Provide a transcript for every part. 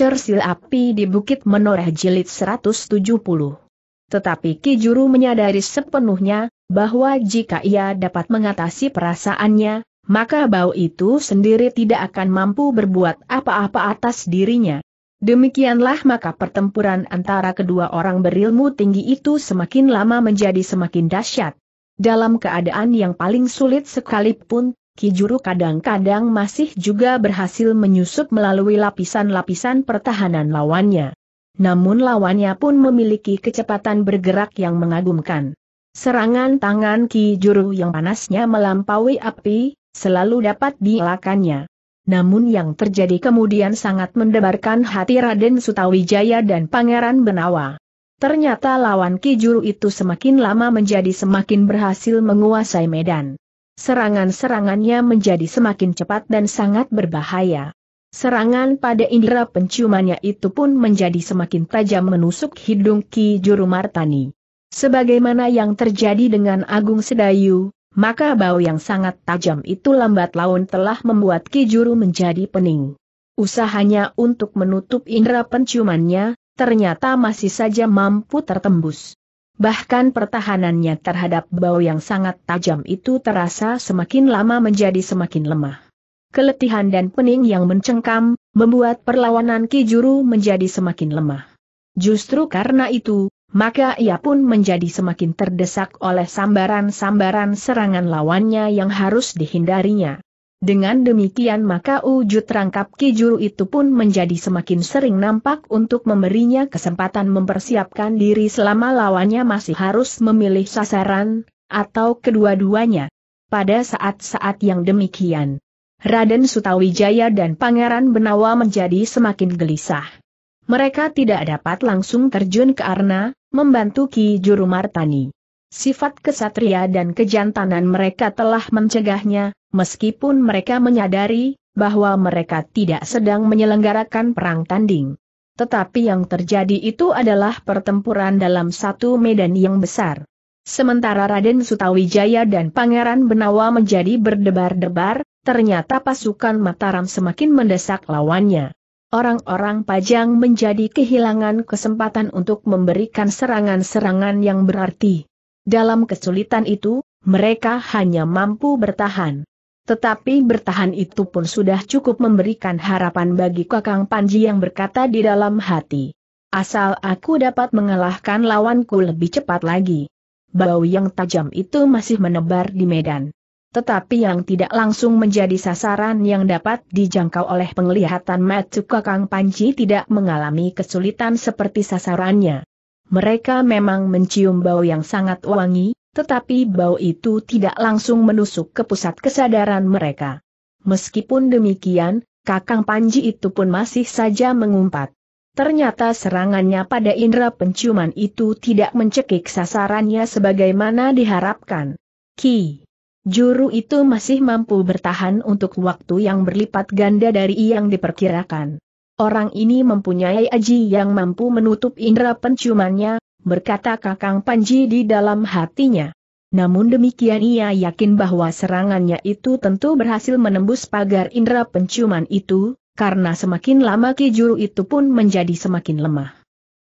Cersil Api di Bukit Menoreh Jilid 170. Tetapi Ki Juru menyadari sepenuhnya, bahwa jika ia dapat mengatasi perasaannya, maka bau itu sendiri tidak akan mampu berbuat apa-apa atas dirinya. Demikianlah maka pertempuran antara kedua orang berilmu tinggi itu semakin lama menjadi semakin dahsyat. Dalam keadaan yang paling sulit sekalipun, Kijuru kadang-kadang masih juga berhasil menyusup melalui lapisan-lapisan pertahanan lawannya. Namun lawannya pun memiliki kecepatan bergerak yang mengagumkan. Serangan tangan Kijuru yang panasnya melampaui api, selalu dapat dielakannya. Namun yang terjadi kemudian sangat mendebarkan hati Raden Sutawijaya dan Pangeran Benawa. Ternyata lawan Kijuru itu semakin lama menjadi semakin berhasil menguasai medan serangan-serangannya menjadi semakin cepat dan sangat berbahaya. Serangan pada indera penciumannya itu pun menjadi semakin tajam menusuk hidung Ki Juru Martani. Sebagaimana yang terjadi dengan Agung Sedayu, maka bau yang sangat tajam itu lambat laun telah membuat Ki Juru menjadi pening. Usahanya untuk menutup indera penciumannya, ternyata masih saja mampu tertembus bahkan pertahanannya terhadap bau yang sangat tajam itu terasa semakin lama menjadi semakin lemah. Keletihan dan pening yang mencengkam, membuat perlawanan Kijuru menjadi semakin lemah. Justru karena itu, maka ia pun menjadi semakin terdesak oleh sambaran-sambaran serangan lawannya yang harus dihindarinya. Dengan demikian maka wujud rangkap kijuru itu pun menjadi semakin sering nampak untuk memberinya kesempatan mempersiapkan diri selama lawannya masih harus memilih sasaran, atau kedua-duanya. Pada saat-saat yang demikian, Raden Sutawijaya dan Pangeran Benawa menjadi semakin gelisah. Mereka tidak dapat langsung terjun ke Arna, membantu Ki Juru Martani. Sifat kesatria dan kejantanan mereka telah mencegahnya, meskipun mereka menyadari bahwa mereka tidak sedang menyelenggarakan perang tanding. Tetapi yang terjadi itu adalah pertempuran dalam satu medan yang besar. Sementara Raden Sutawijaya dan Pangeran Benawa menjadi berdebar-debar, ternyata pasukan Mataram semakin mendesak lawannya. Orang-orang Pajang menjadi kehilangan kesempatan untuk memberikan serangan-serangan yang berarti. Dalam kesulitan itu, mereka hanya mampu bertahan. Tetapi bertahan itu pun sudah cukup memberikan harapan bagi Kakang Panji yang berkata di dalam hati. Asal aku dapat mengalahkan lawanku lebih cepat lagi. Bau yang tajam itu masih menebar di medan. Tetapi yang tidak langsung menjadi sasaran yang dapat dijangkau oleh penglihatan Matsu Kakang Panji tidak mengalami kesulitan seperti sasarannya. Mereka memang mencium bau yang sangat wangi, tetapi bau itu tidak langsung menusuk ke pusat kesadaran mereka. Meskipun demikian, Kakang Panji itu pun masih saja mengumpat. Ternyata serangannya pada indera penciuman itu tidak mencekik sasarannya sebagaimana diharapkan. Ki. Juru itu masih mampu bertahan untuk waktu yang berlipat ganda dari yang diperkirakan. Orang ini mempunyai aji yang mampu menutup indera penciumannya, berkata Kakang Panji di dalam hatinya. Namun demikian ia yakin bahwa serangannya itu tentu berhasil menembus pagar indera penciuman itu, karena semakin lama Ki Juru itu pun menjadi semakin lemah.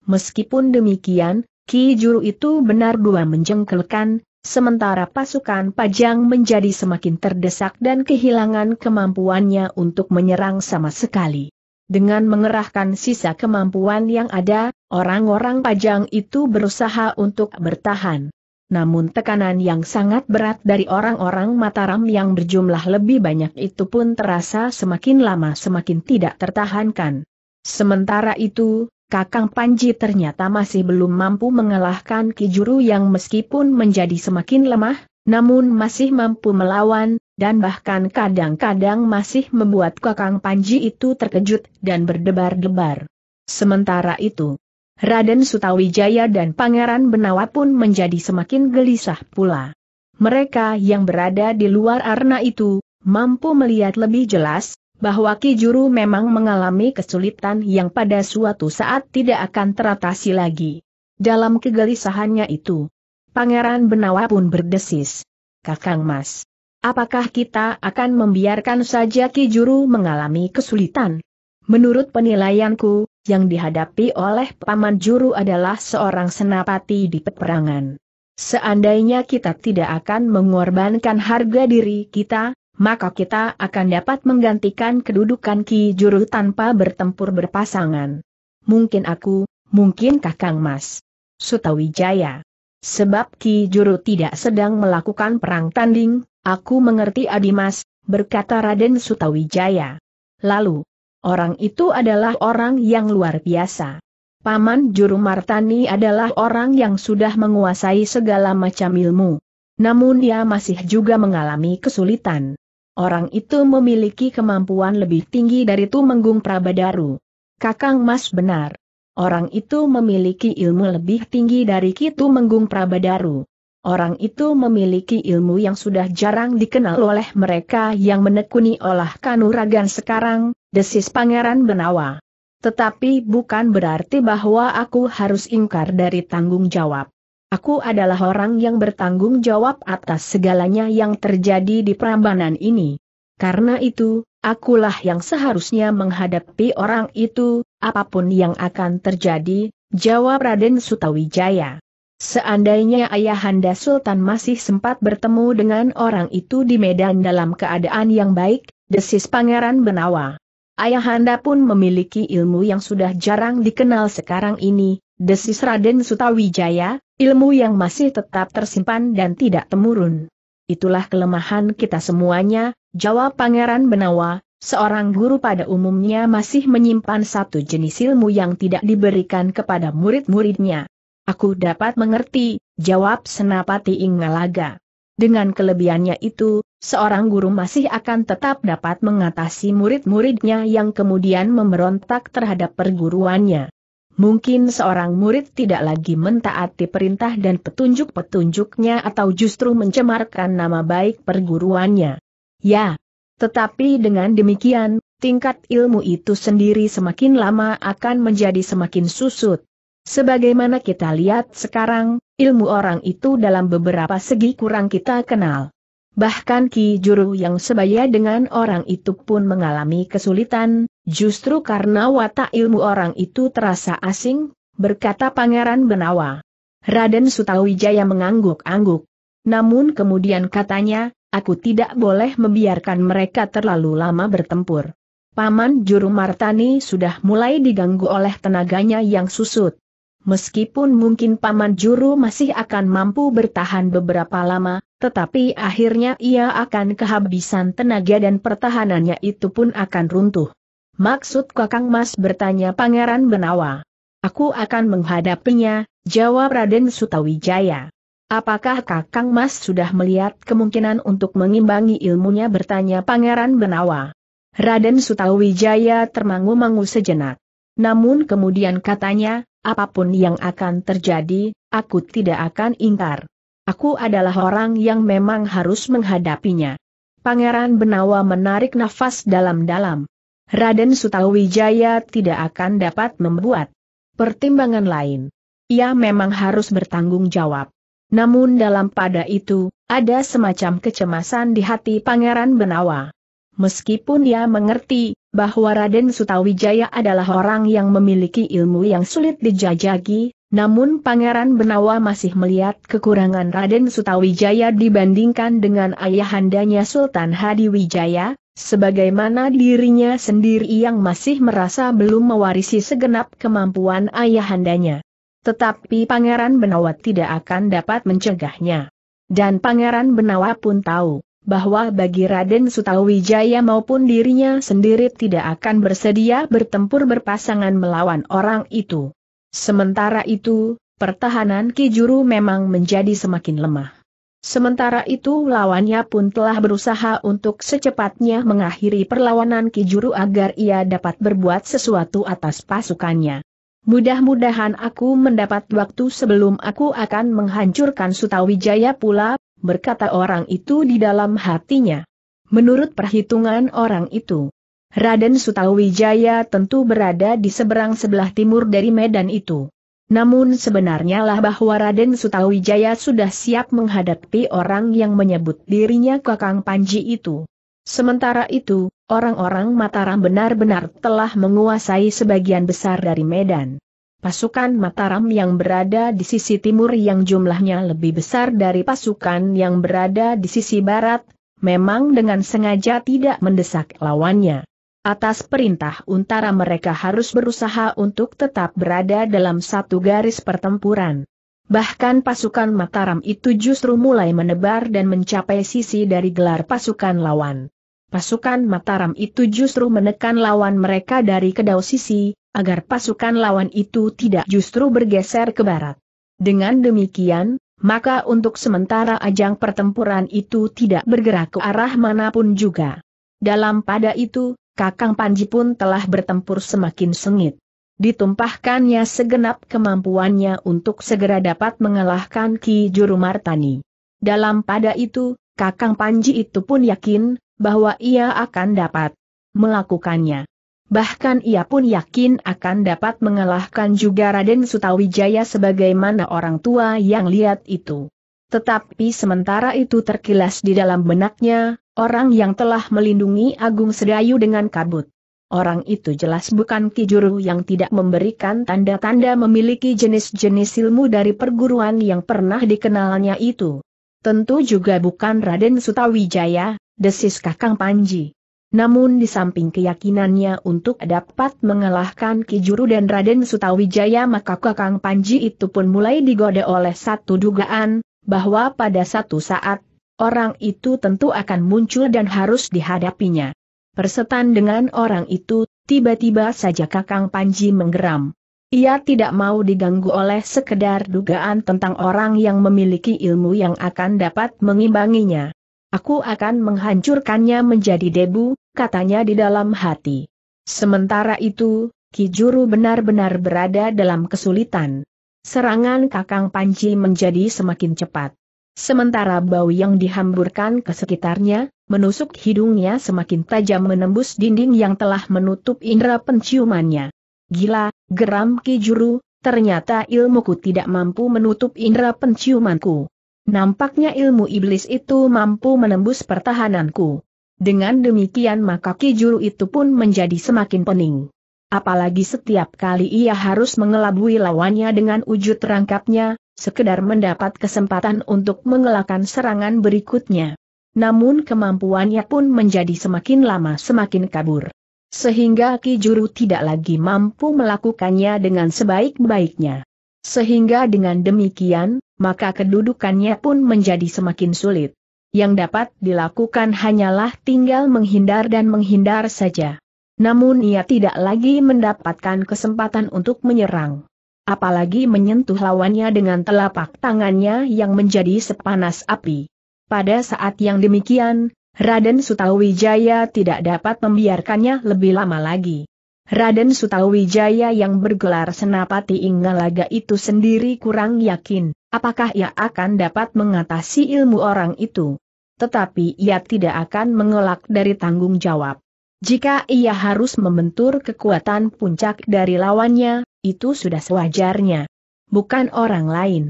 Meskipun demikian, Ki Juru itu benar dua menjengkelkan, sementara pasukan Pajang menjadi semakin terdesak dan kehilangan kemampuannya untuk menyerang sama sekali. Dengan mengerahkan sisa kemampuan yang ada, orang-orang pajang itu berusaha untuk bertahan. Namun tekanan yang sangat berat dari orang-orang Mataram yang berjumlah lebih banyak itu pun terasa semakin lama semakin tidak tertahankan. Sementara itu, Kakang Panji ternyata masih belum mampu mengalahkan Kijuru yang meskipun menjadi semakin lemah, namun masih mampu melawan, dan bahkan kadang-kadang masih membuat Kakang Panji itu terkejut dan berdebar-debar. Sementara itu, Raden Sutawijaya dan Pangeran Benawa pun menjadi semakin gelisah pula. Mereka yang berada di luar arna itu, mampu melihat lebih jelas, bahwa Ki Juru memang mengalami kesulitan yang pada suatu saat tidak akan teratasi lagi. Dalam kegelisahannya itu, Pangeran Benawa pun berdesis. Kakang Mas, apakah kita akan membiarkan saja Ki Juru mengalami kesulitan? Menurut penilaianku, yang dihadapi oleh Paman Juru adalah seorang senapati di peperangan. Seandainya kita tidak akan mengorbankan harga diri kita, maka kita akan dapat menggantikan kedudukan Ki Juru tanpa bertempur berpasangan. Mungkin aku, mungkin Kakang Mas. Sutawijaya. Sebab Ki Juru tidak sedang melakukan perang tanding, aku mengerti Adimas, berkata Raden Sutawijaya. Lalu, orang itu adalah orang yang luar biasa. Paman Juru Martani adalah orang yang sudah menguasai segala macam ilmu. Namun dia masih juga mengalami kesulitan. Orang itu memiliki kemampuan lebih tinggi dari Tumenggung Prabadaru. Kakang Mas benar. Orang itu memiliki ilmu lebih tinggi dari Kitu Menggung Prabadaru. Orang itu memiliki ilmu yang sudah jarang dikenal oleh mereka yang menekuni olah kanuragan sekarang, desis Pangeran Benawa. Tetapi bukan berarti bahwa aku harus ingkar dari tanggung jawab. Aku adalah orang yang bertanggung jawab atas segalanya yang terjadi di Prambanan ini. Karena itu, akulah yang seharusnya menghadapi orang itu, apapun yang akan terjadi, jawab Raden Sutawijaya. Seandainya Ayahanda Sultan masih sempat bertemu dengan orang itu di Medan dalam keadaan yang baik, desis Pangeran Benawa. Ayahanda pun memiliki ilmu yang sudah jarang dikenal sekarang ini, desis Raden Sutawijaya, ilmu yang masih tetap tersimpan dan tidak temurun itulah kelemahan kita semuanya, jawab Pangeran Benawa, seorang guru pada umumnya masih menyimpan satu jenis ilmu yang tidak diberikan kepada murid-muridnya. Aku dapat mengerti, jawab Senapati Ingalaga. Dengan kelebihannya itu, seorang guru masih akan tetap dapat mengatasi murid-muridnya yang kemudian memberontak terhadap perguruannya. Mungkin seorang murid tidak lagi mentaati perintah dan petunjuk-petunjuknya atau justru mencemarkan nama baik perguruannya. Ya, tetapi dengan demikian, tingkat ilmu itu sendiri semakin lama akan menjadi semakin susut. Sebagaimana kita lihat sekarang, ilmu orang itu dalam beberapa segi kurang kita kenal. Bahkan Ki Juru yang sebaya dengan orang itu pun mengalami kesulitan, justru karena watak ilmu orang itu terasa asing, berkata Pangeran Benawa. Raden Sutawijaya mengangguk-angguk. Namun kemudian katanya, aku tidak boleh membiarkan mereka terlalu lama bertempur. Paman Juru Martani sudah mulai diganggu oleh tenaganya yang susut. Meskipun mungkin Paman Juru masih akan mampu bertahan beberapa lama, tetapi akhirnya ia akan kehabisan tenaga dan pertahanannya itu pun akan runtuh. Maksud Kakang Mas bertanya Pangeran Benawa. Aku akan menghadapinya, jawab Raden Sutawijaya. Apakah Kakang Mas sudah melihat kemungkinan untuk mengimbangi ilmunya bertanya Pangeran Benawa. Raden Sutawijaya termangu-mangu sejenak. Namun kemudian katanya, apapun yang akan terjadi, aku tidak akan ingkar. Aku adalah orang yang memang harus menghadapinya. Pangeran Benawa menarik nafas dalam-dalam. Raden Sutawijaya tidak akan dapat membuat pertimbangan lain. Ia memang harus bertanggung jawab. Namun dalam pada itu, ada semacam kecemasan di hati Pangeran Benawa. Meskipun ia mengerti bahwa Raden Sutawijaya adalah orang yang memiliki ilmu yang sulit dijajaki, namun Pangeran Benawa masih melihat kekurangan Raden Sutawijaya dibandingkan dengan ayahandanya Sultan Hadi Wijaya, sebagaimana dirinya sendiri yang masih merasa belum mewarisi segenap kemampuan ayahandanya. Tetapi Pangeran Benawa tidak akan dapat mencegahnya. Dan Pangeran Benawa pun tahu bahwa bagi Raden Sutawijaya maupun dirinya sendiri tidak akan bersedia bertempur berpasangan melawan orang itu. Sementara itu, pertahanan Kijuru memang menjadi semakin lemah. Sementara itu lawannya pun telah berusaha untuk secepatnya mengakhiri perlawanan Kijuru agar ia dapat berbuat sesuatu atas pasukannya. Mudah-mudahan aku mendapat waktu sebelum aku akan menghancurkan Sutawijaya pula, berkata orang itu di dalam hatinya. Menurut perhitungan orang itu, Raden Sutawijaya tentu berada di seberang sebelah timur dari medan itu. Namun sebenarnya lah bahwa Raden Sutawijaya sudah siap menghadapi orang yang menyebut dirinya Kakang Panji itu. Sementara itu, orang-orang Mataram benar-benar telah menguasai sebagian besar dari Medan. Pasukan Mataram yang berada di sisi timur yang jumlahnya lebih besar dari pasukan yang berada di sisi barat, memang dengan sengaja tidak mendesak lawannya. Atas perintah untara mereka harus berusaha untuk tetap berada dalam satu garis pertempuran. Bahkan pasukan Mataram itu justru mulai menebar dan mencapai sisi dari gelar pasukan lawan. Pasukan Mataram itu justru menekan lawan mereka dari kedau sisi, agar pasukan lawan itu tidak justru bergeser ke barat. Dengan demikian, maka untuk sementara ajang pertempuran itu tidak bergerak ke arah manapun juga. Dalam pada itu, Kakang Panji pun telah bertempur semakin sengit. Ditumpahkannya segenap kemampuannya untuk segera dapat mengalahkan Ki Juru Martani. Dalam pada itu, Kakang Panji itu pun yakin bahwa ia akan dapat melakukannya. Bahkan ia pun yakin akan dapat mengalahkan juga Raden Sutawijaya sebagaimana orang tua yang lihat itu. Tetapi sementara itu terkilas di dalam benaknya, orang yang telah melindungi Agung Sedayu dengan kabut. Orang itu jelas bukan Kijuru yang tidak memberikan tanda-tanda memiliki jenis-jenis ilmu dari perguruan yang pernah dikenalnya itu. Tentu juga bukan Raden Sutawijaya, desis Kakang Panji. Namun di samping keyakinannya untuk dapat mengalahkan Kijuru dan Raden Sutawijaya maka Kakang Panji itu pun mulai digoda oleh satu dugaan, bahwa pada satu saat, orang itu tentu akan muncul dan harus dihadapinya. Persetan dengan orang itu, tiba-tiba saja Kakang Panji menggeram. Ia tidak mau diganggu oleh sekedar dugaan tentang orang yang memiliki ilmu yang akan dapat mengimbanginya. Aku akan menghancurkannya menjadi debu, katanya di dalam hati. Sementara itu, Kijuru benar-benar berada dalam kesulitan. Serangan Kakang Panji menjadi semakin cepat. Sementara bau yang dihamburkan ke sekitarnya, menusuk hidungnya semakin tajam menembus dinding yang telah menutup indera penciumannya. Gila, geram Ki Juru, ternyata ilmuku tidak mampu menutup indera penciumanku. Nampaknya ilmu iblis itu mampu menembus pertahananku. Dengan demikian maka Ki Juru itu pun menjadi semakin pening. Apalagi setiap kali ia harus mengelabui lawannya dengan wujud rangkapnya, sekedar mendapat kesempatan untuk mengelakkan serangan berikutnya. Namun kemampuannya pun menjadi semakin lama semakin kabur. Sehingga Ki Juru tidak lagi mampu melakukannya dengan sebaik-baiknya. Sehingga dengan demikian, maka kedudukannya pun menjadi semakin sulit. Yang dapat dilakukan hanyalah tinggal menghindar dan menghindar saja. Namun ia tidak lagi mendapatkan kesempatan untuk menyerang. Apalagi menyentuh lawannya dengan telapak tangannya yang menjadi sepanas api. Pada saat yang demikian, Raden Sutawijaya tidak dapat membiarkannya lebih lama lagi. Raden Sutawijaya yang bergelar Senapati Inggalaga itu sendiri kurang yakin, apakah ia akan dapat mengatasi ilmu orang itu. Tetapi ia tidak akan mengelak dari tanggung jawab. Jika ia harus membentur kekuatan puncak dari lawannya, itu sudah sewajarnya. Bukan orang lain.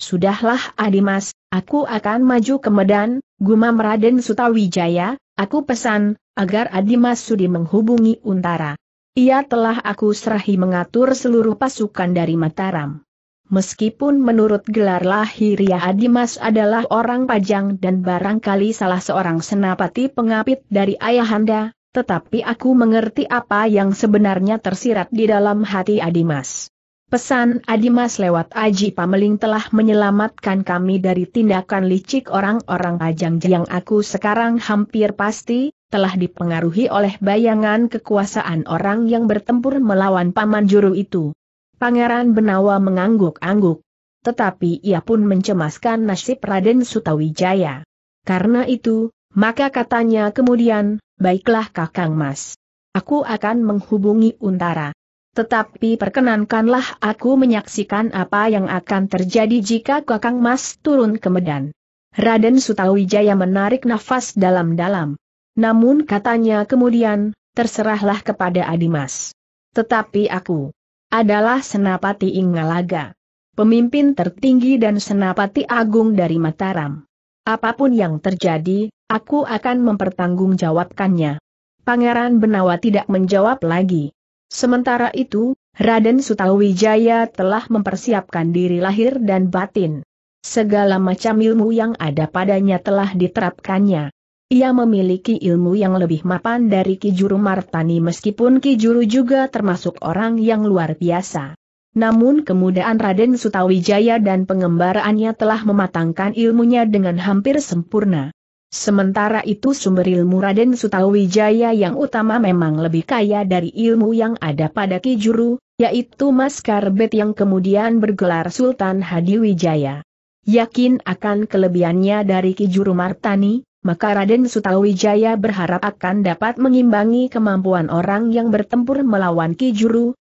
Sudahlah Adimas, aku akan maju ke Medan, gumam Raden Sutawijaya, aku pesan, agar Adimas Sudi menghubungi Untara. Ia telah aku serahi mengatur seluruh pasukan dari Mataram. Meskipun menurut gelar lahiriah Adimas adalah orang pajang dan barangkali salah seorang senapati pengapit dari Ayahanda, tetapi aku mengerti apa yang sebenarnya tersirat di dalam hati Adimas. Pesan Adimas lewat Aji Pameling telah menyelamatkan kami dari tindakan licik orang-orang ajang yang aku sekarang hampir pasti, telah dipengaruhi oleh bayangan kekuasaan orang yang bertempur melawan Paman Juru itu. Pangeran Benawa mengangguk-angguk. Tetapi ia pun mencemaskan nasib Raden Sutawijaya. Karena itu, maka katanya kemudian, baiklah kakang mas. Aku akan menghubungi Untara. Tetapi perkenankanlah aku menyaksikan apa yang akan terjadi jika kakang mas turun ke Medan. Raden Sutawijaya menarik nafas dalam-dalam. Namun katanya kemudian, terserahlah kepada Adimas. Tetapi aku adalah Senapati Ingalaga. Pemimpin tertinggi dan Senapati Agung dari Mataram. Apapun yang terjadi, aku akan mempertanggungjawabkannya. Pangeran Benawa tidak menjawab lagi. Sementara itu, Raden Sutawijaya telah mempersiapkan diri lahir dan batin. Segala macam ilmu yang ada padanya telah diterapkannya. Ia memiliki ilmu yang lebih mapan dari Kijuru Martani meskipun Kijuru juga termasuk orang yang luar biasa. Namun kemudahan Raden Sutawijaya dan pengembaraannya telah mematangkan ilmunya dengan hampir sempurna. Sementara itu sumber ilmu Raden Sutawijaya yang utama memang lebih kaya dari ilmu yang ada pada Ki yaitu Mas Karbet yang kemudian bergelar Sultan Hadiwijaya. Yakin akan kelebihannya dari Ki Martani, maka Raden Sutawijaya berharap akan dapat mengimbangi kemampuan orang yang bertempur melawan Ki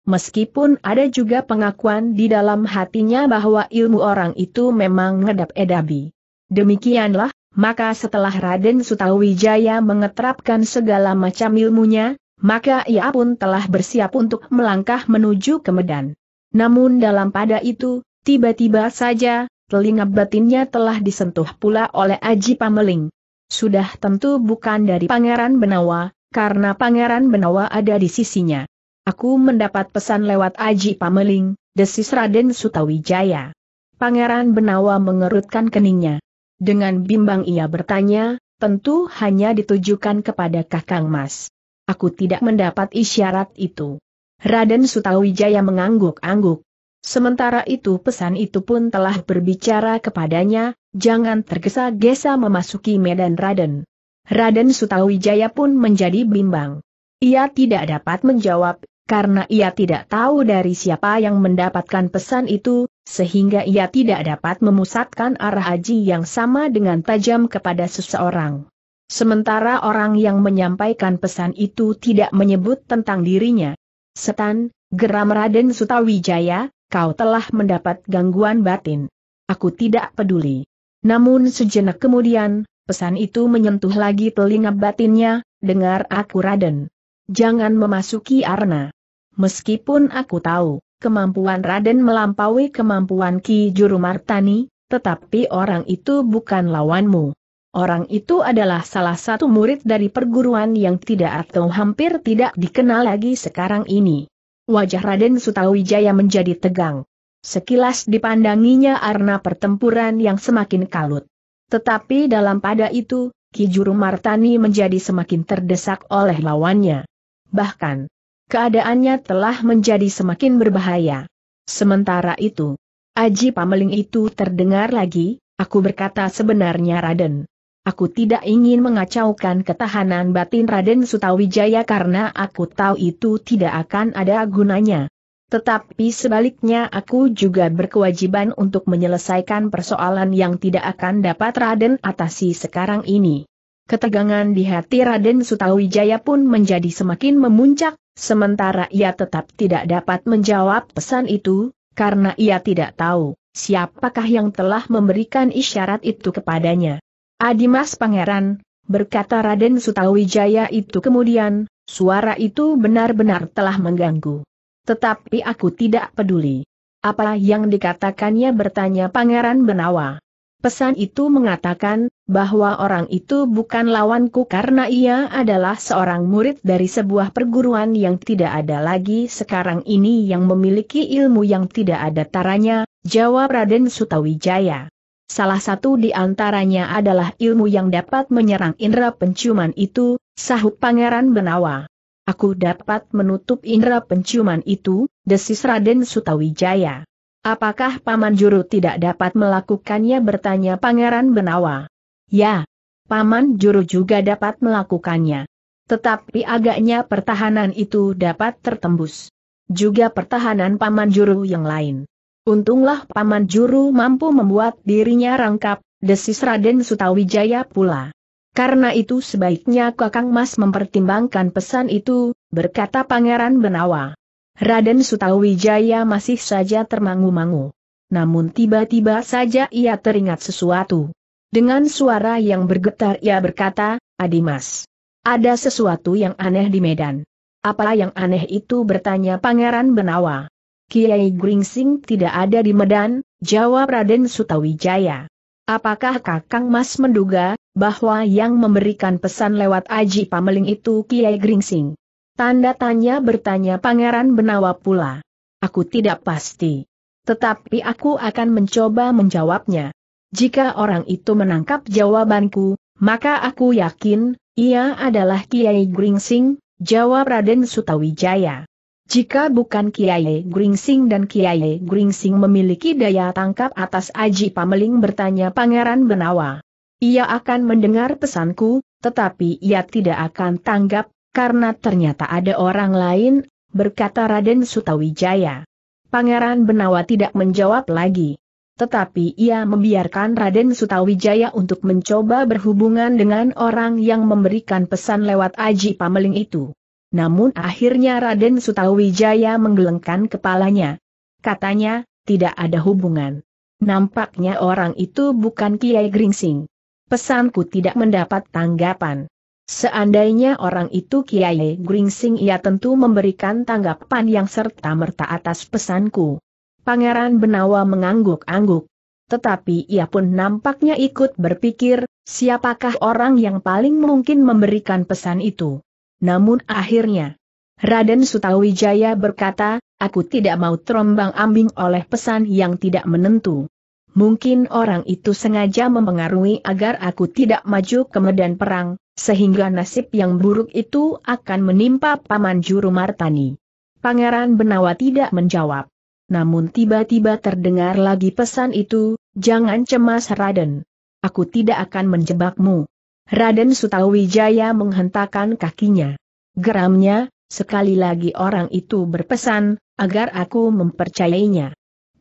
Meskipun ada juga pengakuan di dalam hatinya bahwa ilmu orang itu memang ngedap edabi. Demikianlah, maka setelah Raden Sutawijaya mengetrapkan segala macam ilmunya, maka ia pun telah bersiap untuk melangkah menuju ke Medan. Namun dalam pada itu, tiba-tiba saja, telinga batinnya telah disentuh pula oleh Aji Pameling. Sudah tentu bukan dari Pangeran Benawa, karena Pangeran Benawa ada di sisinya. Aku mendapat pesan lewat Aji Pameling, desis Raden Sutawijaya. Pangeran Benawa mengerutkan keningnya. Dengan bimbang ia bertanya, tentu hanya ditujukan kepada Kakang Mas. Aku tidak mendapat isyarat itu. Raden Sutawijaya mengangguk-angguk. Sementara itu pesan itu pun telah berbicara kepadanya, jangan tergesa-gesa memasuki medan Raden. Raden Sutawijaya pun menjadi bimbang. Ia tidak dapat menjawab, karena ia tidak tahu dari siapa yang mendapatkan pesan itu, sehingga ia tidak dapat memusatkan arah haji yang sama dengan tajam kepada seseorang. Sementara orang yang menyampaikan pesan itu tidak menyebut tentang dirinya. Setan, geram Raden Sutawijaya, kau telah mendapat gangguan batin. Aku tidak peduli. Namun sejenak kemudian, pesan itu menyentuh lagi telinga batinnya, dengar aku Raden. Jangan memasuki arna. Meskipun aku tahu, kemampuan Raden melampaui kemampuan Ki Juru Martani, tetapi orang itu bukan lawanmu. Orang itu adalah salah satu murid dari perguruan yang tidak atau hampir tidak dikenal lagi sekarang ini. Wajah Raden Sutawijaya menjadi tegang. Sekilas dipandanginya arna pertempuran yang semakin kalut. Tetapi dalam pada itu, Ki Juru Martani menjadi semakin terdesak oleh lawannya. Bahkan, keadaannya telah menjadi semakin berbahaya. Sementara itu, Aji Pameling itu terdengar lagi, aku berkata sebenarnya Raden. Aku tidak ingin mengacaukan ketahanan batin Raden Sutawijaya karena aku tahu itu tidak akan ada gunanya. Tetapi sebaliknya aku juga berkewajiban untuk menyelesaikan persoalan yang tidak akan dapat Raden atasi sekarang ini. Ketegangan di hati Raden Sutawijaya pun menjadi semakin memuncak, Sementara ia tetap tidak dapat menjawab pesan itu, karena ia tidak tahu siapakah yang telah memberikan isyarat itu kepadanya. Adimas Pangeran, berkata Raden Sutawijaya itu kemudian, suara itu benar-benar telah mengganggu. Tetapi aku tidak peduli. Apa yang dikatakannya bertanya Pangeran Benawa. Pesan itu mengatakan, bahwa orang itu bukan lawanku karena ia adalah seorang murid dari sebuah perguruan yang tidak ada lagi sekarang ini yang memiliki ilmu yang tidak ada taranya, jawab Raden Sutawijaya. Salah satu di antaranya adalah ilmu yang dapat menyerang indera penciuman itu, sahut Pangeran Benawa. Aku dapat menutup indera penciuman itu, desis Raden Sutawijaya. Apakah Paman Juru tidak dapat melakukannya bertanya Pangeran Benawa? Ya, Paman Juru juga dapat melakukannya. Tetapi agaknya pertahanan itu dapat tertembus. Juga pertahanan Paman Juru yang lain. Untunglah Paman Juru mampu membuat dirinya rangkap, desis Raden Sutawijaya pula. Karena itu sebaiknya Kakang Mas mempertimbangkan pesan itu, berkata Pangeran Benawa. Raden Sutawijaya masih saja termangu-mangu. Namun tiba-tiba saja ia teringat sesuatu. Dengan suara yang bergetar ia berkata, Adimas. Ada sesuatu yang aneh di Medan. Apa yang aneh itu bertanya Pangeran Benawa. Kiai Gringsing tidak ada di Medan, jawab Raden Sutawijaya. Apakah Kakang Mas menduga, bahwa yang memberikan pesan lewat Aji Pameling itu Kiai Gringsing? Tanda tanya bertanya Pangeran Benawa pula. Aku tidak pasti. Tetapi aku akan mencoba menjawabnya jika orang itu menangkap jawabanku, maka aku yakin, ia adalah Kiai Gringsing, jawab Raden Sutawijaya. Jika bukan Kiai Gringsing dan Kiai Gringsing memiliki daya tangkap atas Aji Pameling bertanya Pangeran Benawa. Ia akan mendengar pesanku, tetapi ia tidak akan tanggap, karena ternyata ada orang lain, berkata Raden Sutawijaya. Pangeran Benawa tidak menjawab lagi tetapi ia membiarkan Raden Sutawijaya untuk mencoba berhubungan dengan orang yang memberikan pesan lewat Aji Pameling itu. Namun akhirnya Raden Sutawijaya menggelengkan kepalanya. Katanya, tidak ada hubungan. Nampaknya orang itu bukan Kiai Gringsing. Pesanku tidak mendapat tanggapan. Seandainya orang itu Kiai Gringsing ia tentu memberikan tanggapan yang serta-merta atas pesanku. Pangeran Benawa mengangguk-angguk. Tetapi ia pun nampaknya ikut berpikir, siapakah orang yang paling mungkin memberikan pesan itu. Namun akhirnya, Raden Sutawijaya berkata, aku tidak mau terombang ambing oleh pesan yang tidak menentu. Mungkin orang itu sengaja mempengaruhi agar aku tidak maju ke medan perang, sehingga nasib yang buruk itu akan menimpa Paman Juru Martani. Pangeran Benawa tidak menjawab. Namun tiba-tiba terdengar lagi pesan itu, jangan cemas Raden. Aku tidak akan menjebakmu. Raden Sutawijaya menghentakkan kakinya. Geramnya, sekali lagi orang itu berpesan, agar aku mempercayainya.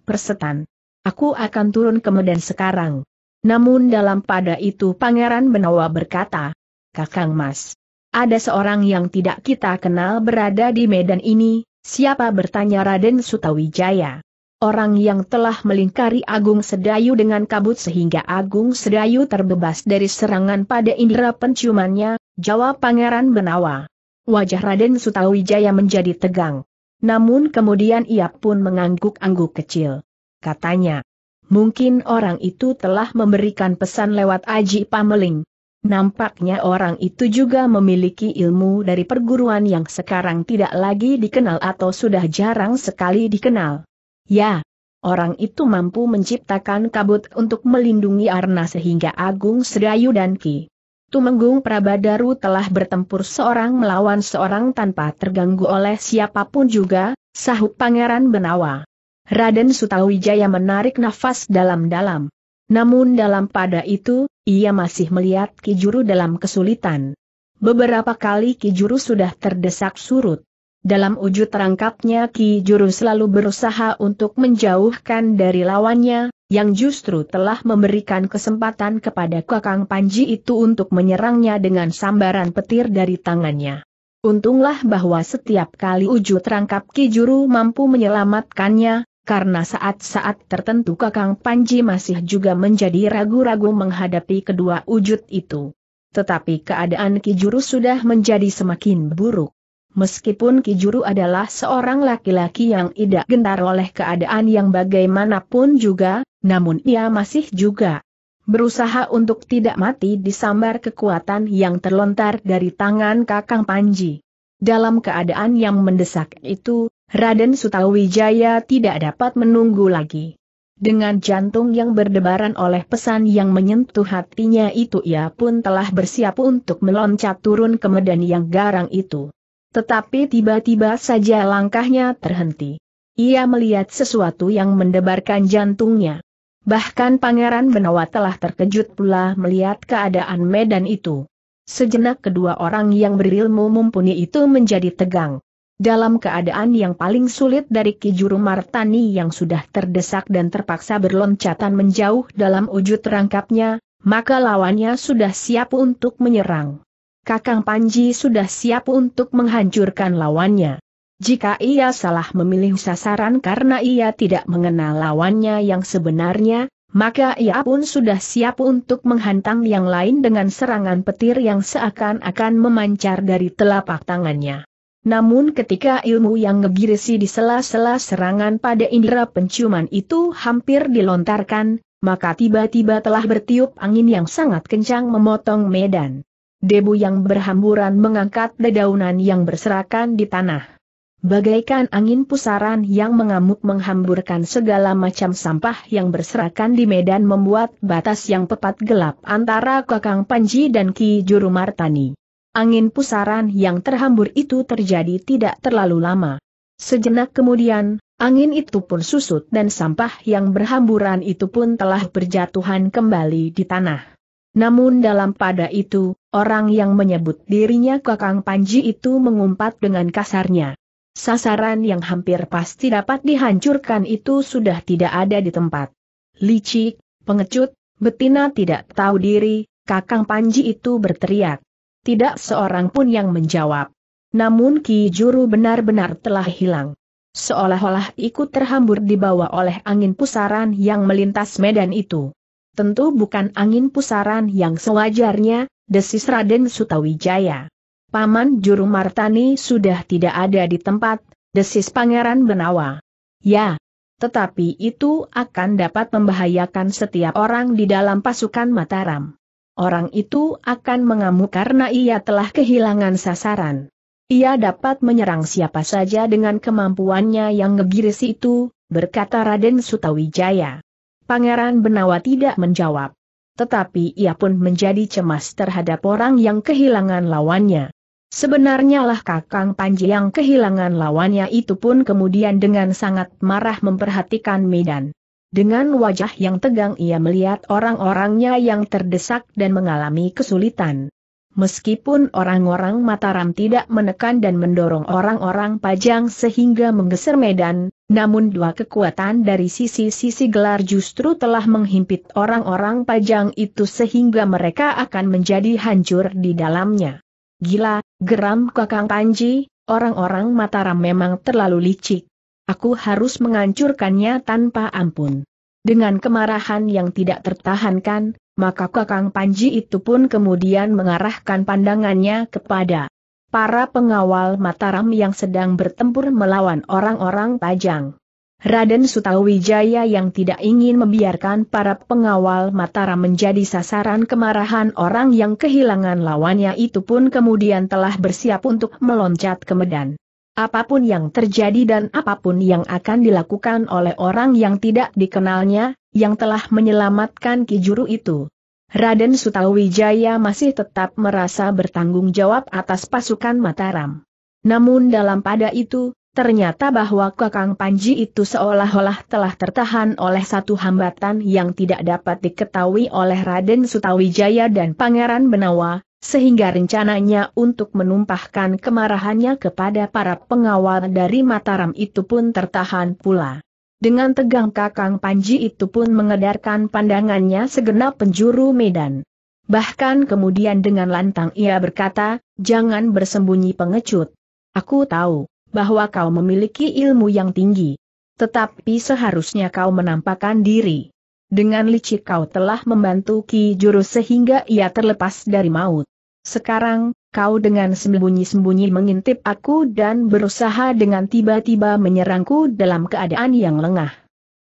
Persetan. Aku akan turun ke Medan sekarang. Namun dalam pada itu Pangeran Benawa berkata, Kakang Mas, ada seorang yang tidak kita kenal berada di Medan ini, Siapa bertanya Raden Sutawijaya? Orang yang telah melingkari Agung Sedayu dengan kabut sehingga Agung Sedayu terbebas dari serangan pada indera penciumannya, jawab Pangeran Benawa. Wajah Raden Sutawijaya menjadi tegang. Namun kemudian ia pun mengangguk-angguk kecil. Katanya, mungkin orang itu telah memberikan pesan lewat Aji Pameling, Nampaknya orang itu juga memiliki ilmu dari perguruan yang sekarang tidak lagi dikenal atau sudah jarang sekali dikenal. Ya, orang itu mampu menciptakan kabut untuk melindungi Arna sehingga Agung Sedayu dan Ki. Tumenggung Prabadaru telah bertempur seorang melawan seorang tanpa terganggu oleh siapapun juga, sahut Pangeran Benawa. Raden Sutawijaya menarik nafas dalam-dalam. Namun dalam pada itu, ia masih melihat Kijuru dalam kesulitan. Beberapa kali Kijuru sudah terdesak surut. Dalam wujud rangkapnya Ki Juru selalu berusaha untuk menjauhkan dari lawannya, yang justru telah memberikan kesempatan kepada Kakang Panji itu untuk menyerangnya dengan sambaran petir dari tangannya. Untunglah bahwa setiap kali wujud rangkap Ki Juru mampu menyelamatkannya, karena saat-saat tertentu Kakang Panji masih juga menjadi ragu-ragu menghadapi kedua wujud itu. Tetapi keadaan Ki Juru sudah menjadi semakin buruk. Meskipun Ki Juru adalah seorang laki-laki yang tidak gentar oleh keadaan yang bagaimanapun juga, namun ia masih juga berusaha untuk tidak mati disambar kekuatan yang terlontar dari tangan Kakang Panji. Dalam keadaan yang mendesak itu, Raden Sutawijaya tidak dapat menunggu lagi. Dengan jantung yang berdebaran oleh pesan yang menyentuh hatinya itu ia pun telah bersiap untuk meloncat turun ke medan yang garang itu. Tetapi tiba-tiba saja langkahnya terhenti. Ia melihat sesuatu yang mendebarkan jantungnya. Bahkan Pangeran Benawa telah terkejut pula melihat keadaan medan itu. Sejenak kedua orang yang berilmu mumpuni itu menjadi tegang. Dalam keadaan yang paling sulit dari Kijuru Martani yang sudah terdesak dan terpaksa berloncatan menjauh dalam wujud rangkapnya, maka lawannya sudah siap untuk menyerang. Kakang Panji sudah siap untuk menghancurkan lawannya. Jika ia salah memilih sasaran karena ia tidak mengenal lawannya yang sebenarnya, maka ia pun sudah siap untuk menghantam yang lain dengan serangan petir yang seakan-akan memancar dari telapak tangannya. Namun ketika ilmu yang ngegirisi di sela-sela serangan pada indera penciuman itu hampir dilontarkan, maka tiba-tiba telah bertiup angin yang sangat kencang memotong medan. Debu yang berhamburan mengangkat dedaunan yang berserakan di tanah. Bagaikan angin pusaran yang mengamuk menghamburkan segala macam sampah yang berserakan di medan membuat batas yang tepat gelap antara Kakang Panji dan Ki Juru Martani. Angin pusaran yang terhambur itu terjadi tidak terlalu lama. Sejenak kemudian, angin itu pun susut dan sampah yang berhamburan itu pun telah berjatuhan kembali di tanah. Namun dalam pada itu, orang yang menyebut dirinya Kakang Panji itu mengumpat dengan kasarnya. Sasaran yang hampir pasti dapat dihancurkan itu sudah tidak ada di tempat. Licik, pengecut, betina tidak tahu diri, Kakang Panji itu berteriak. Tidak seorang pun yang menjawab. Namun Ki Juru benar-benar telah hilang. Seolah-olah ikut terhambur di bawah oleh angin pusaran yang melintas medan itu. Tentu bukan angin pusaran yang sewajarnya, desis Raden Sutawijaya. Paman Juru Martani sudah tidak ada di tempat, desis Pangeran Benawa. Ya, tetapi itu akan dapat membahayakan setiap orang di dalam pasukan Mataram orang itu akan mengamuk karena ia telah kehilangan sasaran. Ia dapat menyerang siapa saja dengan kemampuannya yang ngegiris itu, berkata Raden Sutawijaya. Pangeran Benawa tidak menjawab. Tetapi ia pun menjadi cemas terhadap orang yang kehilangan lawannya. Sebenarnya lah Kakang Panji yang kehilangan lawannya itu pun kemudian dengan sangat marah memperhatikan Medan. Dengan wajah yang tegang ia melihat orang-orangnya yang terdesak dan mengalami kesulitan. Meskipun orang-orang Mataram tidak menekan dan mendorong orang-orang Pajang sehingga menggeser medan, namun dua kekuatan dari sisi-sisi gelar justru telah menghimpit orang-orang Pajang itu sehingga mereka akan menjadi hancur di dalamnya. Gila, geram Kakang Panji, orang-orang Mataram memang terlalu licik. Aku harus menghancurkannya tanpa ampun. Dengan kemarahan yang tidak tertahankan, maka Kakang Panji itu pun kemudian mengarahkan pandangannya kepada para pengawal Mataram yang sedang bertempur melawan orang-orang Pajang. Raden Sutawijaya yang tidak ingin membiarkan para pengawal Mataram menjadi sasaran kemarahan orang yang kehilangan lawannya itu pun kemudian telah bersiap untuk meloncat ke medan. Apapun yang terjadi dan apapun yang akan dilakukan oleh orang yang tidak dikenalnya, yang telah menyelamatkan Kijuru itu. Raden Sutawijaya masih tetap merasa bertanggung jawab atas pasukan Mataram. Namun dalam pada itu, ternyata bahwa Kakang Panji itu seolah-olah telah tertahan oleh satu hambatan yang tidak dapat diketahui oleh Raden Sutawijaya dan Pangeran Benawa, sehingga rencananya untuk menumpahkan kemarahannya kepada para pengawal dari Mataram itu pun tertahan pula. Dengan tegang Kakang Panji itu pun mengedarkan pandangannya segenap penjuru medan. Bahkan kemudian dengan lantang ia berkata, jangan bersembunyi pengecut. Aku tahu, bahwa kau memiliki ilmu yang tinggi. Tetapi seharusnya kau menampakkan diri. Dengan licik kau telah membantu Ki Juru sehingga ia terlepas dari maut. Sekarang, kau dengan sembunyi-sembunyi mengintip aku dan berusaha dengan tiba-tiba menyerangku dalam keadaan yang lengah.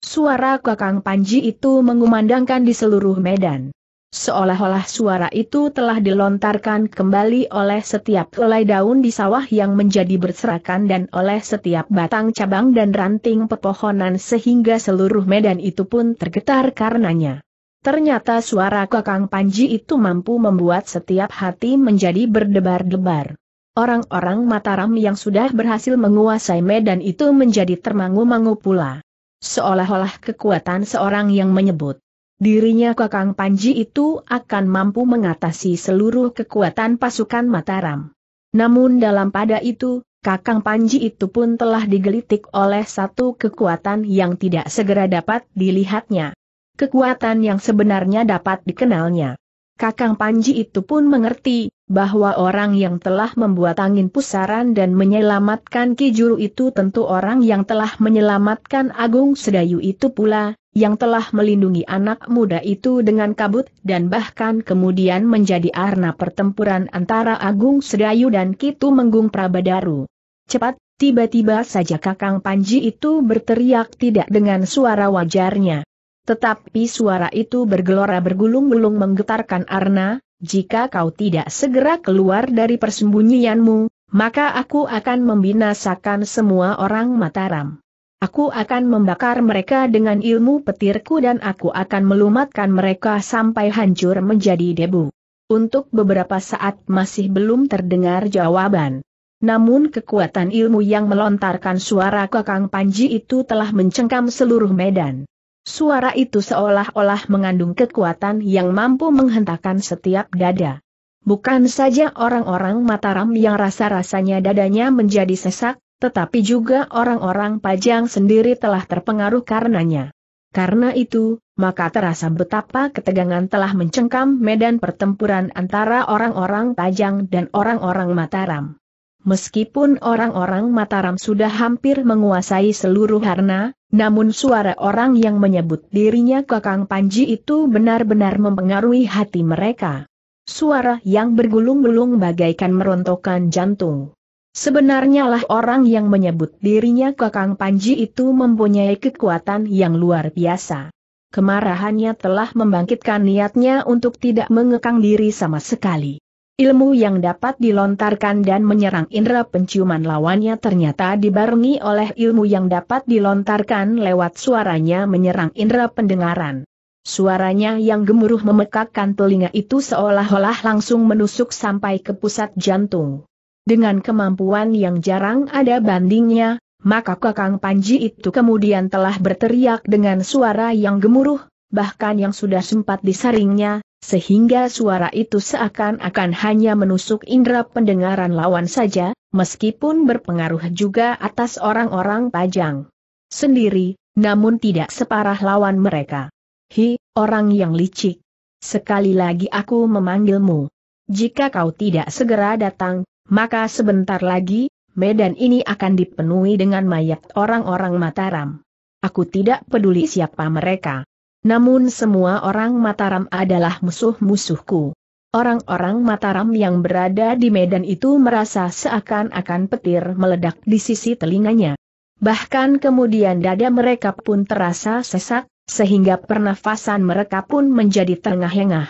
Suara Kakang Panji itu mengumandangkan di seluruh medan. Seolah-olah suara itu telah dilontarkan kembali oleh setiap helai daun di sawah yang menjadi berserakan dan oleh setiap batang cabang dan ranting pepohonan sehingga seluruh medan itu pun tergetar karenanya. Ternyata suara Kakang Panji itu mampu membuat setiap hati menjadi berdebar-debar. Orang-orang Mataram yang sudah berhasil menguasai medan itu menjadi termangu-mangu pula. Seolah-olah kekuatan seorang yang menyebut dirinya Kakang Panji itu akan mampu mengatasi seluruh kekuatan pasukan Mataram. Namun dalam pada itu, Kakang Panji itu pun telah digelitik oleh satu kekuatan yang tidak segera dapat dilihatnya kekuatan yang sebenarnya dapat dikenalnya. Kakang Panji itu pun mengerti, bahwa orang yang telah membuat angin pusaran dan menyelamatkan Kijuru itu tentu orang yang telah menyelamatkan Agung Sedayu itu pula, yang telah melindungi anak muda itu dengan kabut dan bahkan kemudian menjadi arna pertempuran antara Agung Sedayu dan Kitu Menggung Prabadaru. Cepat, tiba-tiba saja Kakang Panji itu berteriak tidak dengan suara wajarnya. Tetapi suara itu bergelora bergulung-gulung menggetarkan Arna, jika kau tidak segera keluar dari persembunyianmu, maka aku akan membinasakan semua orang Mataram. Aku akan membakar mereka dengan ilmu petirku dan aku akan melumatkan mereka sampai hancur menjadi debu. Untuk beberapa saat masih belum terdengar jawaban. Namun kekuatan ilmu yang melontarkan suara Kakang Panji itu telah mencengkam seluruh medan. Suara itu seolah-olah mengandung kekuatan yang mampu menghentakkan setiap dada. Bukan saja orang-orang Mataram yang rasa-rasanya dadanya menjadi sesak, tetapi juga orang-orang Pajang sendiri telah terpengaruh karenanya. Karena itu, maka terasa betapa ketegangan telah mencengkam medan pertempuran antara orang-orang Pajang dan orang-orang Mataram. Meskipun orang-orang Mataram sudah hampir menguasai seluruh harna, namun suara orang yang menyebut dirinya Kakang Panji itu benar-benar mempengaruhi hati mereka. Suara yang bergulung-gulung bagaikan merontokkan jantung. Sebenarnya lah orang yang menyebut dirinya Kakang Panji itu mempunyai kekuatan yang luar biasa. Kemarahannya telah membangkitkan niatnya untuk tidak mengekang diri sama sekali. Ilmu yang dapat dilontarkan dan menyerang indera penciuman lawannya ternyata dibarengi oleh ilmu yang dapat dilontarkan lewat suaranya menyerang indera pendengaran. Suaranya yang gemuruh memekakkan telinga itu seolah-olah langsung menusuk sampai ke pusat jantung. Dengan kemampuan yang jarang ada bandingnya, maka Kakang Panji itu kemudian telah berteriak dengan suara yang gemuruh, bahkan yang sudah sempat disaringnya, sehingga suara itu seakan-akan hanya menusuk indera pendengaran lawan saja, meskipun berpengaruh juga atas orang-orang pajang sendiri, namun tidak separah lawan mereka. Hi, orang yang licik. Sekali lagi aku memanggilmu. Jika kau tidak segera datang, maka sebentar lagi, medan ini akan dipenuhi dengan mayat orang-orang Mataram. Aku tidak peduli siapa mereka. Namun semua orang Mataram adalah musuh-musuhku. Orang-orang Mataram yang berada di medan itu merasa seakan-akan petir meledak di sisi telinganya. Bahkan kemudian dada mereka pun terasa sesak, sehingga pernafasan mereka pun menjadi tengah engah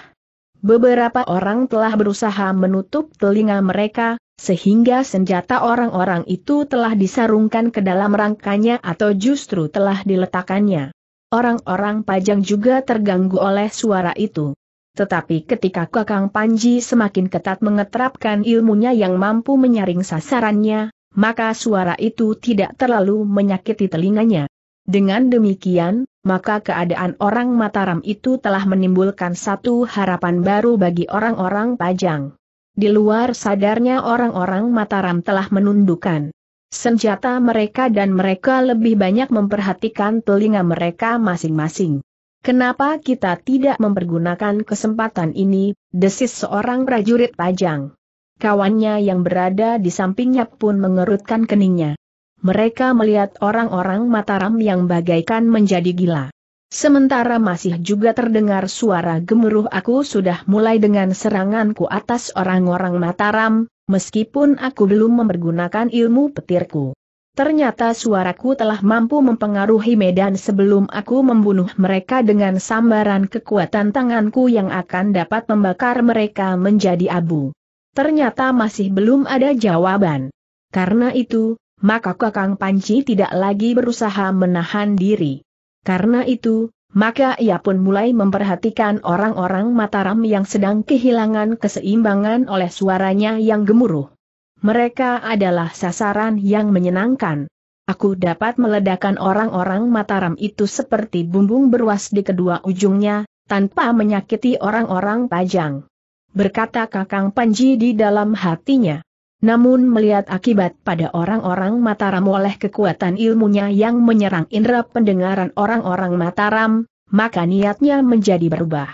Beberapa orang telah berusaha menutup telinga mereka, sehingga senjata orang-orang itu telah disarungkan ke dalam rangkanya atau justru telah diletakkannya. Orang-orang pajang juga terganggu oleh suara itu. Tetapi ketika Kakang Panji semakin ketat mengeterapkan ilmunya yang mampu menyaring sasarannya, maka suara itu tidak terlalu menyakiti telinganya. Dengan demikian, maka keadaan orang Mataram itu telah menimbulkan satu harapan baru bagi orang-orang pajang. Di luar sadarnya orang-orang Mataram telah menundukkan senjata mereka dan mereka lebih banyak memperhatikan telinga mereka masing-masing. Kenapa kita tidak mempergunakan kesempatan ini, desis seorang prajurit pajang. Kawannya yang berada di sampingnya pun mengerutkan keningnya. Mereka melihat orang-orang Mataram yang bagaikan menjadi gila. Sementara masih juga terdengar suara gemuruh aku sudah mulai dengan seranganku atas orang-orang Mataram, meskipun aku belum mempergunakan ilmu petirku. Ternyata suaraku telah mampu mempengaruhi medan sebelum aku membunuh mereka dengan sambaran kekuatan tanganku yang akan dapat membakar mereka menjadi abu. Ternyata masih belum ada jawaban. Karena itu, maka Kakang Panci tidak lagi berusaha menahan diri. Karena itu, maka ia pun mulai memperhatikan orang-orang Mataram yang sedang kehilangan keseimbangan oleh suaranya yang gemuruh. Mereka adalah sasaran yang menyenangkan. Aku dapat meledakan orang-orang Mataram itu seperti bumbung beruas di kedua ujungnya, tanpa menyakiti orang-orang Pajang. Berkata Kakang Panji di dalam hatinya. Namun melihat akibat pada orang-orang Mataram oleh kekuatan ilmunya yang menyerang indera pendengaran orang-orang Mataram, maka niatnya menjadi berubah.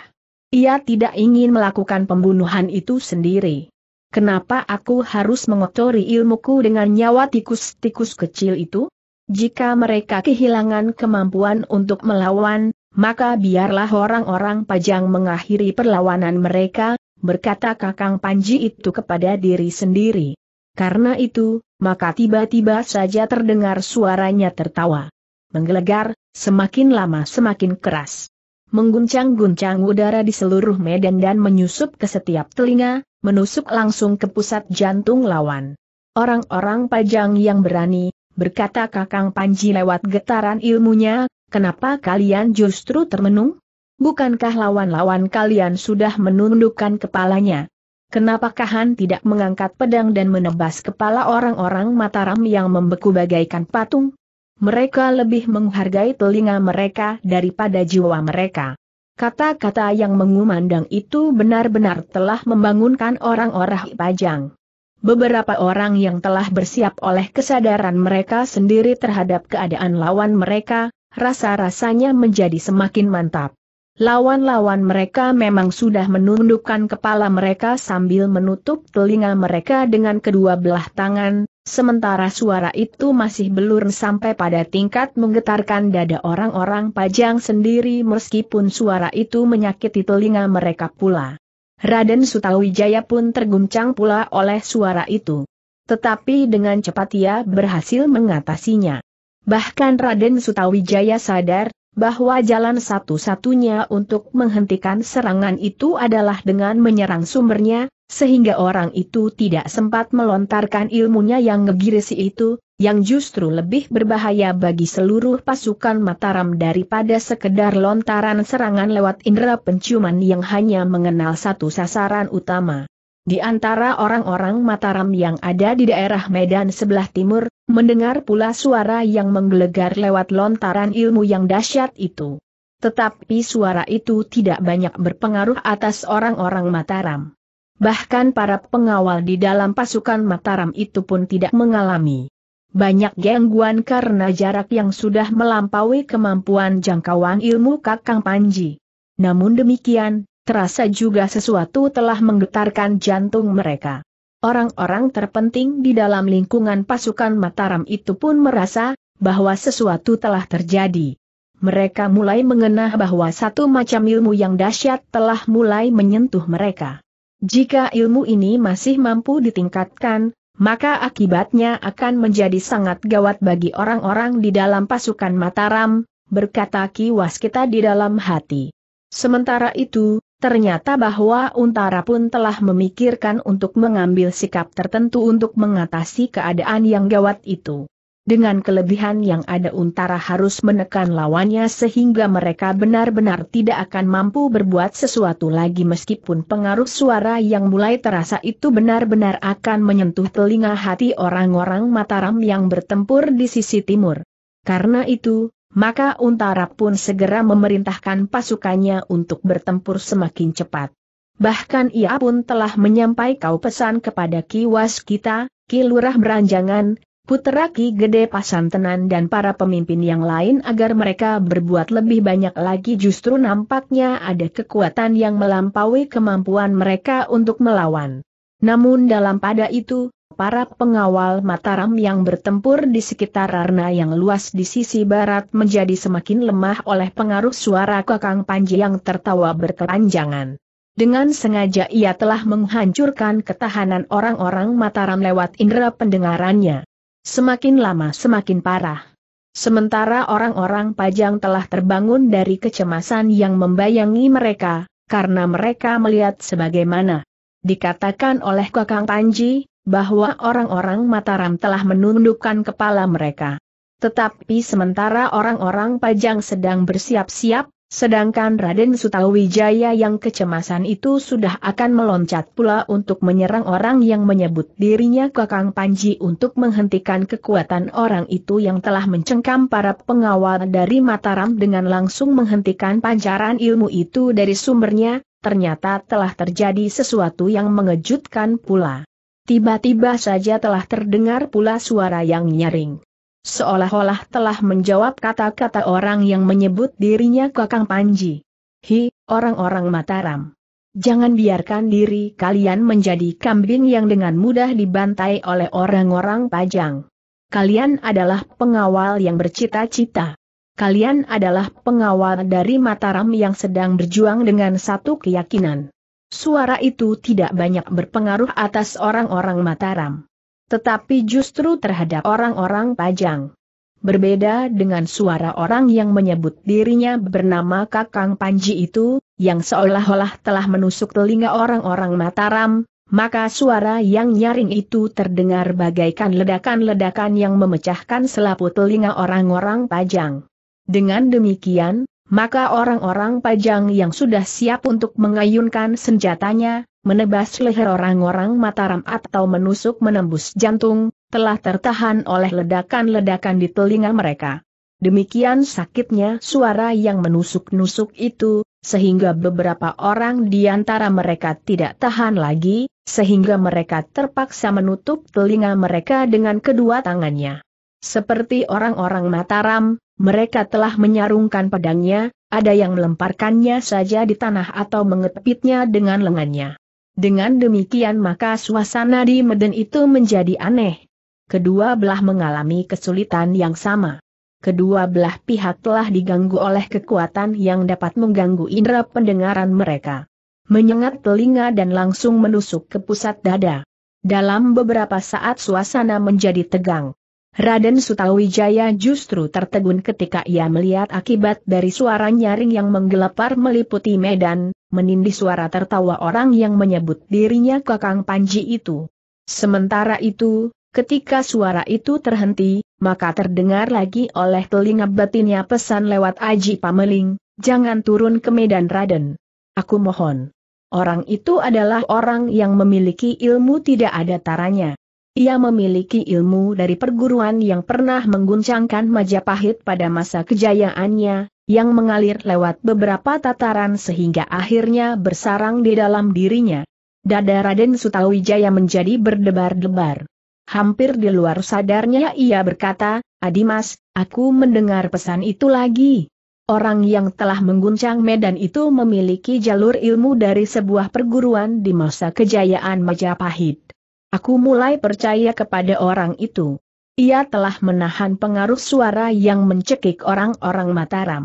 Ia tidak ingin melakukan pembunuhan itu sendiri. Kenapa aku harus mengotori ilmuku dengan nyawa tikus-tikus kecil itu? Jika mereka kehilangan kemampuan untuk melawan, maka biarlah orang-orang pajang mengakhiri perlawanan mereka, berkata Kakang Panji itu kepada diri sendiri. Karena itu, maka tiba-tiba saja terdengar suaranya tertawa. Menggelegar, semakin lama semakin keras. Mengguncang-guncang udara di seluruh medan dan menyusup ke setiap telinga, menusuk langsung ke pusat jantung lawan. Orang-orang pajang yang berani, berkata Kakang Panji lewat getaran ilmunya, kenapa kalian justru termenung? Bukankah lawan-lawan kalian sudah menundukkan kepalanya? Kenapa Kahan tidak mengangkat pedang dan menebas kepala orang-orang Mataram yang membeku bagaikan patung? Mereka lebih menghargai telinga mereka daripada jiwa mereka. Kata-kata yang mengumandang itu benar-benar telah membangunkan orang-orang Pajang. Beberapa orang yang telah bersiap oleh kesadaran mereka sendiri terhadap keadaan lawan mereka, rasa-rasanya menjadi semakin mantap. Lawan-lawan mereka memang sudah menundukkan kepala mereka sambil menutup telinga mereka dengan kedua belah tangan, sementara suara itu masih belur sampai pada tingkat menggetarkan dada orang-orang pajang sendiri meskipun suara itu menyakiti telinga mereka pula. Raden Sutawijaya pun terguncang pula oleh suara itu. Tetapi dengan cepat ia berhasil mengatasinya. Bahkan Raden Sutawijaya sadar, bahwa jalan satu-satunya untuk menghentikan serangan itu adalah dengan menyerang sumbernya, sehingga orang itu tidak sempat melontarkan ilmunya yang ngegirisi itu, yang justru lebih berbahaya bagi seluruh pasukan Mataram daripada sekedar lontaran serangan lewat indera penciuman yang hanya mengenal satu sasaran utama. Di antara orang-orang Mataram yang ada di daerah Medan sebelah timur, mendengar pula suara yang menggelegar lewat lontaran ilmu yang dahsyat itu. Tetapi suara itu tidak banyak berpengaruh atas orang-orang Mataram. Bahkan para pengawal di dalam pasukan Mataram itu pun tidak mengalami banyak gangguan karena jarak yang sudah melampaui kemampuan jangkauan ilmu Kakang Panji. Namun demikian, Terasa juga sesuatu telah menggetarkan jantung mereka. Orang-orang terpenting di dalam lingkungan pasukan Mataram itu pun merasa bahwa sesuatu telah terjadi. Mereka mulai mengenah bahwa satu macam ilmu yang dahsyat telah mulai menyentuh mereka. Jika ilmu ini masih mampu ditingkatkan, maka akibatnya akan menjadi sangat gawat bagi orang-orang di dalam pasukan Mataram, berkata Ki Waskita di dalam hati. Sementara itu, Ternyata bahwa Untara pun telah memikirkan untuk mengambil sikap tertentu untuk mengatasi keadaan yang gawat itu. Dengan kelebihan yang ada Untara harus menekan lawannya sehingga mereka benar-benar tidak akan mampu berbuat sesuatu lagi meskipun pengaruh suara yang mulai terasa itu benar-benar akan menyentuh telinga hati orang-orang Mataram yang bertempur di sisi timur. Karena itu, maka Untara pun segera memerintahkan pasukannya untuk bertempur semakin cepat. Bahkan ia pun telah menyampaikan pesan kepada Kiwas kita, Ki Lurah Beranjangan, Putra Ki Gede Pasantenan dan para pemimpin yang lain agar mereka berbuat lebih banyak lagi justru nampaknya ada kekuatan yang melampaui kemampuan mereka untuk melawan. Namun dalam pada itu, Para pengawal Mataram yang bertempur di sekitar arna yang luas di sisi barat menjadi semakin lemah oleh pengaruh suara Kakang Panji yang tertawa berkelanjangan. Dengan sengaja ia telah menghancurkan ketahanan orang-orang Mataram lewat indera pendengarannya. Semakin lama semakin parah. Sementara orang-orang Pajang telah terbangun dari kecemasan yang membayangi mereka, karena mereka melihat sebagaimana dikatakan oleh Kakang Panji, bahwa orang-orang Mataram telah menundukkan kepala mereka. Tetapi sementara orang-orang Pajang sedang bersiap-siap, sedangkan Raden Sutawijaya yang kecemasan itu sudah akan meloncat pula untuk menyerang orang yang menyebut dirinya Kakang Panji untuk menghentikan kekuatan orang itu yang telah mencengkam para pengawal dari Mataram dengan langsung menghentikan pancaran ilmu itu dari sumbernya, ternyata telah terjadi sesuatu yang mengejutkan pula. Tiba-tiba saja telah terdengar pula suara yang nyaring. Seolah-olah telah menjawab kata-kata orang yang menyebut dirinya Kakang Panji. Hi, orang-orang Mataram. Jangan biarkan diri kalian menjadi kambing yang dengan mudah dibantai oleh orang-orang pajang. Kalian adalah pengawal yang bercita-cita. Kalian adalah pengawal dari Mataram yang sedang berjuang dengan satu keyakinan. Suara itu tidak banyak berpengaruh atas orang-orang Mataram. Tetapi justru terhadap orang-orang Pajang. Berbeda dengan suara orang yang menyebut dirinya bernama Kakang Panji itu, yang seolah-olah telah menusuk telinga orang-orang Mataram, maka suara yang nyaring itu terdengar bagaikan ledakan-ledakan yang memecahkan selaput telinga orang-orang Pajang. Dengan demikian, maka orang-orang pajang yang sudah siap untuk mengayunkan senjatanya, menebas leher orang-orang Mataram atau menusuk menembus jantung, telah tertahan oleh ledakan-ledakan di telinga mereka. Demikian sakitnya suara yang menusuk-nusuk itu, sehingga beberapa orang di antara mereka tidak tahan lagi, sehingga mereka terpaksa menutup telinga mereka dengan kedua tangannya. Seperti orang-orang Mataram, mereka telah menyarungkan pedangnya, ada yang melemparkannya saja di tanah atau mengepitnya dengan lengannya. Dengan demikian maka suasana di medan itu menjadi aneh. Kedua belah mengalami kesulitan yang sama. Kedua belah pihak telah diganggu oleh kekuatan yang dapat mengganggu indera pendengaran mereka. Menyengat telinga dan langsung menusuk ke pusat dada. Dalam beberapa saat suasana menjadi tegang. Raden Sutawijaya justru tertegun ketika ia melihat akibat dari suara nyaring yang menggelepar meliputi medan, menindih suara tertawa orang yang menyebut dirinya Kakang Panji itu. Sementara itu, ketika suara itu terhenti, maka terdengar lagi oleh telinga batinnya pesan lewat Aji Pameling, jangan turun ke medan Raden. Aku mohon. Orang itu adalah orang yang memiliki ilmu tidak ada taranya. Ia memiliki ilmu dari perguruan yang pernah mengguncangkan Majapahit pada masa kejayaannya, yang mengalir lewat beberapa tataran sehingga akhirnya bersarang di dalam dirinya. Dada Raden Sutawijaya menjadi berdebar-debar. Hampir di luar sadarnya ia berkata, Adimas, aku mendengar pesan itu lagi. Orang yang telah mengguncang medan itu memiliki jalur ilmu dari sebuah perguruan di masa kejayaan Majapahit. Aku mulai percaya kepada orang itu. Ia telah menahan pengaruh suara yang mencekik orang-orang Mataram.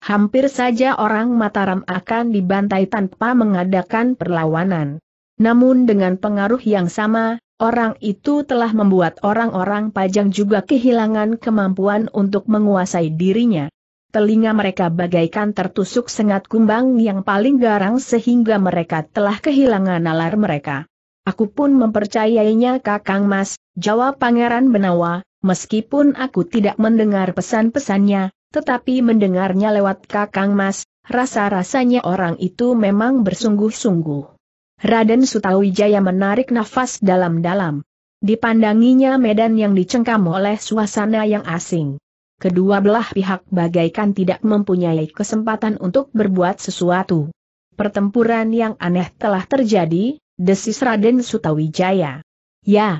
Hampir saja orang Mataram akan dibantai tanpa mengadakan perlawanan. Namun dengan pengaruh yang sama, orang itu telah membuat orang-orang Pajang juga kehilangan kemampuan untuk menguasai dirinya. Telinga mereka bagaikan tertusuk sengat kumbang yang paling garang sehingga mereka telah kehilangan nalar mereka. Aku pun mempercayainya Kakang Mas, jawab Pangeran Benawa, meskipun aku tidak mendengar pesan-pesannya, tetapi mendengarnya lewat Kakang Mas, rasa-rasanya orang itu memang bersungguh-sungguh. Raden Sutawijaya menarik nafas dalam-dalam. Dipandanginya medan yang dicengkam oleh suasana yang asing. Kedua belah pihak bagaikan tidak mempunyai kesempatan untuk berbuat sesuatu. Pertempuran yang aneh telah terjadi, desis Raden Sutawijaya. Ya,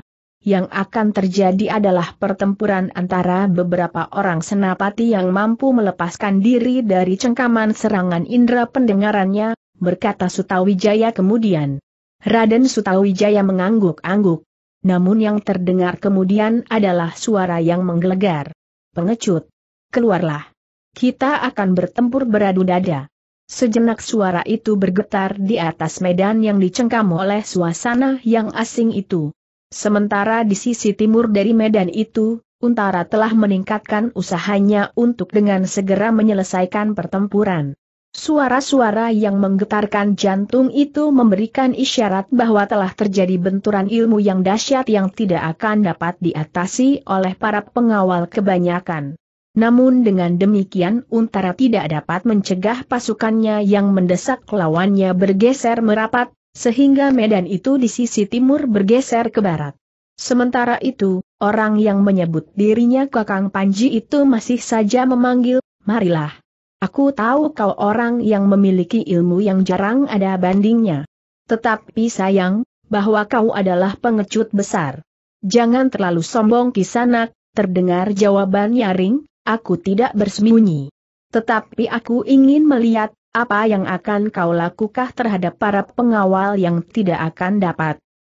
yang akan terjadi adalah pertempuran antara beberapa orang senapati yang mampu melepaskan diri dari cengkaman serangan indera pendengarannya, berkata Sutawijaya kemudian. Raden Sutawijaya mengangguk-angguk. Namun yang terdengar kemudian adalah suara yang menggelegar. Pengecut. Keluarlah. Kita akan bertempur beradu dada. Sejenak suara itu bergetar di atas medan yang dicengkam oleh suasana yang asing itu. Sementara di sisi timur dari medan itu, Untara telah meningkatkan usahanya untuk dengan segera menyelesaikan pertempuran. Suara-suara yang menggetarkan jantung itu memberikan isyarat bahwa telah terjadi benturan ilmu yang dahsyat yang tidak akan dapat diatasi oleh para pengawal kebanyakan. Namun dengan demikian Untara tidak dapat mencegah pasukannya yang mendesak lawannya bergeser merapat, sehingga medan itu di sisi timur bergeser ke barat. Sementara itu, orang yang menyebut dirinya Kakang Panji itu masih saja memanggil, marilah. Aku tahu kau orang yang memiliki ilmu yang jarang ada bandingnya. Tetapi sayang, bahwa kau adalah pengecut besar. Jangan terlalu sombong kisanak, terdengar jawaban Yaring, Aku tidak bersembunyi. Tetapi aku ingin melihat, apa yang akan kau lakukan terhadap para pengawal yang tidak akan dapat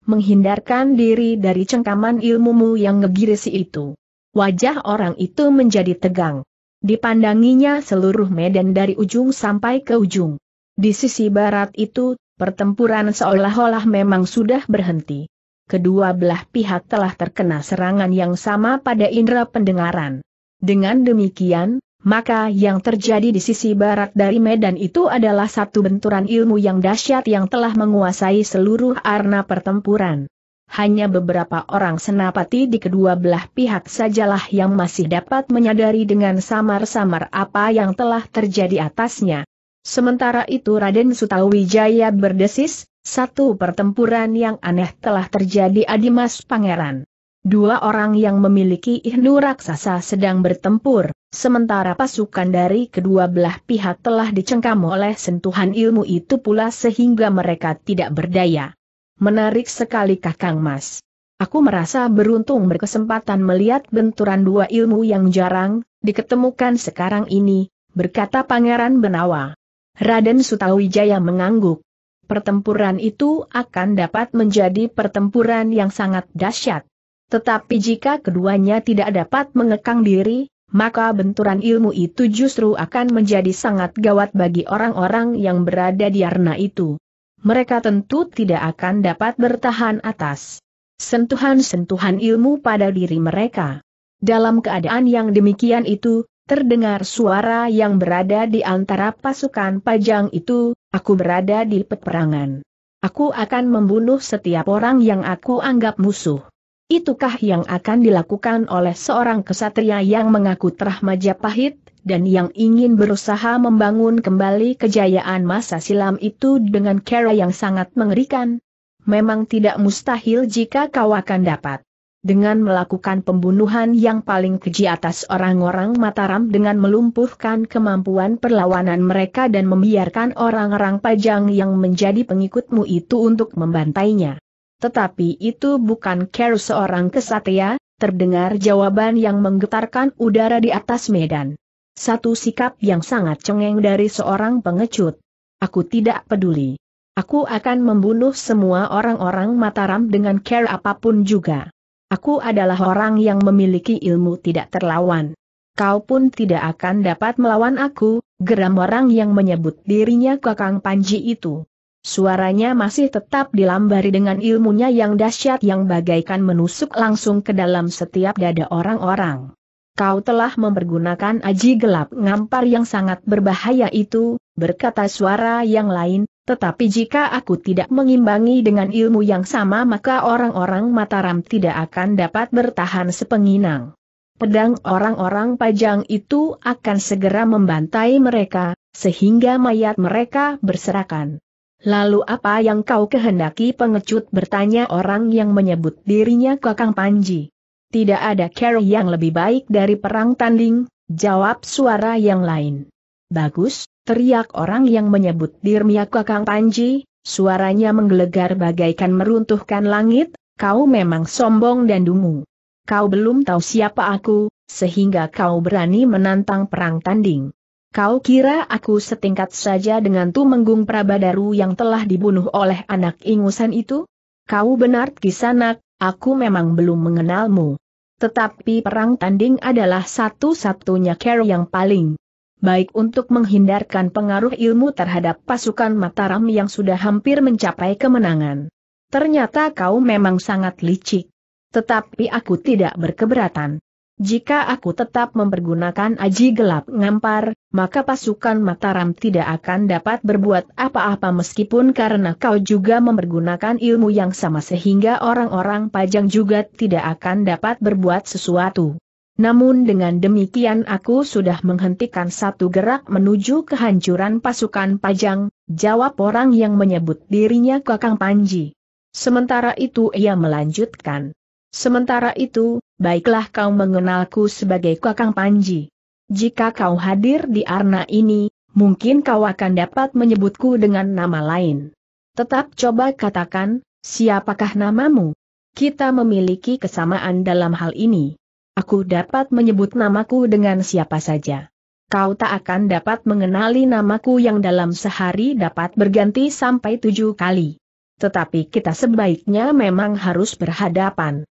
menghindarkan diri dari cengkaman ilmumu yang ngegirisi itu. Wajah orang itu menjadi tegang. Dipandanginya seluruh medan dari ujung sampai ke ujung. Di sisi barat itu, pertempuran seolah-olah memang sudah berhenti. Kedua belah pihak telah terkena serangan yang sama pada indera pendengaran. Dengan demikian, maka yang terjadi di sisi barat dari medan itu adalah satu benturan ilmu yang dahsyat yang telah menguasai seluruh arena pertempuran. Hanya beberapa orang senapati di kedua belah pihak sajalah yang masih dapat menyadari dengan samar-samar apa yang telah terjadi atasnya. Sementara itu Raden Sutawijaya berdesis, satu pertempuran yang aneh telah terjadi Adimas Pangeran. Dua orang yang memiliki ihnu raksasa sedang bertempur, sementara pasukan dari kedua belah pihak telah dicengkam oleh sentuhan ilmu itu pula sehingga mereka tidak berdaya. Menarik sekali Kakang Mas. Aku merasa beruntung berkesempatan melihat benturan dua ilmu yang jarang, diketemukan sekarang ini, berkata Pangeran Benawa. Raden Sutawijaya mengangguk. Pertempuran itu akan dapat menjadi pertempuran yang sangat dahsyat. Tetapi jika keduanya tidak dapat mengekang diri, maka benturan ilmu itu justru akan menjadi sangat gawat bagi orang-orang yang berada di arna itu. Mereka tentu tidak akan dapat bertahan atas sentuhan-sentuhan ilmu pada diri mereka. Dalam keadaan yang demikian itu, terdengar suara yang berada di antara pasukan pajang itu, aku berada di peperangan. Aku akan membunuh setiap orang yang aku anggap musuh. Itukah yang akan dilakukan oleh seorang kesatria yang mengaku terah Majapahit, dan yang ingin berusaha membangun kembali kejayaan masa silam itu dengan cara yang sangat mengerikan? Memang tidak mustahil jika kau akan dapat. Dengan melakukan pembunuhan yang paling keji atas orang-orang Mataram dengan melumpuhkan kemampuan perlawanan mereka dan membiarkan orang-orang pajang yang menjadi pengikutmu itu untuk membantainya. Tetapi itu bukan care seorang kesatria, terdengar jawaban yang menggetarkan udara di atas medan. Satu sikap yang sangat cengeng dari seorang pengecut. Aku tidak peduli. Aku akan membunuh semua orang-orang Mataram dengan care apapun juga. Aku adalah orang yang memiliki ilmu tidak terlawan. Kau pun tidak akan dapat melawan aku, geram orang yang menyebut dirinya Kakang Panji itu. Suaranya masih tetap dilambari dengan ilmunya yang dahsyat yang bagaikan menusuk langsung ke dalam setiap dada orang-orang. Kau telah mempergunakan aji gelap ngampar yang sangat berbahaya itu, berkata suara yang lain, tetapi jika aku tidak mengimbangi dengan ilmu yang sama maka orang-orang Mataram tidak akan dapat bertahan sepenginang. Pedang orang-orang pajang itu akan segera membantai mereka, sehingga mayat mereka berserakan. Lalu apa yang kau kehendaki pengecut bertanya orang yang menyebut dirinya Kakang Panji. Tidak ada care yang lebih baik dari perang tanding, jawab suara yang lain. Bagus, teriak orang yang menyebut dirinya Kakang Panji, suaranya menggelegar bagaikan meruntuhkan langit, kau memang sombong dan dungu. Kau belum tahu siapa aku, sehingga kau berani menantang perang tanding. Kau kira aku setingkat saja dengan Tumenggung Prabadaru yang telah dibunuh oleh anak ingusan itu? Kau benar kisanak, aku memang belum mengenalmu. Tetapi perang tanding adalah satu-satunya care yang paling baik untuk menghindarkan pengaruh ilmu terhadap pasukan Mataram yang sudah hampir mencapai kemenangan. Ternyata kau memang sangat licik. Tetapi aku tidak berkeberatan. Jika aku tetap mempergunakan aji gelap ngampar, maka pasukan Mataram tidak akan dapat berbuat apa-apa meskipun karena kau juga mempergunakan ilmu yang sama sehingga orang-orang pajang juga tidak akan dapat berbuat sesuatu. Namun dengan demikian aku sudah menghentikan satu gerak menuju kehancuran pasukan pajang, jawab orang yang menyebut dirinya Kakang Panji. Sementara itu ia melanjutkan. Sementara itu, baiklah kau mengenalku sebagai Kakang Panji. Jika kau hadir di arna ini, mungkin kau akan dapat menyebutku dengan nama lain. Tetap coba katakan, siapakah namamu? Kita memiliki kesamaan dalam hal ini. Aku dapat menyebut namaku dengan siapa saja kau tak akan dapat mengenali namaku yang dalam sehari dapat berganti sampai tujuh kali. Tetapi kita sebaiknya memang harus berhadapan.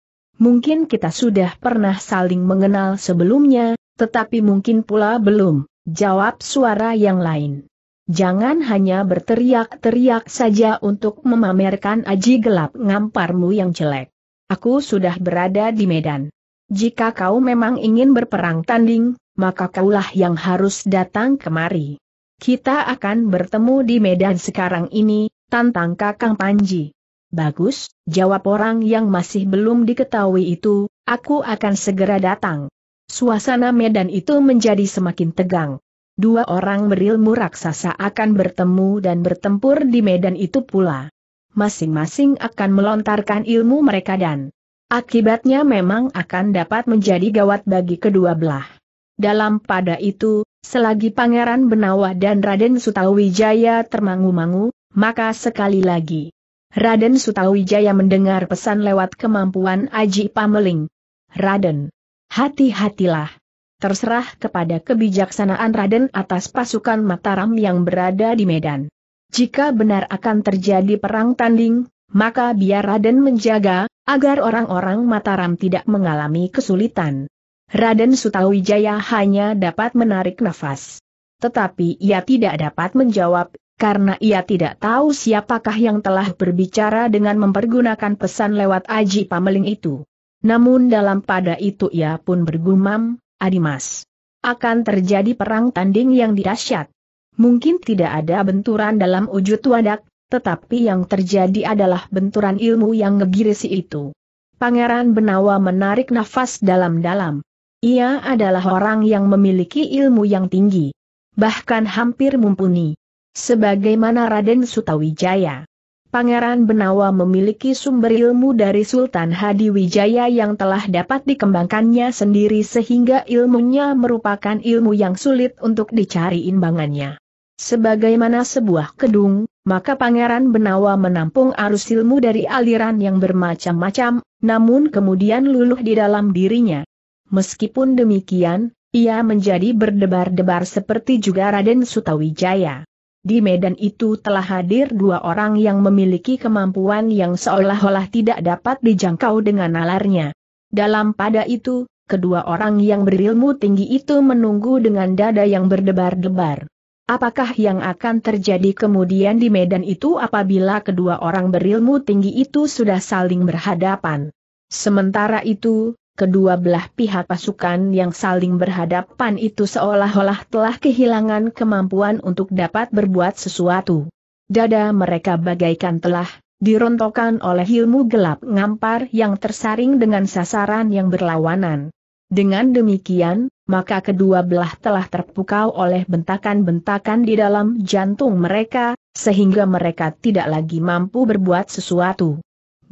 Mungkin kita sudah pernah saling mengenal sebelumnya, tetapi mungkin pula belum, jawab suara yang lain. Jangan hanya berteriak-teriak saja untuk memamerkan aji gelap ngamparmu yang jelek. Aku sudah berada di Medan. Jika kau memang ingin berperang tanding, maka kaulah yang harus datang kemari. Kita akan bertemu di Medan sekarang ini, tantang Kakang Panji. Bagus, jawab orang yang masih belum diketahui itu, aku akan segera datang. Suasana medan itu menjadi semakin tegang. Dua orang berilmu raksasa akan bertemu dan bertempur di medan itu pula. Masing-masing akan melontarkan ilmu mereka dan akibatnya memang akan dapat menjadi gawat bagi kedua belah. Dalam pada itu, selagi Pangeran Benawa dan Raden Sutawijaya termangu-mangu, maka sekali lagi Raden Sutawijaya mendengar pesan lewat kemampuan Aji Pameling. Raden, hati-hatilah. Terserah kepada kebijaksanaan Raden atas pasukan Mataram yang berada di Medan. Jika benar akan terjadi perang tanding, maka biar Raden menjaga, agar orang-orang Mataram tidak mengalami kesulitan. Raden Sutawijaya hanya dapat menarik nafas. Tetapi ia tidak dapat menjawab karena ia tidak tahu siapakah yang telah berbicara dengan mempergunakan pesan lewat Aji Pameling itu. Namun dalam pada itu ia pun bergumam, Adimas. Akan terjadi perang tanding yang dirasyat. Mungkin tidak ada benturan dalam wujud wadak, tetapi yang terjadi adalah benturan ilmu yang ngegirisi itu. Pangeran Benawa menarik nafas dalam-dalam. Ia adalah orang yang memiliki ilmu yang tinggi. Bahkan hampir mumpuni. Sebagaimana Raden Sutawijaya. Pangeran Benawa memiliki sumber ilmu dari Sultan Hadi Wijaya yang telah dapat dikembangkannya sendiri sehingga ilmunya merupakan ilmu yang sulit untuk dicari imbangannya. Sebagaimana sebuah kedung, maka Pangeran Benawa menampung arus ilmu dari aliran yang bermacam-macam, namun kemudian luluh di dalam dirinya. Meskipun demikian, ia menjadi berdebar-debar seperti juga Raden Sutawijaya. Di medan itu telah hadir dua orang yang memiliki kemampuan yang seolah-olah tidak dapat dijangkau dengan nalarnya. Dalam pada itu, kedua orang yang berilmu tinggi itu menunggu dengan dada yang berdebar-debar. Apakah yang akan terjadi kemudian di medan itu apabila kedua orang berilmu tinggi itu sudah saling berhadapan? Sementara itu, kedua belah pihak pasukan yang saling berhadapan itu seolah-olah telah kehilangan kemampuan untuk dapat berbuat sesuatu. Dada mereka bagaikan telah dirontokkan oleh ilmu gelap ngampar yang tersaring dengan sasaran yang berlawanan. Dengan demikian, maka kedua belah telah terpukau oleh bentakan-bentakan di dalam jantung mereka, sehingga mereka tidak lagi mampu berbuat sesuatu.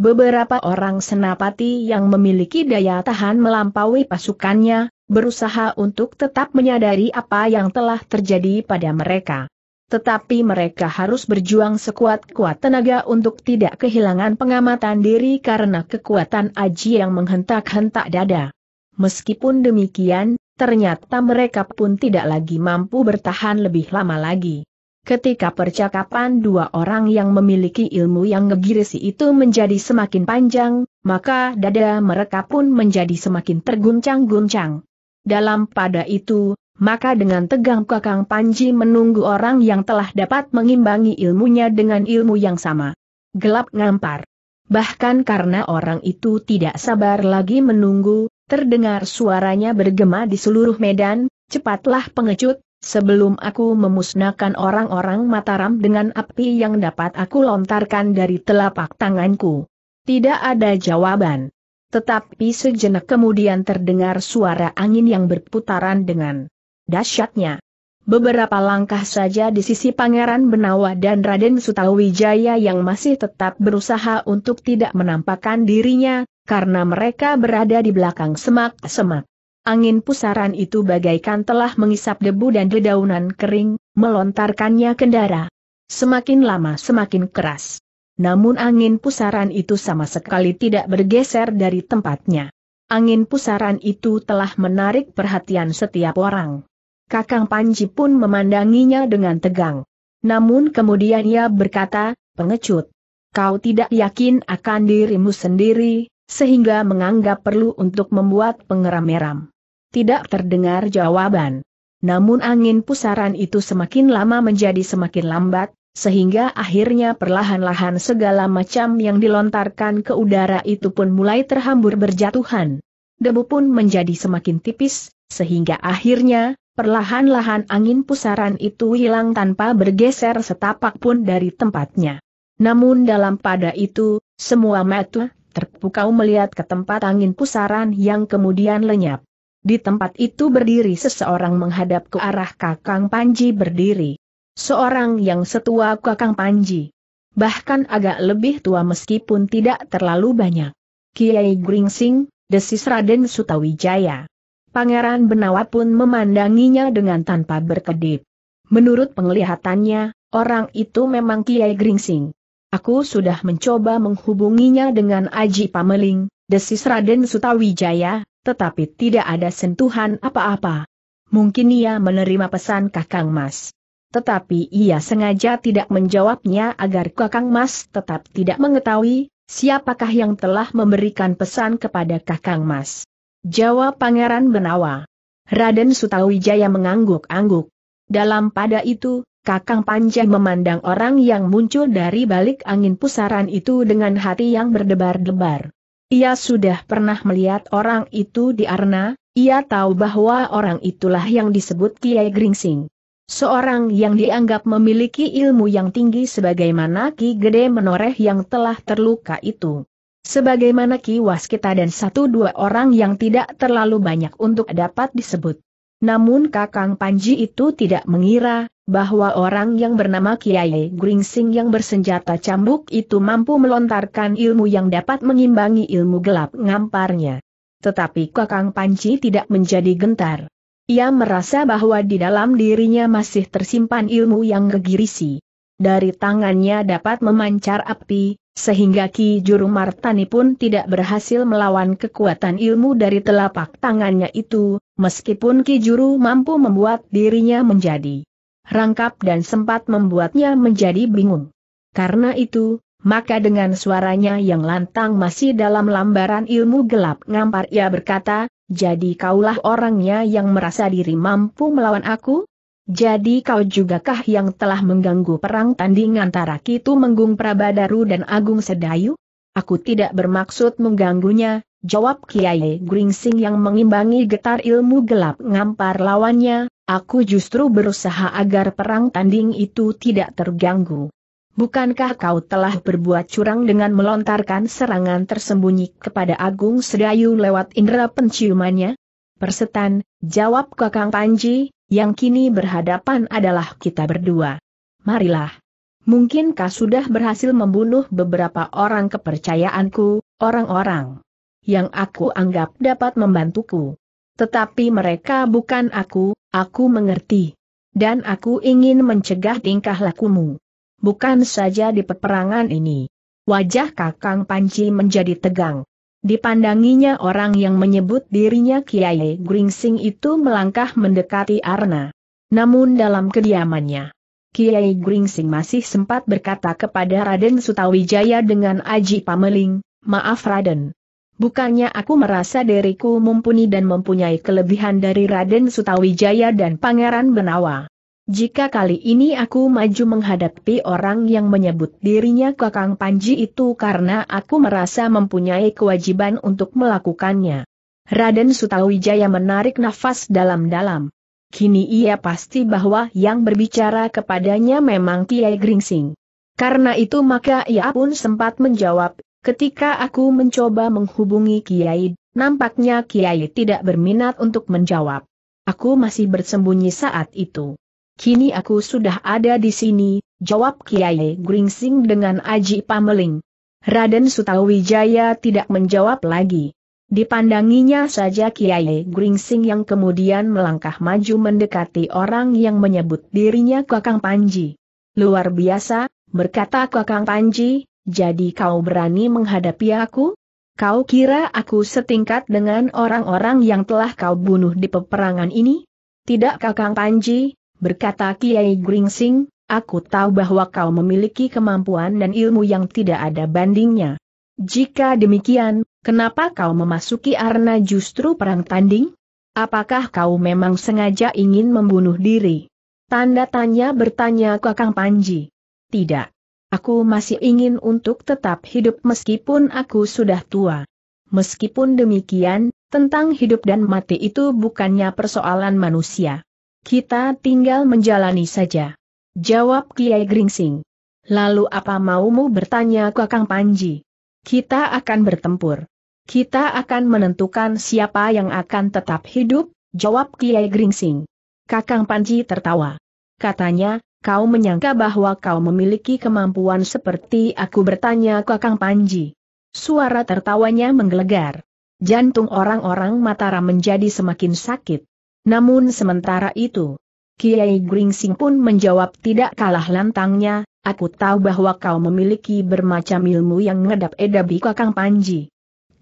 Beberapa orang senapati yang memiliki daya tahan melampaui pasukannya, berusaha untuk tetap menyadari apa yang telah terjadi pada mereka. Tetapi mereka harus berjuang sekuat-kuat tenaga untuk tidak kehilangan pengamatan diri karena kekuatan aji yang menghentak-hentak dada. Meskipun demikian, ternyata mereka pun tidak lagi mampu bertahan lebih lama lagi. Ketika percakapan dua orang yang memiliki ilmu yang ngegirisi itu menjadi semakin panjang, maka dada mereka pun menjadi semakin terguncang-guncang. Dalam pada itu, maka dengan tegang Kakang Panji menunggu orang yang telah dapat mengimbangi ilmunya dengan ilmu yang sama. Gelap ngampar. Bahkan karena orang itu tidak sabar lagi menunggu, terdengar suaranya bergema di seluruh medan, cepatlah pengecut, Sebelum aku memusnahkan orang-orang Mataram dengan api yang dapat aku lontarkan dari telapak tanganku. Tidak ada jawaban. Tetapi sejenak kemudian terdengar suara angin yang berputaran dengan dahsyatnya. Beberapa langkah saja di sisi Pangeran Benawa dan Raden Sutawijaya yang masih tetap berusaha untuk tidak menampakkan dirinya, karena mereka berada di belakang semak-semak. Angin pusaran itu bagaikan telah mengisap debu dan dedaunan kering, melontarkannya kendara. Semakin lama semakin keras. Namun angin pusaran itu sama sekali tidak bergeser dari tempatnya. Angin pusaran itu telah menarik perhatian setiap orang. Kakang Panji pun memandanginya dengan tegang. Namun kemudian ia berkata, pengecut. Kau tidak yakin akan dirimu sendiri, sehingga menganggap perlu untuk membuat pengeram-eram tidak terdengar jawaban. Namun angin pusaran itu semakin lama menjadi semakin lambat, sehingga akhirnya perlahan-lahan segala macam yang dilontarkan ke udara itu pun mulai terhambur berjatuhan. Debu pun menjadi semakin tipis, sehingga akhirnya, perlahan-lahan angin pusaran itu hilang tanpa bergeser setapak pun dari tempatnya. Namun dalam pada itu, semua mata terpukau melihat ke tempat angin pusaran yang kemudian lenyap. Di tempat itu berdiri seseorang menghadap ke arah Kakang Panji berdiri. Seorang yang setua Kakang Panji. Bahkan agak lebih tua meskipun tidak terlalu banyak. Kiai Gringsing, desis Raden Sutawijaya. Pangeran Benawa pun memandanginya dengan tanpa berkedip. Menurut penglihatannya, orang itu memang Kiai Gringsing. Aku sudah mencoba menghubunginya dengan Aji Pameling, desis Raden Sutawijaya, tetapi tidak ada sentuhan apa-apa. Mungkin ia menerima pesan Kakang Mas. Tetapi ia sengaja tidak menjawabnya agar Kakang Mas tetap tidak mengetahui siapakah yang telah memberikan pesan kepada Kakang Mas. Jawab Pangeran Benawa. Raden Sutawijaya mengangguk-angguk. Dalam pada itu, Kakang Panjang memandang orang yang muncul dari balik angin pusaran itu dengan hati yang berdebar-debar. Ia sudah pernah melihat orang itu di Arna. ia tahu bahwa orang itulah yang disebut Kiai Gringsing. Seorang yang dianggap memiliki ilmu yang tinggi sebagaimana Ki Gede Menoreh yang telah terluka itu. Sebagaimana Ki Waskita dan satu dua orang yang tidak terlalu banyak untuk dapat disebut. Namun Kakang Panji itu tidak mengira, bahwa orang yang bernama Kiai Gringsing yang bersenjata cambuk itu mampu melontarkan ilmu yang dapat mengimbangi ilmu gelap ngamparnya. Tetapi Kakang Panji tidak menjadi gentar. Ia merasa bahwa di dalam dirinya masih tersimpan ilmu yang gegirisi dari tangannya dapat memancar api, sehingga Ki Juru Martani pun tidak berhasil melawan kekuatan ilmu dari telapak tangannya itu, meskipun Ki Juru mampu membuat dirinya menjadi rangkap dan sempat membuatnya menjadi bingung. Karena itu, maka dengan suaranya yang lantang masih dalam lambaran ilmu gelap ngampar ia berkata, jadi kaulah orangnya yang merasa diri mampu melawan aku? Jadi kau jugakah yang telah mengganggu perang tanding antara Kitu Menggung Prabadaru dan Agung Sedayu? Aku tidak bermaksud mengganggunya, jawab Kiai Gringsing yang mengimbangi getar ilmu gelap ngampar lawannya, aku justru berusaha agar perang tanding itu tidak terganggu. Bukankah kau telah berbuat curang dengan melontarkan serangan tersembunyi kepada Agung Sedayu lewat indera penciumannya? Persetan, jawab Kakang Panji, yang kini berhadapan adalah kita berdua. Marilah. Mungkinkah sudah berhasil membunuh beberapa orang kepercayaanku, orang-orang yang aku anggap dapat membantuku. Tetapi mereka bukan aku, aku mengerti. Dan aku ingin mencegah tingkah lakumu. Bukan saja di peperangan ini. Wajah Kakang Panji menjadi tegang. Dipandanginya orang yang menyebut dirinya Kiai Gringsing itu melangkah mendekati Arna. Namun dalam kediamannya, Kiai Gringsing masih sempat berkata kepada Raden Sutawijaya dengan aji pameling, maaf Raden. Bukannya aku merasa diriku mumpuni dan mempunyai kelebihan dari Raden Sutawijaya dan Pangeran Benawa. Jika kali ini aku maju menghadapi orang yang menyebut dirinya Kakang Panji itu karena aku merasa mempunyai kewajiban untuk melakukannya. Raden Sutawijaya menarik nafas dalam-dalam. Kini ia pasti bahwa yang berbicara kepadanya memang Kiai Gringsing. Karena itu maka ia pun sempat menjawab, ketika aku mencoba menghubungi Kiai, nampaknya Kiai tidak berminat untuk menjawab. Aku masih bersembunyi saat itu. Kini aku sudah ada di sini, jawab Kiai Gringsing dengan aji pameling. Raden Sutawijaya tidak menjawab lagi. Dipandanginya saja Kiai Gringsing yang kemudian melangkah maju mendekati orang yang menyebut dirinya Kakang Panji. Luar biasa, berkata Kakang Panji, jadi kau berani menghadapi aku? Kau kira aku setingkat dengan orang-orang yang telah kau bunuh di peperangan ini? Tidak Kakang Panji, berkata Kiai Gringsing, aku tahu bahwa kau memiliki kemampuan dan ilmu yang tidak ada bandingnya. Jika demikian, kenapa kau memasuki arena justru perang tanding? Apakah kau memang sengaja ingin membunuh diri? Tanda tanya bertanya Kakang Panji. Tidak. Aku masih ingin untuk tetap hidup meskipun aku sudah tua. Meskipun demikian, tentang hidup dan mati itu bukannya persoalan manusia. Kita tinggal menjalani saja. Jawab Kiai Gringsing. Lalu apa maumu bertanya Kakang Panji? Kita akan bertempur. Kita akan menentukan siapa yang akan tetap hidup, jawab Kiai Gringsing. Kakang Panji tertawa. Katanya, kau menyangka bahwa kau memiliki kemampuan seperti aku bertanya Kakang Panji. Suara tertawanya menggelegar. Jantung orang-orang Mataram menjadi semakin sakit. Namun sementara itu, Kiai Gringsing pun menjawab tidak kalah lantangnya, aku tahu bahwa kau memiliki bermacam ilmu yang ngedap edabi kakang Panji.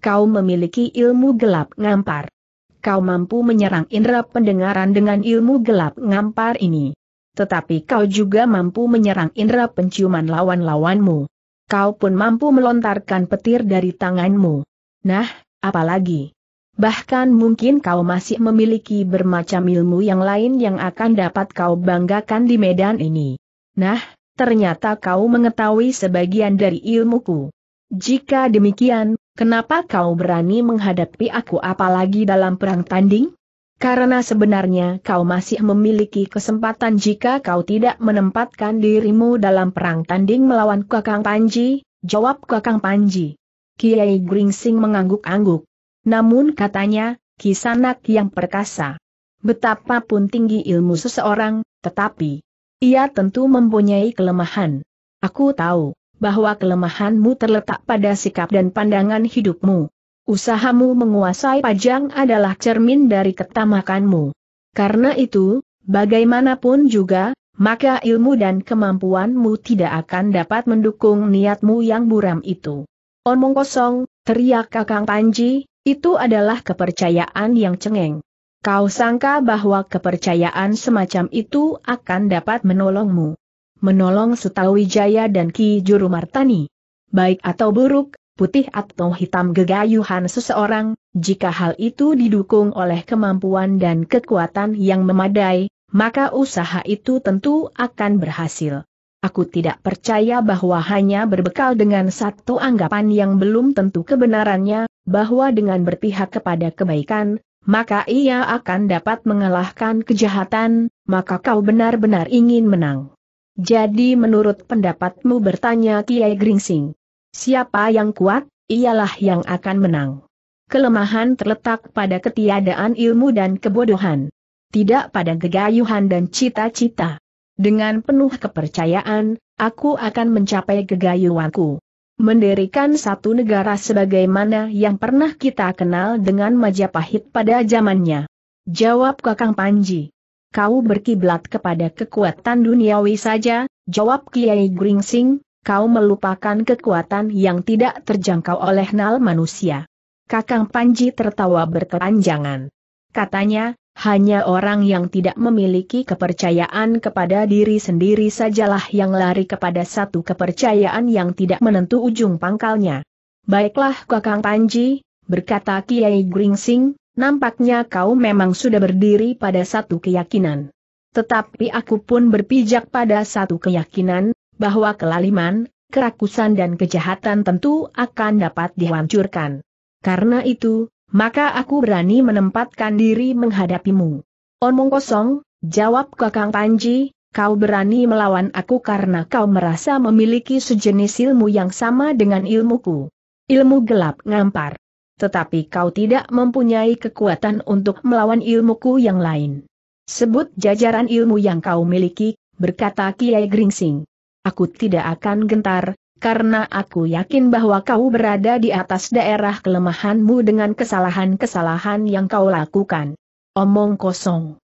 Kau memiliki ilmu gelap ngampar. Kau mampu menyerang indera pendengaran dengan ilmu gelap ngampar ini. Tetapi kau juga mampu menyerang indera penciuman lawan-lawanmu. Kau pun mampu melontarkan petir dari tanganmu. Nah, apalagi? Bahkan mungkin kau masih memiliki bermacam ilmu yang lain yang akan dapat kau banggakan di medan ini. Nah, ternyata kau mengetahui sebagian dari ilmuku. Jika demikian, kenapa kau berani menghadapi aku apalagi dalam perang tanding? Karena sebenarnya kau masih memiliki kesempatan jika kau tidak menempatkan dirimu dalam perang tanding melawan Kakang Panji, jawab Kakang Panji. Kiai Gringsing mengangguk-angguk. Namun katanya, kisanak yang perkasa. Betapapun tinggi ilmu seseorang, tetapi ia tentu mempunyai kelemahan. Aku tahu bahwa kelemahanmu terletak pada sikap dan pandangan hidupmu. Usahamu menguasai pajang adalah cermin dari ketamakanmu. Karena itu, bagaimanapun juga, maka ilmu dan kemampuanmu tidak akan dapat mendukung niatmu yang buram itu. Omong kosong, teriak Kakang Panji, itu adalah kepercayaan yang cengeng. Kau sangka bahwa kepercayaan semacam itu akan dapat menolongmu. Menolong Sutawijaya dan Ki Juru Martani. Baik atau buruk, putih atau hitam gegayuhan seseorang, jika hal itu didukung oleh kemampuan dan kekuatan yang memadai, maka usaha itu tentu akan berhasil. Aku tidak percaya bahwa hanya berbekal dengan satu anggapan yang belum tentu kebenarannya, bahwa dengan berpihak kepada kebaikan, maka ia akan dapat mengalahkan kejahatan, maka kau benar-benar ingin menang. Jadi menurut pendapatmu bertanya Kiai Gringsing. Siapa yang kuat, ialah yang akan menang. Kelemahan terletak pada ketiadaan ilmu dan kebodohan. Tidak pada gegayuhan dan cita-cita. Dengan penuh kepercayaan, aku akan mencapai gegayuanku mendirikan satu negara sebagaimana yang pernah kita kenal dengan Majapahit pada zamannya. Jawab Kakang Panji. Kau berkiblat kepada kekuatan duniawi saja, jawab Kiai Gringsing, kau melupakan kekuatan yang tidak terjangkau oleh nal manusia. Kakang Panji tertawa berkepanjangan. Katanya, hanya orang yang tidak memiliki kepercayaan kepada diri sendiri sajalah yang lari kepada satu kepercayaan yang tidak menentu ujung pangkalnya. Baiklah Kakang Panji, berkata Kiai Gringsing, nampaknya kau memang sudah berdiri pada satu keyakinan. Tetapi aku pun berpijak pada satu keyakinan, bahwa kelaliman, kerakusan dan kejahatan tentu akan dapat dihancurkan. Karena itu, maka aku berani menempatkan diri menghadapimu. Omong kosong, jawab Kakang Panji, kau berani melawan aku karena kau merasa memiliki sejenis ilmu yang sama dengan ilmuku. Ilmu gelap ngampar. Tetapi kau tidak mempunyai kekuatan untuk melawan ilmuku yang lain. Sebut jajaran ilmu yang kau miliki, berkata Kiai Gringsing. Aku tidak akan gentar, karena aku yakin bahwa kau berada di atas daerah kelemahanmu dengan kesalahan-kesalahan yang kau lakukan. Omong kosong.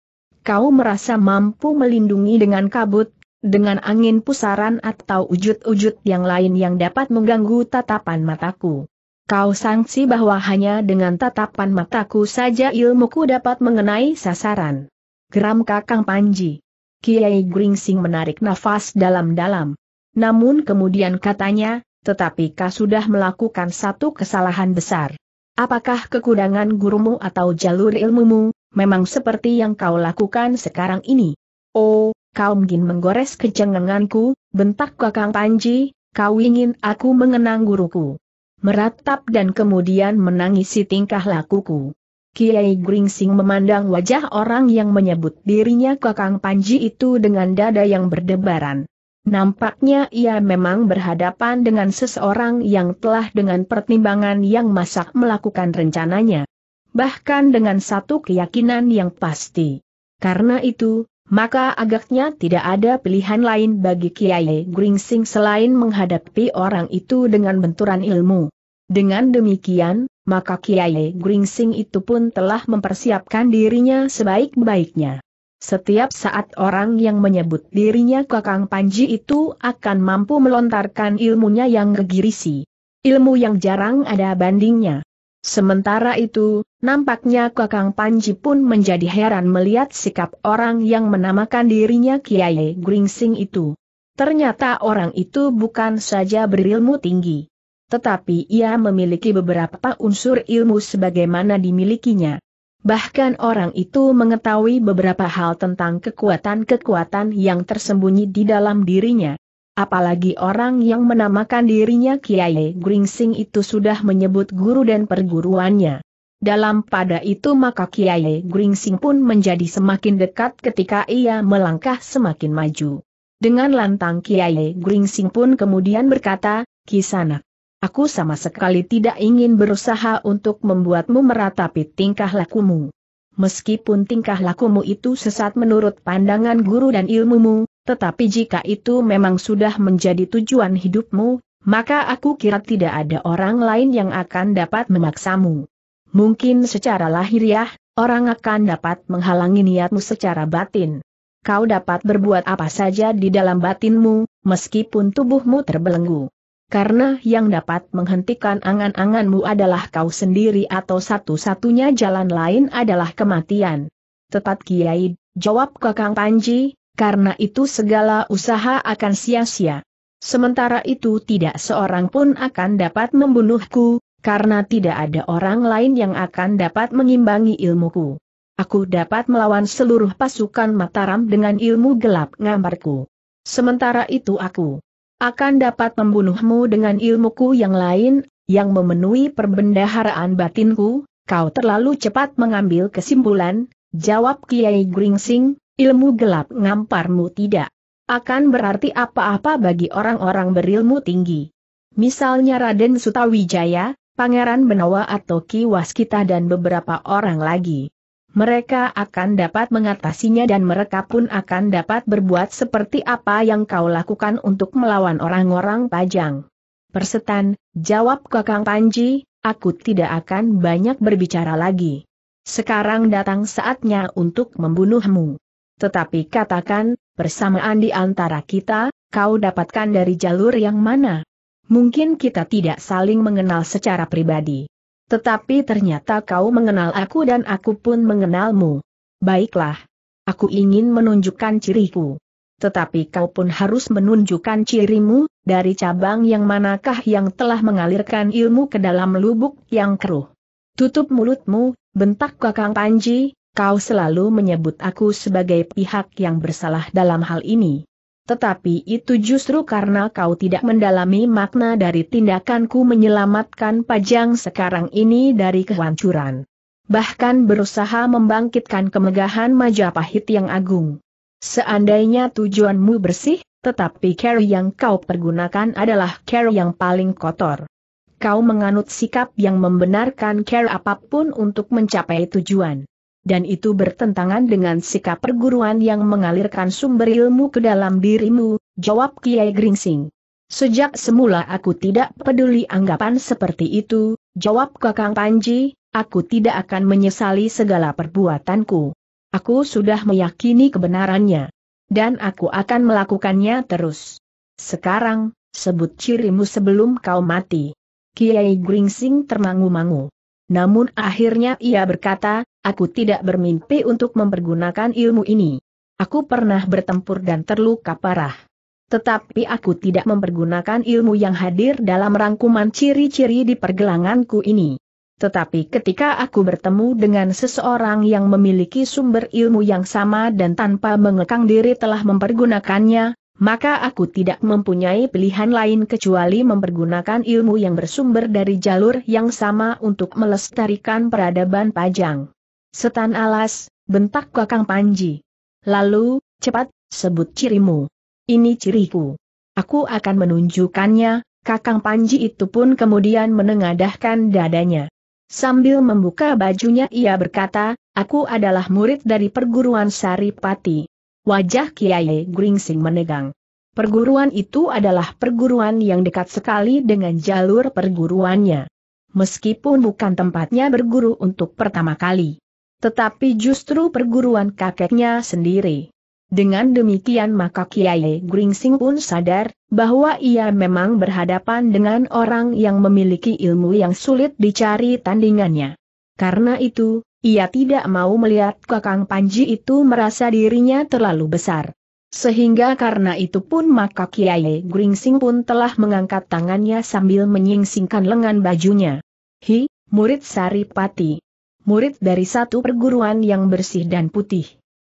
Kau merasa mampu melindungi dengan kabut, dengan angin pusaran atau wujud-wujud yang lain yang dapat mengganggu tatapan mataku. Kau sangsi bahwa hanya dengan tatapan mataku saja ilmuku dapat mengenai sasaran. Geram Kakang Panji. Kiai Gringsing menarik nafas dalam-dalam. Namun kemudian katanya, tetapi kau sudah melakukan satu kesalahan besar. Apakah kekurangan gurumu atau jalur ilmumu, memang seperti yang kau lakukan sekarang ini? Oh, kau mungkin menggores kecengenganku, bentak kakang Panji, kau ingin aku mengenang guruku. Meratap dan kemudian menangisi tingkah lakuku. Kiai Gringsing memandang wajah orang yang menyebut dirinya kakang Panji itu dengan dada yang berdebaran. Nampaknya ia memang berhadapan dengan seseorang yang telah dengan pertimbangan yang masak melakukan rencananya. Bahkan dengan satu keyakinan yang pasti. Karena itu, maka agaknya tidak ada pilihan lain bagi Kiai Gringsing selain menghadapi orang itu dengan benturan ilmu. Dengan demikian, maka Kiai Gringsing itu pun telah mempersiapkan dirinya sebaik-baiknya. Setiap saat orang yang menyebut dirinya Kakang Panji itu akan mampu melontarkan ilmunya yang gegirisi. Ilmu yang jarang ada bandingnya. Sementara itu, nampaknya Kakang Panji pun menjadi heran melihat sikap orang yang menamakan dirinya Kiai Gringsing itu. Ternyata orang itu bukan saja berilmu tinggi. Tetapi ia memiliki beberapa unsur ilmu sebagaimana dimilikinya. Bahkan orang itu mengetahui beberapa hal tentang kekuatan-kekuatan yang tersembunyi di dalam dirinya. Apalagi orang yang menamakan dirinya Kiai Gringsing itu sudah menyebut guru dan perguruannya. Dalam pada itu maka Kiai Gringsing pun menjadi semakin dekat ketika ia melangkah semakin maju. Dengan lantang Kiai Gringsing pun kemudian berkata, Kisanak, Aku sama sekali tidak ingin berusaha untuk membuatmu meratapi tingkah lakumu. Meskipun tingkah lakumu itu sesat menurut pandangan guru dan ilmumu, tetapi jika itu memang sudah menjadi tujuan hidupmu, maka aku kira tidak ada orang lain yang akan dapat memaksamu. Mungkin secara lahiriah, orang akan dapat menghalangi niatmu secara batin. Kau dapat berbuat apa saja di dalam batinmu, meskipun tubuhmu terbelenggu karena yang dapat menghentikan angan-anganmu adalah kau sendiri atau satu-satunya jalan lain adalah kematian. Tepat Kiai, jawab Kakang Panji, karena itu segala usaha akan sia-sia. Sementara itu tidak seorang pun akan dapat membunuhku, karena tidak ada orang lain yang akan dapat mengimbangi ilmuku. Aku dapat melawan seluruh pasukan Mataram dengan ilmu gelap ngamarku. Sementara itu aku akan dapat membunuhmu dengan ilmuku yang lain, yang memenuhi perbendaharaan batinku, kau terlalu cepat mengambil kesimpulan, jawab Kiai Gringsing, ilmu gelap ngamparmu tidak akan berarti apa-apa bagi orang-orang berilmu tinggi. Misalnya Raden Sutawijaya, Pangeran Benawa atau Ki Waskita dan beberapa orang lagi mereka akan dapat mengatasinya dan mereka pun akan dapat berbuat seperti apa yang kau lakukan untuk melawan orang-orang pajang. Persetan, jawab Kakang Panji, aku tidak akan banyak berbicara lagi. Sekarang datang saatnya untuk membunuhmu. Tetapi katakan, persamaan di antara kita, kau dapatkan dari jalur yang mana? Mungkin kita tidak saling mengenal secara pribadi. Tetapi ternyata kau mengenal aku dan aku pun mengenalmu. Baiklah. Aku ingin menunjukkan ciriku. Tetapi kau pun harus menunjukkan cirimu, dari cabang yang manakah yang telah mengalirkan ilmu ke dalam lubuk yang keruh. Tutup mulutmu, bentak kakang Panji, kau selalu menyebut aku sebagai pihak yang bersalah dalam hal ini. Tetapi itu justru karena kau tidak mendalami makna dari tindakanku menyelamatkan Pajang sekarang ini dari kehancuran. Bahkan berusaha membangkitkan kemegahan Majapahit yang agung. Seandainya tujuanmu bersih, tetapi care yang kau pergunakan adalah care yang paling kotor. Kau menganut sikap yang membenarkan care apapun untuk mencapai tujuan dan itu bertentangan dengan sikap perguruan yang mengalirkan sumber ilmu ke dalam dirimu, jawab Kiai Gringsing. Sejak semula aku tidak peduli anggapan seperti itu, jawab Kakang Panji, aku tidak akan menyesali segala perbuatanku. Aku sudah meyakini kebenarannya. Dan aku akan melakukannya terus. Sekarang, sebut cirimu sebelum kau mati. Kiai Gringsing termangu-mangu. Namun akhirnya ia berkata, Aku tidak bermimpi untuk mempergunakan ilmu ini. Aku pernah bertempur dan terluka parah. Tetapi aku tidak mempergunakan ilmu yang hadir dalam rangkuman ciri-ciri di pergelanganku ini. Tetapi ketika aku bertemu dengan seseorang yang memiliki sumber ilmu yang sama dan tanpa mengekang diri telah mempergunakannya, maka aku tidak mempunyai pilihan lain kecuali mempergunakan ilmu yang bersumber dari jalur yang sama untuk melestarikan peradaban pajang. Setan alas, bentak kakang Panji. Lalu, cepat, sebut cirimu. Ini ciriku. Aku akan menunjukkannya, kakang Panji itu pun kemudian menengadahkan dadanya. Sambil membuka bajunya ia berkata, aku adalah murid dari perguruan Saripati. Wajah Kiai Gringsing menegang. Perguruan itu adalah perguruan yang dekat sekali dengan jalur perguruannya. Meskipun bukan tempatnya berguru untuk pertama kali tetapi justru perguruan kakeknya sendiri. Dengan demikian maka Kiai Gringsing pun sadar, bahwa ia memang berhadapan dengan orang yang memiliki ilmu yang sulit dicari tandingannya. Karena itu, ia tidak mau melihat kakang Panji itu merasa dirinya terlalu besar. Sehingga karena itu pun maka Kiai Gringsing pun telah mengangkat tangannya sambil menyingsingkan lengan bajunya. Hi, murid Saripati murid dari satu perguruan yang bersih dan putih.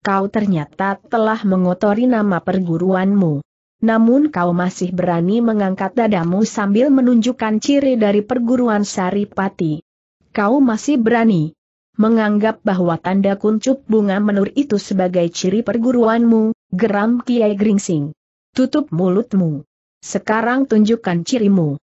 Kau ternyata telah mengotori nama perguruanmu. Namun kau masih berani mengangkat dadamu sambil menunjukkan ciri dari perguruan Saripati. Kau masih berani menganggap bahwa tanda kuncup bunga menur itu sebagai ciri perguruanmu, geram Kiai Gringsing. Tutup mulutmu. Sekarang tunjukkan cirimu.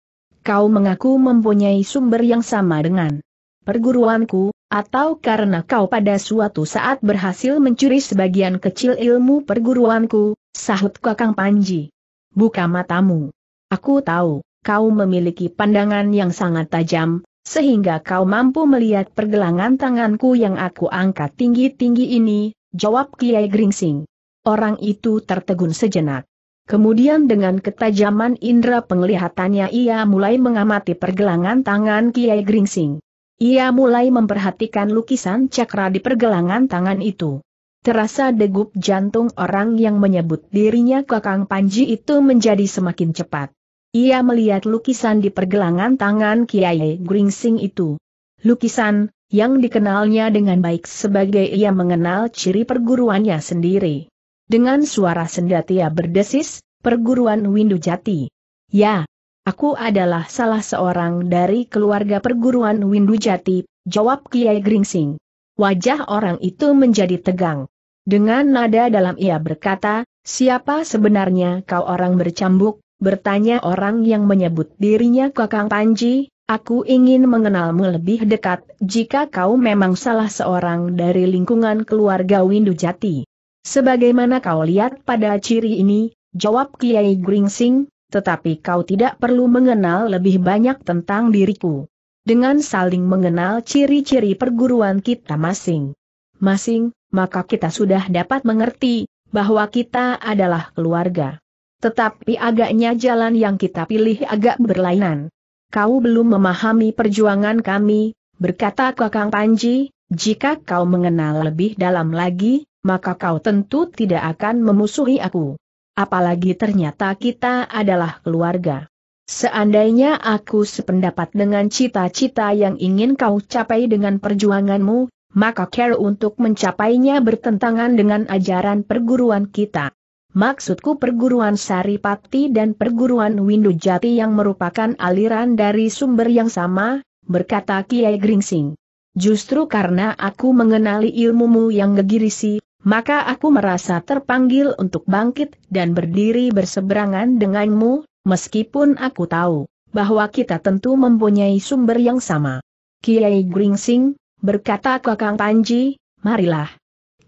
Kau mengaku mempunyai sumber yang sama dengan perguruanku, atau karena kau pada suatu saat berhasil mencuri sebagian kecil ilmu perguruanku, sahut Kakang Panji. Buka matamu. Aku tahu, kau memiliki pandangan yang sangat tajam, sehingga kau mampu melihat pergelangan tanganku yang aku angkat tinggi-tinggi ini, jawab Kiai Gringsing. Orang itu tertegun sejenak. Kemudian dengan ketajaman indera penglihatannya ia mulai mengamati pergelangan tangan Kiai Gringsing. Ia mulai memperhatikan lukisan cakra di pergelangan tangan itu. Terasa degup jantung orang yang menyebut dirinya Kakang Panji itu menjadi semakin cepat. Ia melihat lukisan di pergelangan tangan Kiai Gringsing itu. Lukisan, yang dikenalnya dengan baik sebagai ia mengenal ciri perguruannya sendiri. Dengan suara sendatia berdesis, perguruan Windu Jati. Ya, Aku adalah salah seorang dari keluarga perguruan Windu Jati, jawab Kiai Gringsing. Wajah orang itu menjadi tegang. Dengan nada dalam ia berkata, siapa sebenarnya kau orang bercambuk, bertanya orang yang menyebut dirinya Kakang Panji, aku ingin mengenalmu lebih dekat jika kau memang salah seorang dari lingkungan keluarga Windu Jati. Sebagaimana kau lihat pada ciri ini, jawab Kiai Gringsing, tetapi kau tidak perlu mengenal lebih banyak tentang diriku. Dengan saling mengenal ciri-ciri perguruan kita masing-masing, maka kita sudah dapat mengerti bahwa kita adalah keluarga. Tetapi agaknya jalan yang kita pilih agak berlainan. Kau belum memahami perjuangan kami, berkata Kakang Panji, jika kau mengenal lebih dalam lagi, maka kau tentu tidak akan memusuhi aku apalagi ternyata kita adalah keluarga. Seandainya aku sependapat dengan cita-cita yang ingin kau capai dengan perjuanganmu, maka care untuk mencapainya bertentangan dengan ajaran perguruan kita. Maksudku perguruan Saripati dan perguruan Windu Jati yang merupakan aliran dari sumber yang sama, berkata Kiai Gringsing. Justru karena aku mengenali ilmumu yang gegirisi, maka aku merasa terpanggil untuk bangkit dan berdiri berseberangan denganmu, meskipun aku tahu bahwa kita tentu mempunyai sumber yang sama. Kiai Gringsing, berkata Kakang Panji, marilah.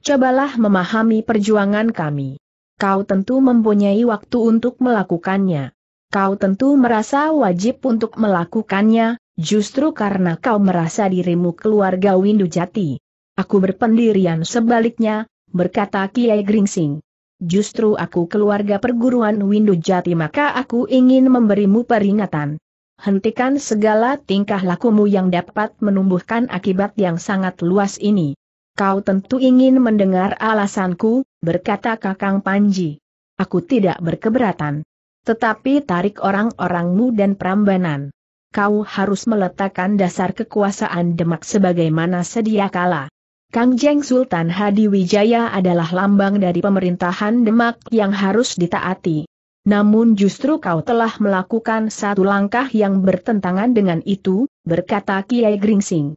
Cobalah memahami perjuangan kami. Kau tentu mempunyai waktu untuk melakukannya. Kau tentu merasa wajib untuk melakukannya, justru karena kau merasa dirimu keluarga Windu Jati. Aku berpendirian sebaliknya, berkata Kiai Gringsing. Justru aku keluarga perguruan Windu Jati maka aku ingin memberimu peringatan. Hentikan segala tingkah lakumu yang dapat menumbuhkan akibat yang sangat luas ini. Kau tentu ingin mendengar alasanku, berkata Kakang Panji. Aku tidak berkeberatan. Tetapi tarik orang-orangmu dan Prambanan. Kau harus meletakkan dasar kekuasaan Demak sebagaimana sedia kala. Kang Jeng Sultan Hadi Wijaya adalah lambang dari pemerintahan Demak yang harus ditaati. Namun justru kau telah melakukan satu langkah yang bertentangan dengan itu, berkata Kiai Gringsing.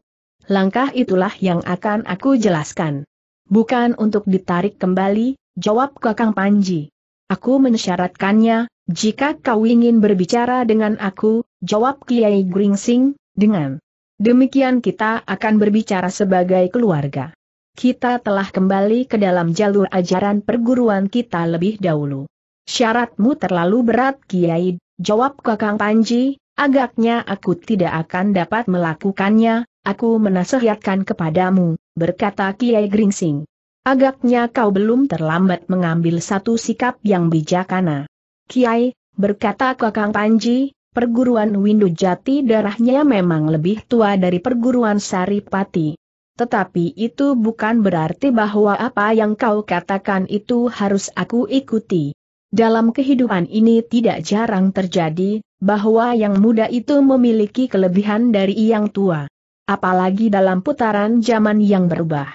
Langkah itulah yang akan aku jelaskan. Bukan untuk ditarik kembali, jawab Kakang Panji. Aku mensyaratkannya, jika kau ingin berbicara dengan aku, jawab Kiai Gringsing, dengan Demikian kita akan berbicara sebagai keluarga. Kita telah kembali ke dalam jalur ajaran perguruan kita lebih dahulu. Syaratmu terlalu berat Kiai, jawab Kakang Panji, agaknya aku tidak akan dapat melakukannya, aku menasihatkan kepadamu, berkata Kiai Gringsing. Agaknya kau belum terlambat mengambil satu sikap yang bijakana. Kiai, berkata Kakang Panji, perguruan Windu Jati darahnya memang lebih tua dari perguruan Saripati. Tetapi itu bukan berarti bahwa apa yang kau katakan itu harus aku ikuti. Dalam kehidupan ini tidak jarang terjadi, bahwa yang muda itu memiliki kelebihan dari yang tua. Apalagi dalam putaran zaman yang berubah.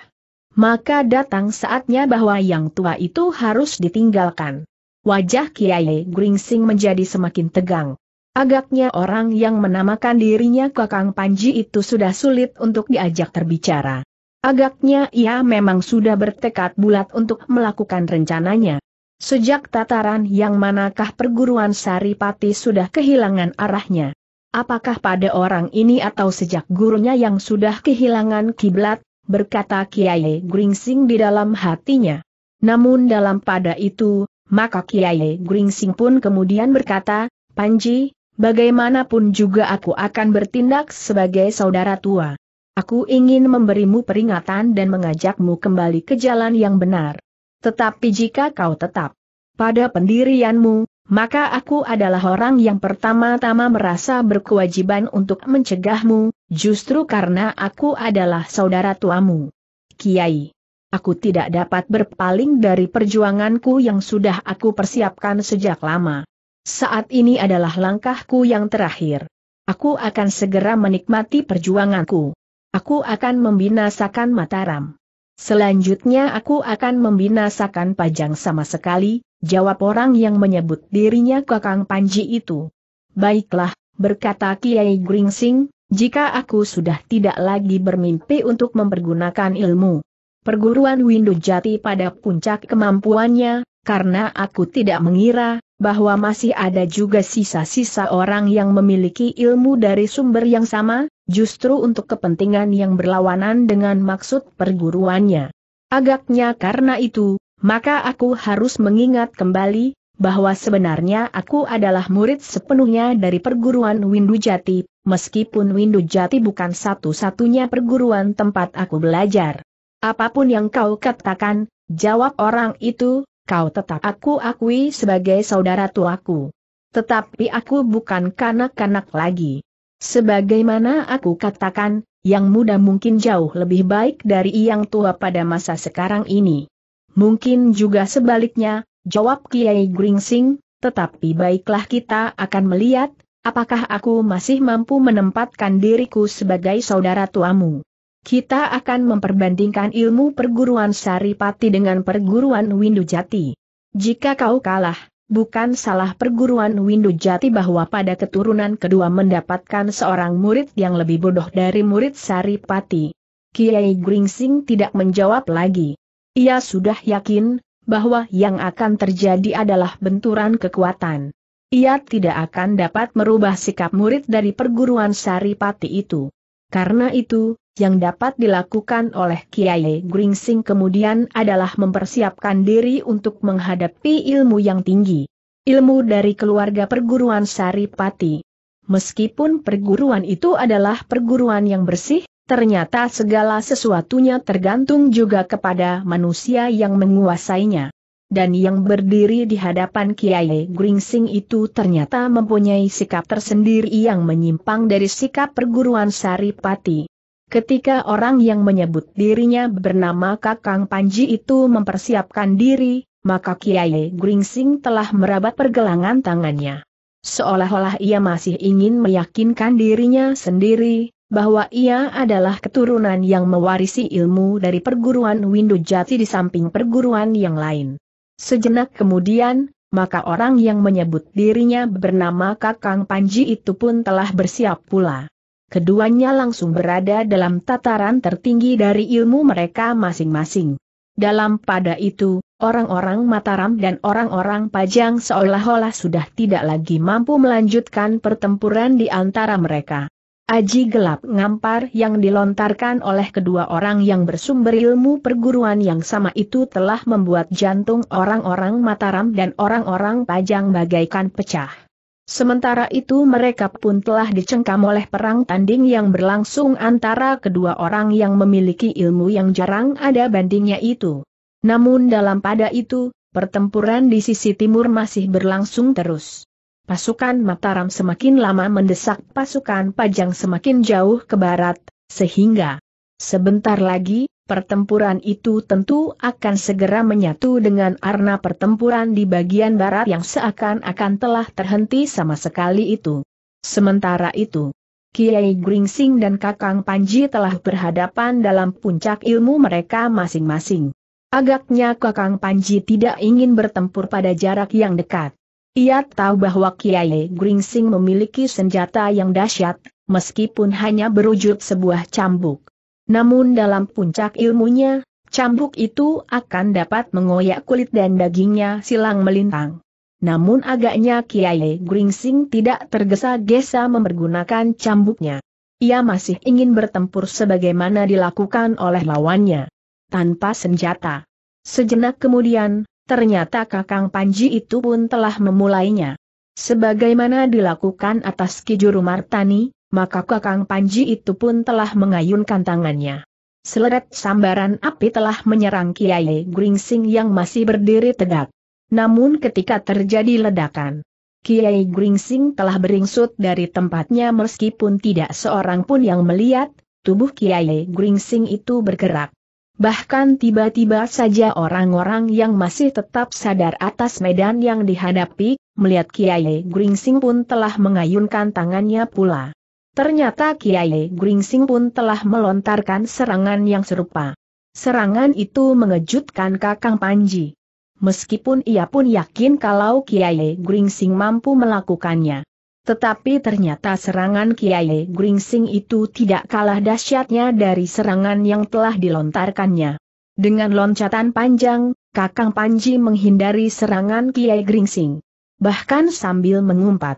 Maka datang saatnya bahwa yang tua itu harus ditinggalkan. Wajah Kiai Gringsing menjadi semakin tegang. Agaknya orang yang menamakan dirinya Kakang Panji itu sudah sulit untuk diajak terbicara. Agaknya ia memang sudah bertekad bulat untuk melakukan rencananya. Sejak tataran yang manakah perguruan Saripati sudah kehilangan arahnya? Apakah pada orang ini atau sejak gurunya yang sudah kehilangan kiblat, berkata Kiai Gringsing di dalam hatinya. Namun dalam pada itu, maka Kiai Gringsing pun kemudian berkata, Panji, bagaimanapun juga aku akan bertindak sebagai saudara tua. Aku ingin memberimu peringatan dan mengajakmu kembali ke jalan yang benar. Tetapi jika kau tetap pada pendirianmu, maka aku adalah orang yang pertama-tama merasa berkewajiban untuk mencegahmu, justru karena aku adalah saudara tuamu. Kiai, aku tidak dapat berpaling dari perjuanganku yang sudah aku persiapkan sejak lama. Saat ini adalah langkahku yang terakhir. Aku akan segera menikmati perjuanganku. Aku akan membinasakan Mataram. Selanjutnya aku akan membinasakan Pajang sama sekali, jawab orang yang menyebut dirinya Kakang Panji itu. Baiklah, berkata Kiai Gringsing, jika aku sudah tidak lagi bermimpi untuk mempergunakan ilmu, perguruan Windu Jati pada puncak kemampuannya, karena aku tidak mengira bahwa masih ada juga sisa-sisa orang yang memiliki ilmu dari sumber yang sama, justru untuk kepentingan yang berlawanan dengan maksud perguruannya. Agaknya karena itu, maka aku harus mengingat kembali, bahwa sebenarnya aku adalah murid sepenuhnya dari perguruan Windu Jati, meskipun Windu Jati bukan satu-satunya perguruan tempat aku belajar. Apapun yang kau katakan, jawab orang itu, kau tetap aku akui sebagai saudara tuaku. Tetapi aku bukan kanak-kanak lagi. Sebagaimana aku katakan, yang muda mungkin jauh lebih baik dari yang tua pada masa sekarang ini. Mungkin juga sebaliknya, jawab Kiai Gringsing, tetapi baiklah kita akan melihat, apakah aku masih mampu menempatkan diriku sebagai saudara tuamu kita akan memperbandingkan ilmu perguruan Saripati dengan perguruan Windu Jati. Jika kau kalah, bukan salah perguruan Windu Jati bahwa pada keturunan kedua mendapatkan seorang murid yang lebih bodoh dari murid Saripati. Kiai Gringsing tidak menjawab lagi. Ia sudah yakin bahwa yang akan terjadi adalah benturan kekuatan. Ia tidak akan dapat merubah sikap murid dari perguruan Saripati itu. Karena itu, yang dapat dilakukan oleh Kiai Gringsing kemudian adalah mempersiapkan diri untuk menghadapi ilmu yang tinggi. Ilmu dari keluarga perguruan Saripati. Meskipun perguruan itu adalah perguruan yang bersih, ternyata segala sesuatunya tergantung juga kepada manusia yang menguasainya. Dan yang berdiri di hadapan Kiai Gringsing itu ternyata mempunyai sikap tersendiri yang menyimpang dari sikap perguruan Saripati. Ketika orang yang menyebut dirinya bernama Kakang Panji itu mempersiapkan diri, maka Kiai Gringsing telah merabat pergelangan tangannya. Seolah-olah ia masih ingin meyakinkan dirinya sendiri, bahwa ia adalah keturunan yang mewarisi ilmu dari perguruan Windu Jati di samping perguruan yang lain. Sejenak kemudian, maka orang yang menyebut dirinya bernama Kakang Panji itu pun telah bersiap pula keduanya langsung berada dalam tataran tertinggi dari ilmu mereka masing-masing. Dalam pada itu, orang-orang Mataram dan orang-orang Pajang seolah-olah sudah tidak lagi mampu melanjutkan pertempuran di antara mereka. Aji gelap ngampar yang dilontarkan oleh kedua orang yang bersumber ilmu perguruan yang sama itu telah membuat jantung orang-orang Mataram dan orang-orang Pajang bagaikan pecah. Sementara itu mereka pun telah dicengkam oleh perang tanding yang berlangsung antara kedua orang yang memiliki ilmu yang jarang ada bandingnya itu. Namun dalam pada itu, pertempuran di sisi timur masih berlangsung terus. Pasukan Mataram semakin lama mendesak pasukan Pajang semakin jauh ke barat, sehingga sebentar lagi, pertempuran itu tentu akan segera menyatu dengan arna pertempuran di bagian barat yang seakan-akan telah terhenti sama sekali itu. Sementara itu, Kiai Gringsing dan Kakang Panji telah berhadapan dalam puncak ilmu mereka masing-masing. Agaknya Kakang Panji tidak ingin bertempur pada jarak yang dekat. Ia tahu bahwa Kiai Gringsing memiliki senjata yang dahsyat, meskipun hanya berwujud sebuah cambuk. Namun dalam puncak ilmunya, cambuk itu akan dapat mengoyak kulit dan dagingnya silang melintang. Namun agaknya Kiai Gringsing tidak tergesa-gesa mempergunakan cambuknya. Ia masih ingin bertempur sebagaimana dilakukan oleh lawannya. Tanpa senjata. Sejenak kemudian, ternyata Kakang Panji itu pun telah memulainya. Sebagaimana dilakukan atas Kijuru Martani, maka Kakang Panji itu pun telah mengayunkan tangannya. Seleret sambaran api telah menyerang Kiai Gringsing yang masih berdiri tegak. Namun ketika terjadi ledakan, Kiai Gringsing telah beringsut dari tempatnya meskipun tidak seorang pun yang melihat, tubuh Kiai Gringsing itu bergerak. Bahkan tiba-tiba saja orang-orang yang masih tetap sadar atas medan yang dihadapi, melihat Kiai Gringsing pun telah mengayunkan tangannya pula. Ternyata Kiai Gringsing pun telah melontarkan serangan yang serupa. Serangan itu mengejutkan Kakang Panji. Meskipun ia pun yakin kalau Kiai Gringsing mampu melakukannya. Tetapi ternyata serangan Kiai Gringsing itu tidak kalah dahsyatnya dari serangan yang telah dilontarkannya. Dengan loncatan panjang, Kakang Panji menghindari serangan Kiai Gringsing. Bahkan sambil mengumpat,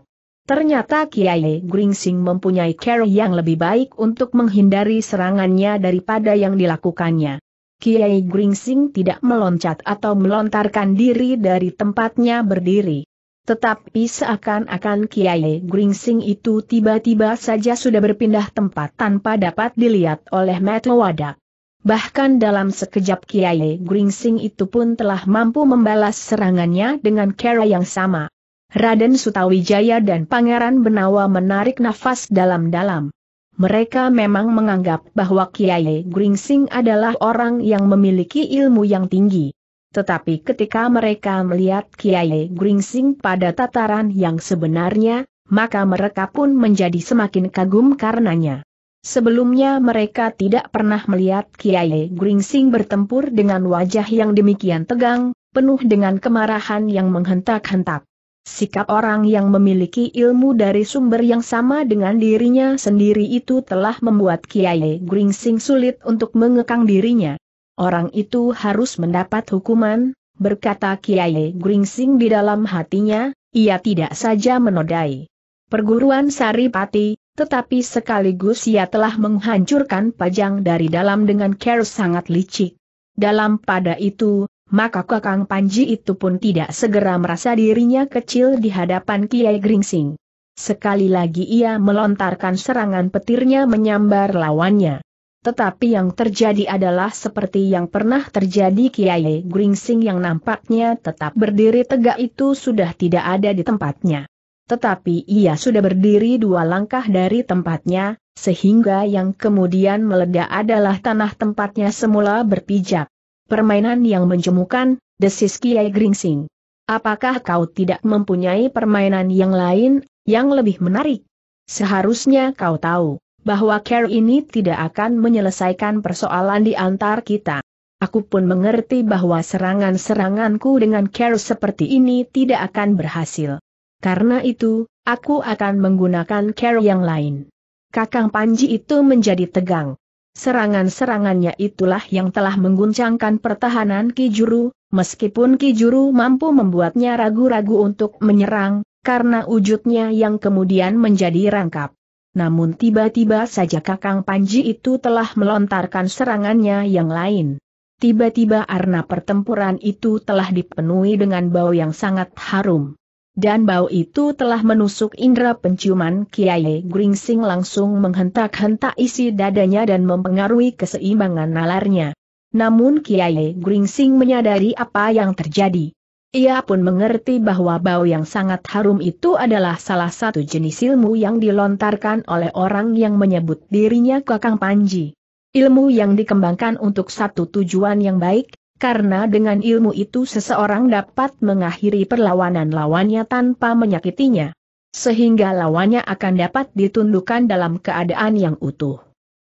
Ternyata Kiai Gringsing mempunyai cara yang lebih baik untuk menghindari serangannya daripada yang dilakukannya. Kiai Gringsing tidak meloncat atau melontarkan diri dari tempatnya berdiri. Tetapi seakan-akan Kiai Gringsing itu tiba-tiba saja sudah berpindah tempat tanpa dapat dilihat oleh mata wadak. Bahkan dalam sekejap Kiai Gringsing itu pun telah mampu membalas serangannya dengan cara yang sama. Raden Sutawijaya dan Pangeran Benawa menarik nafas dalam-dalam. Mereka memang menganggap bahwa Kiai Gringsing adalah orang yang memiliki ilmu yang tinggi. Tetapi ketika mereka melihat Kiai Gringsing pada tataran yang sebenarnya, maka mereka pun menjadi semakin kagum karenanya. Sebelumnya mereka tidak pernah melihat Kiai Gringsing bertempur dengan wajah yang demikian tegang, penuh dengan kemarahan yang menghentak-hentak. Sikap orang yang memiliki ilmu dari sumber yang sama dengan dirinya sendiri itu telah membuat Kiai Gringsing sulit untuk mengekang dirinya. Orang itu harus mendapat hukuman, berkata Kiai Gringsing di dalam hatinya, ia tidak saja menodai perguruan Saripati, tetapi sekaligus ia telah menghancurkan pajang dari dalam dengan care sangat licik. Dalam pada itu, maka Kakang Panji itu pun tidak segera merasa dirinya kecil di hadapan Kiai Gringsing. Sekali lagi ia melontarkan serangan petirnya menyambar lawannya. Tetapi yang terjadi adalah seperti yang pernah terjadi Kiai Gringsing yang nampaknya tetap berdiri tegak itu sudah tidak ada di tempatnya. Tetapi ia sudah berdiri dua langkah dari tempatnya, sehingga yang kemudian meledak adalah tanah tempatnya semula berpijak. Permainan yang menjemukan, desis Kiai Gringsing. Apakah kau tidak mempunyai permainan yang lain, yang lebih menarik? Seharusnya kau tahu, bahwa care ini tidak akan menyelesaikan persoalan di antar kita. Aku pun mengerti bahwa serangan-seranganku dengan care seperti ini tidak akan berhasil. Karena itu, aku akan menggunakan care yang lain. Kakang Panji itu menjadi tegang. Serangan-serangannya itulah yang telah mengguncangkan pertahanan Kijuru, meskipun Kijuru mampu membuatnya ragu-ragu untuk menyerang, karena wujudnya yang kemudian menjadi rangkap. Namun tiba-tiba saja Kakang Panji itu telah melontarkan serangannya yang lain. Tiba-tiba arena pertempuran itu telah dipenuhi dengan bau yang sangat harum dan bau itu telah menusuk indera penciuman Kiai Gringsing langsung menghentak-hentak isi dadanya dan mempengaruhi keseimbangan nalarnya. Namun Kiai Gringsing menyadari apa yang terjadi. Ia pun mengerti bahwa bau yang sangat harum itu adalah salah satu jenis ilmu yang dilontarkan oleh orang yang menyebut dirinya Kakang Panji. Ilmu yang dikembangkan untuk satu tujuan yang baik, karena dengan ilmu itu seseorang dapat mengakhiri perlawanan lawannya tanpa menyakitinya. Sehingga lawannya akan dapat ditundukkan dalam keadaan yang utuh.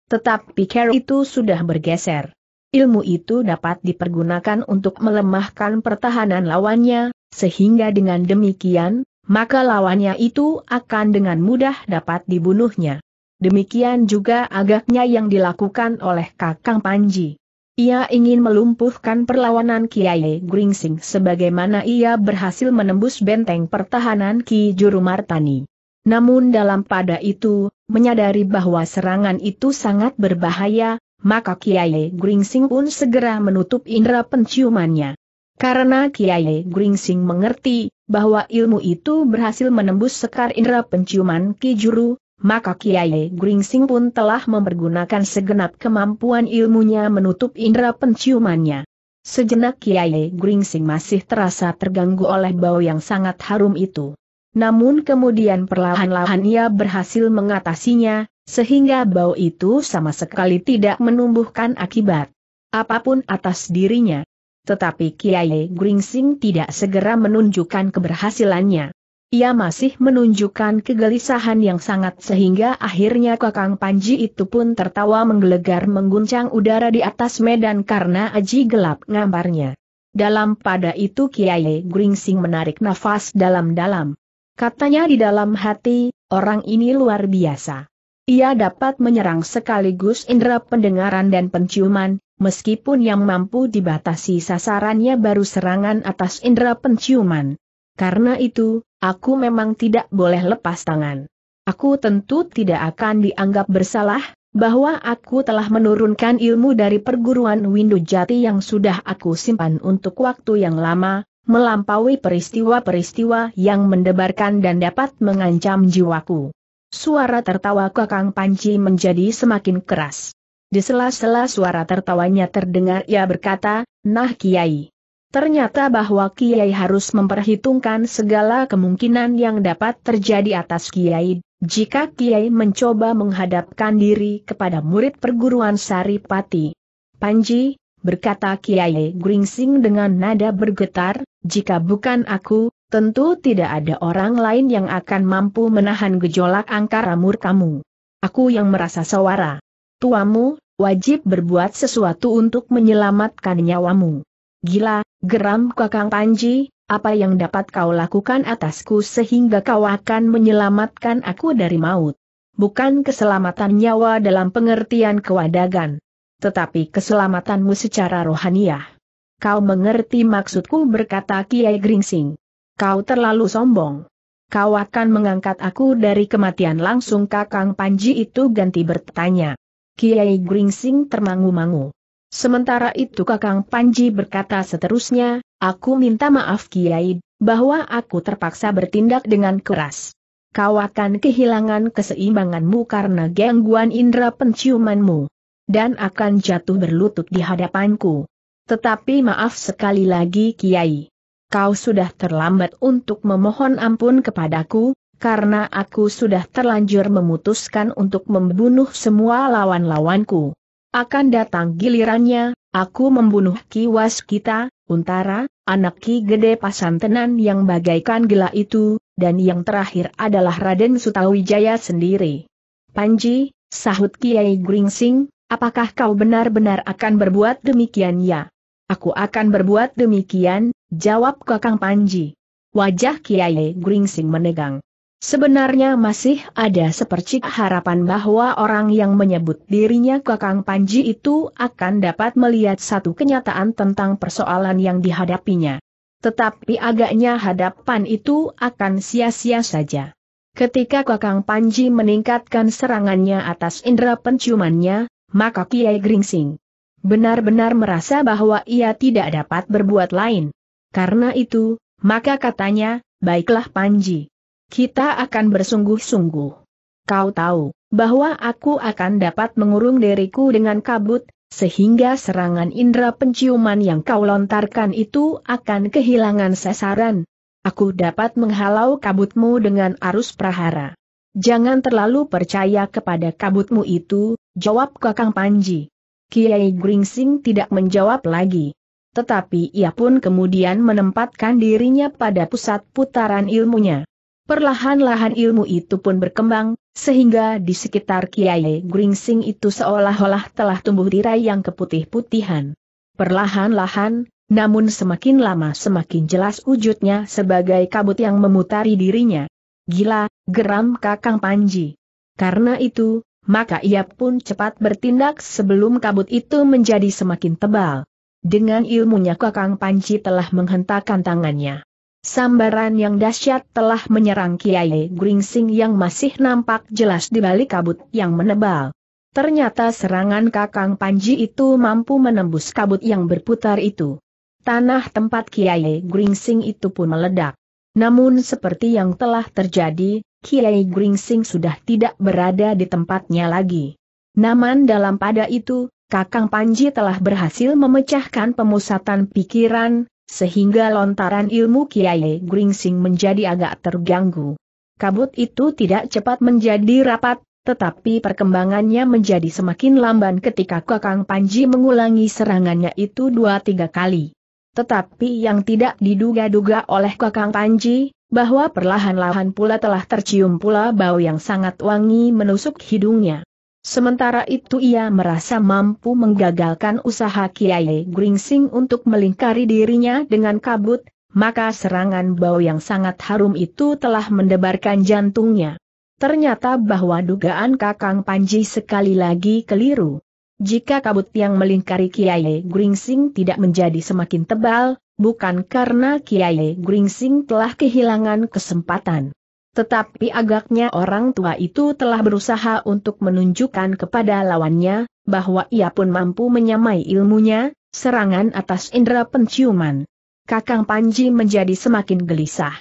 Tetapi care itu sudah bergeser. Ilmu itu dapat dipergunakan untuk melemahkan pertahanan lawannya, sehingga dengan demikian, maka lawannya itu akan dengan mudah dapat dibunuhnya. Demikian juga agaknya yang dilakukan oleh Kakang Panji. Ia ingin melumpuhkan perlawanan Kiai Gringsing sebagaimana ia berhasil menembus benteng pertahanan Ki Juru Martani. Namun dalam pada itu, menyadari bahwa serangan itu sangat berbahaya, maka Kiai Gringsing pun segera menutup indera penciumannya. Karena Kiai Gringsing mengerti bahwa ilmu itu berhasil menembus sekar indera penciuman Ki Juru, maka Kiai Gringsing pun telah mempergunakan segenap kemampuan ilmunya menutup indera penciumannya. Sejenak Kiai Gringsing masih terasa terganggu oleh bau yang sangat harum itu. Namun kemudian perlahan-lahan ia berhasil mengatasinya, sehingga bau itu sama sekali tidak menumbuhkan akibat apapun atas dirinya. Tetapi Kiai Gringsing tidak segera menunjukkan keberhasilannya. Ia masih menunjukkan kegelisahan yang sangat sehingga akhirnya Kakang Panji itu pun tertawa menggelegar mengguncang udara di atas medan karena aji gelap ngambarnya. Dalam pada itu Kiai Gringsing menarik nafas dalam-dalam. Katanya di dalam hati, orang ini luar biasa. Ia dapat menyerang sekaligus indera pendengaran dan penciuman, meskipun yang mampu dibatasi sasarannya baru serangan atas indera penciuman. Karena itu, aku memang tidak boleh lepas tangan. Aku tentu tidak akan dianggap bersalah, bahwa aku telah menurunkan ilmu dari perguruan Windu Jati yang sudah aku simpan untuk waktu yang lama, melampaui peristiwa-peristiwa yang mendebarkan dan dapat mengancam jiwaku. Suara tertawa Kakang Panji menjadi semakin keras. Di sela-sela suara tertawanya terdengar ia berkata, Nah Kiai, Ternyata bahwa Kiai harus memperhitungkan segala kemungkinan yang dapat terjadi atas Kiai, jika Kiai mencoba menghadapkan diri kepada murid perguruan Saripati. Panji, berkata Kiai Gringsing dengan nada bergetar, jika bukan aku, tentu tidak ada orang lain yang akan mampu menahan gejolak angkara murkamu. Aku yang merasa suara. Tuamu, wajib berbuat sesuatu untuk menyelamatkan nyawamu. Gila, geram Kakang Panji, apa yang dapat kau lakukan atasku sehingga kau akan menyelamatkan aku dari maut? Bukan keselamatan nyawa dalam pengertian kewadagan, tetapi keselamatanmu secara rohaniah. Kau mengerti maksudku berkata Kiai Gringsing. Kau terlalu sombong kau akan mengangkat aku dari kematian langsung Kakang Panji itu ganti bertanya. Kiai Gringsing termangu-mangu. Sementara itu Kakang Panji berkata seterusnya, aku minta maaf Kiai, bahwa aku terpaksa bertindak dengan keras. Kau akan kehilangan keseimbanganmu karena gangguan indera penciumanmu. Dan akan jatuh berlutut di hadapanku. Tetapi maaf sekali lagi Kiai. Kau sudah terlambat untuk memohon ampun kepadaku, karena aku sudah terlanjur memutuskan untuk membunuh semua lawan-lawanku. Akan datang gilirannya, aku membunuh kiwas kita, untara, anak ki gede pasantenan yang bagaikan gila itu, dan yang terakhir adalah Raden Sutawijaya sendiri. Panji, sahut Kiai Gringsing, apakah kau benar-benar akan berbuat demikian ya? Aku akan berbuat demikian, jawab Kakang Panji. Wajah Kiai Gringsing menegang. Sebenarnya masih ada sepercik harapan bahwa orang yang menyebut dirinya Kakang Panji itu akan dapat melihat satu kenyataan tentang persoalan yang dihadapinya. Tetapi agaknya hadapan itu akan sia-sia saja. Ketika Kakang Panji meningkatkan serangannya atas indera penciumannya, maka Kiai Gringsing benar-benar merasa bahwa ia tidak dapat berbuat lain. Karena itu, maka katanya, baiklah Panji. Kita akan bersungguh-sungguh. Kau tahu, bahwa aku akan dapat mengurung diriku dengan kabut, sehingga serangan indera penciuman yang kau lontarkan itu akan kehilangan sasaran. Aku dapat menghalau kabutmu dengan arus prahara. Jangan terlalu percaya kepada kabutmu itu, jawab Kakang Panji. Kiai Gringsing tidak menjawab lagi. Tetapi ia pun kemudian menempatkan dirinya pada pusat putaran ilmunya. Perlahan-lahan ilmu itu pun berkembang, sehingga di sekitar Kiai Gringsing itu seolah-olah telah tumbuh tirai yang keputih-putihan. Perlahan-lahan, namun semakin lama semakin jelas wujudnya sebagai kabut yang memutari dirinya. Gila, geram Kakang Panji. Karena itu, maka ia pun cepat bertindak sebelum kabut itu menjadi semakin tebal. Dengan ilmunya Kakang Panji telah menghentakkan tangannya. Sambaran yang dahsyat telah menyerang Kiai Gringsing yang masih nampak jelas di balik kabut yang menebal. Ternyata serangan Kakang Panji itu mampu menembus kabut yang berputar itu. Tanah tempat Kiai Gringsing itu pun meledak. Namun seperti yang telah terjadi, Kiai Gringsing sudah tidak berada di tempatnya lagi. Namun dalam pada itu, Kakang Panji telah berhasil memecahkan pemusatan pikiran, sehingga lontaran ilmu Kiai Gringsing menjadi agak terganggu. Kabut itu tidak cepat menjadi rapat, tetapi perkembangannya menjadi semakin lamban ketika Kakang Panji mengulangi serangannya itu dua tiga kali. Tetapi yang tidak diduga-duga oleh Kakang Panji, bahwa perlahan-lahan pula telah tercium pula bau yang sangat wangi menusuk hidungnya. Sementara itu ia merasa mampu menggagalkan usaha Kiai Gringsing untuk melingkari dirinya dengan kabut, maka serangan bau yang sangat harum itu telah mendebarkan jantungnya. Ternyata bahwa dugaan Kakang Panji sekali lagi keliru. Jika kabut yang melingkari Kiai Gringsing tidak menjadi semakin tebal, bukan karena Kiai Gringsing telah kehilangan kesempatan. Tetapi agaknya orang tua itu telah berusaha untuk menunjukkan kepada lawannya, bahwa ia pun mampu menyamai ilmunya, serangan atas indera penciuman. Kakang Panji menjadi semakin gelisah.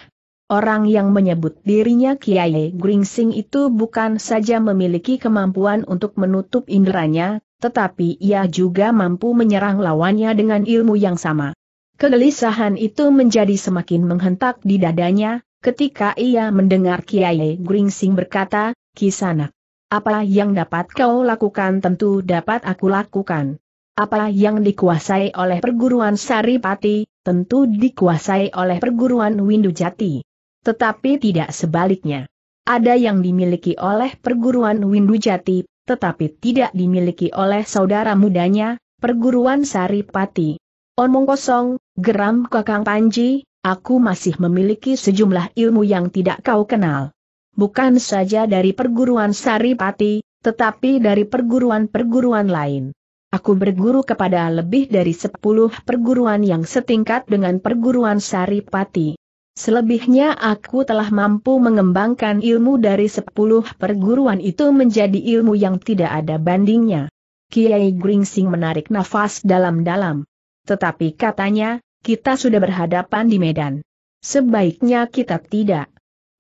Orang yang menyebut dirinya Kiai Gringsing itu bukan saja memiliki kemampuan untuk menutup inderanya, tetapi ia juga mampu menyerang lawannya dengan ilmu yang sama. Kegelisahan itu menjadi semakin menghentak di dadanya, Ketika ia mendengar Kiai Gringsing berkata, Kisanak, apa yang dapat kau lakukan tentu dapat aku lakukan. Apa yang dikuasai oleh perguruan Saripati, tentu dikuasai oleh perguruan Windu Jati. Tetapi tidak sebaliknya. Ada yang dimiliki oleh perguruan Windu Jati, tetapi tidak dimiliki oleh saudara mudanya, perguruan Saripati. Omong kosong, geram Kakang Panji, aku masih memiliki sejumlah ilmu yang tidak kau kenal. Bukan saja dari perguruan Saripati, tetapi dari perguruan-perguruan lain. Aku berguru kepada lebih dari sepuluh perguruan yang setingkat dengan perguruan Saripati. Selebihnya aku telah mampu mengembangkan ilmu dari sepuluh perguruan itu menjadi ilmu yang tidak ada bandingnya. Kiai Gringsing menarik nafas dalam-dalam. Tetapi katanya, kita sudah berhadapan di medan. Sebaiknya kita tidak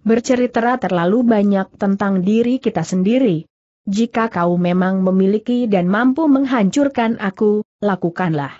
bercerita terlalu banyak tentang diri kita sendiri. Jika kau memang memiliki dan mampu menghancurkan aku, lakukanlah.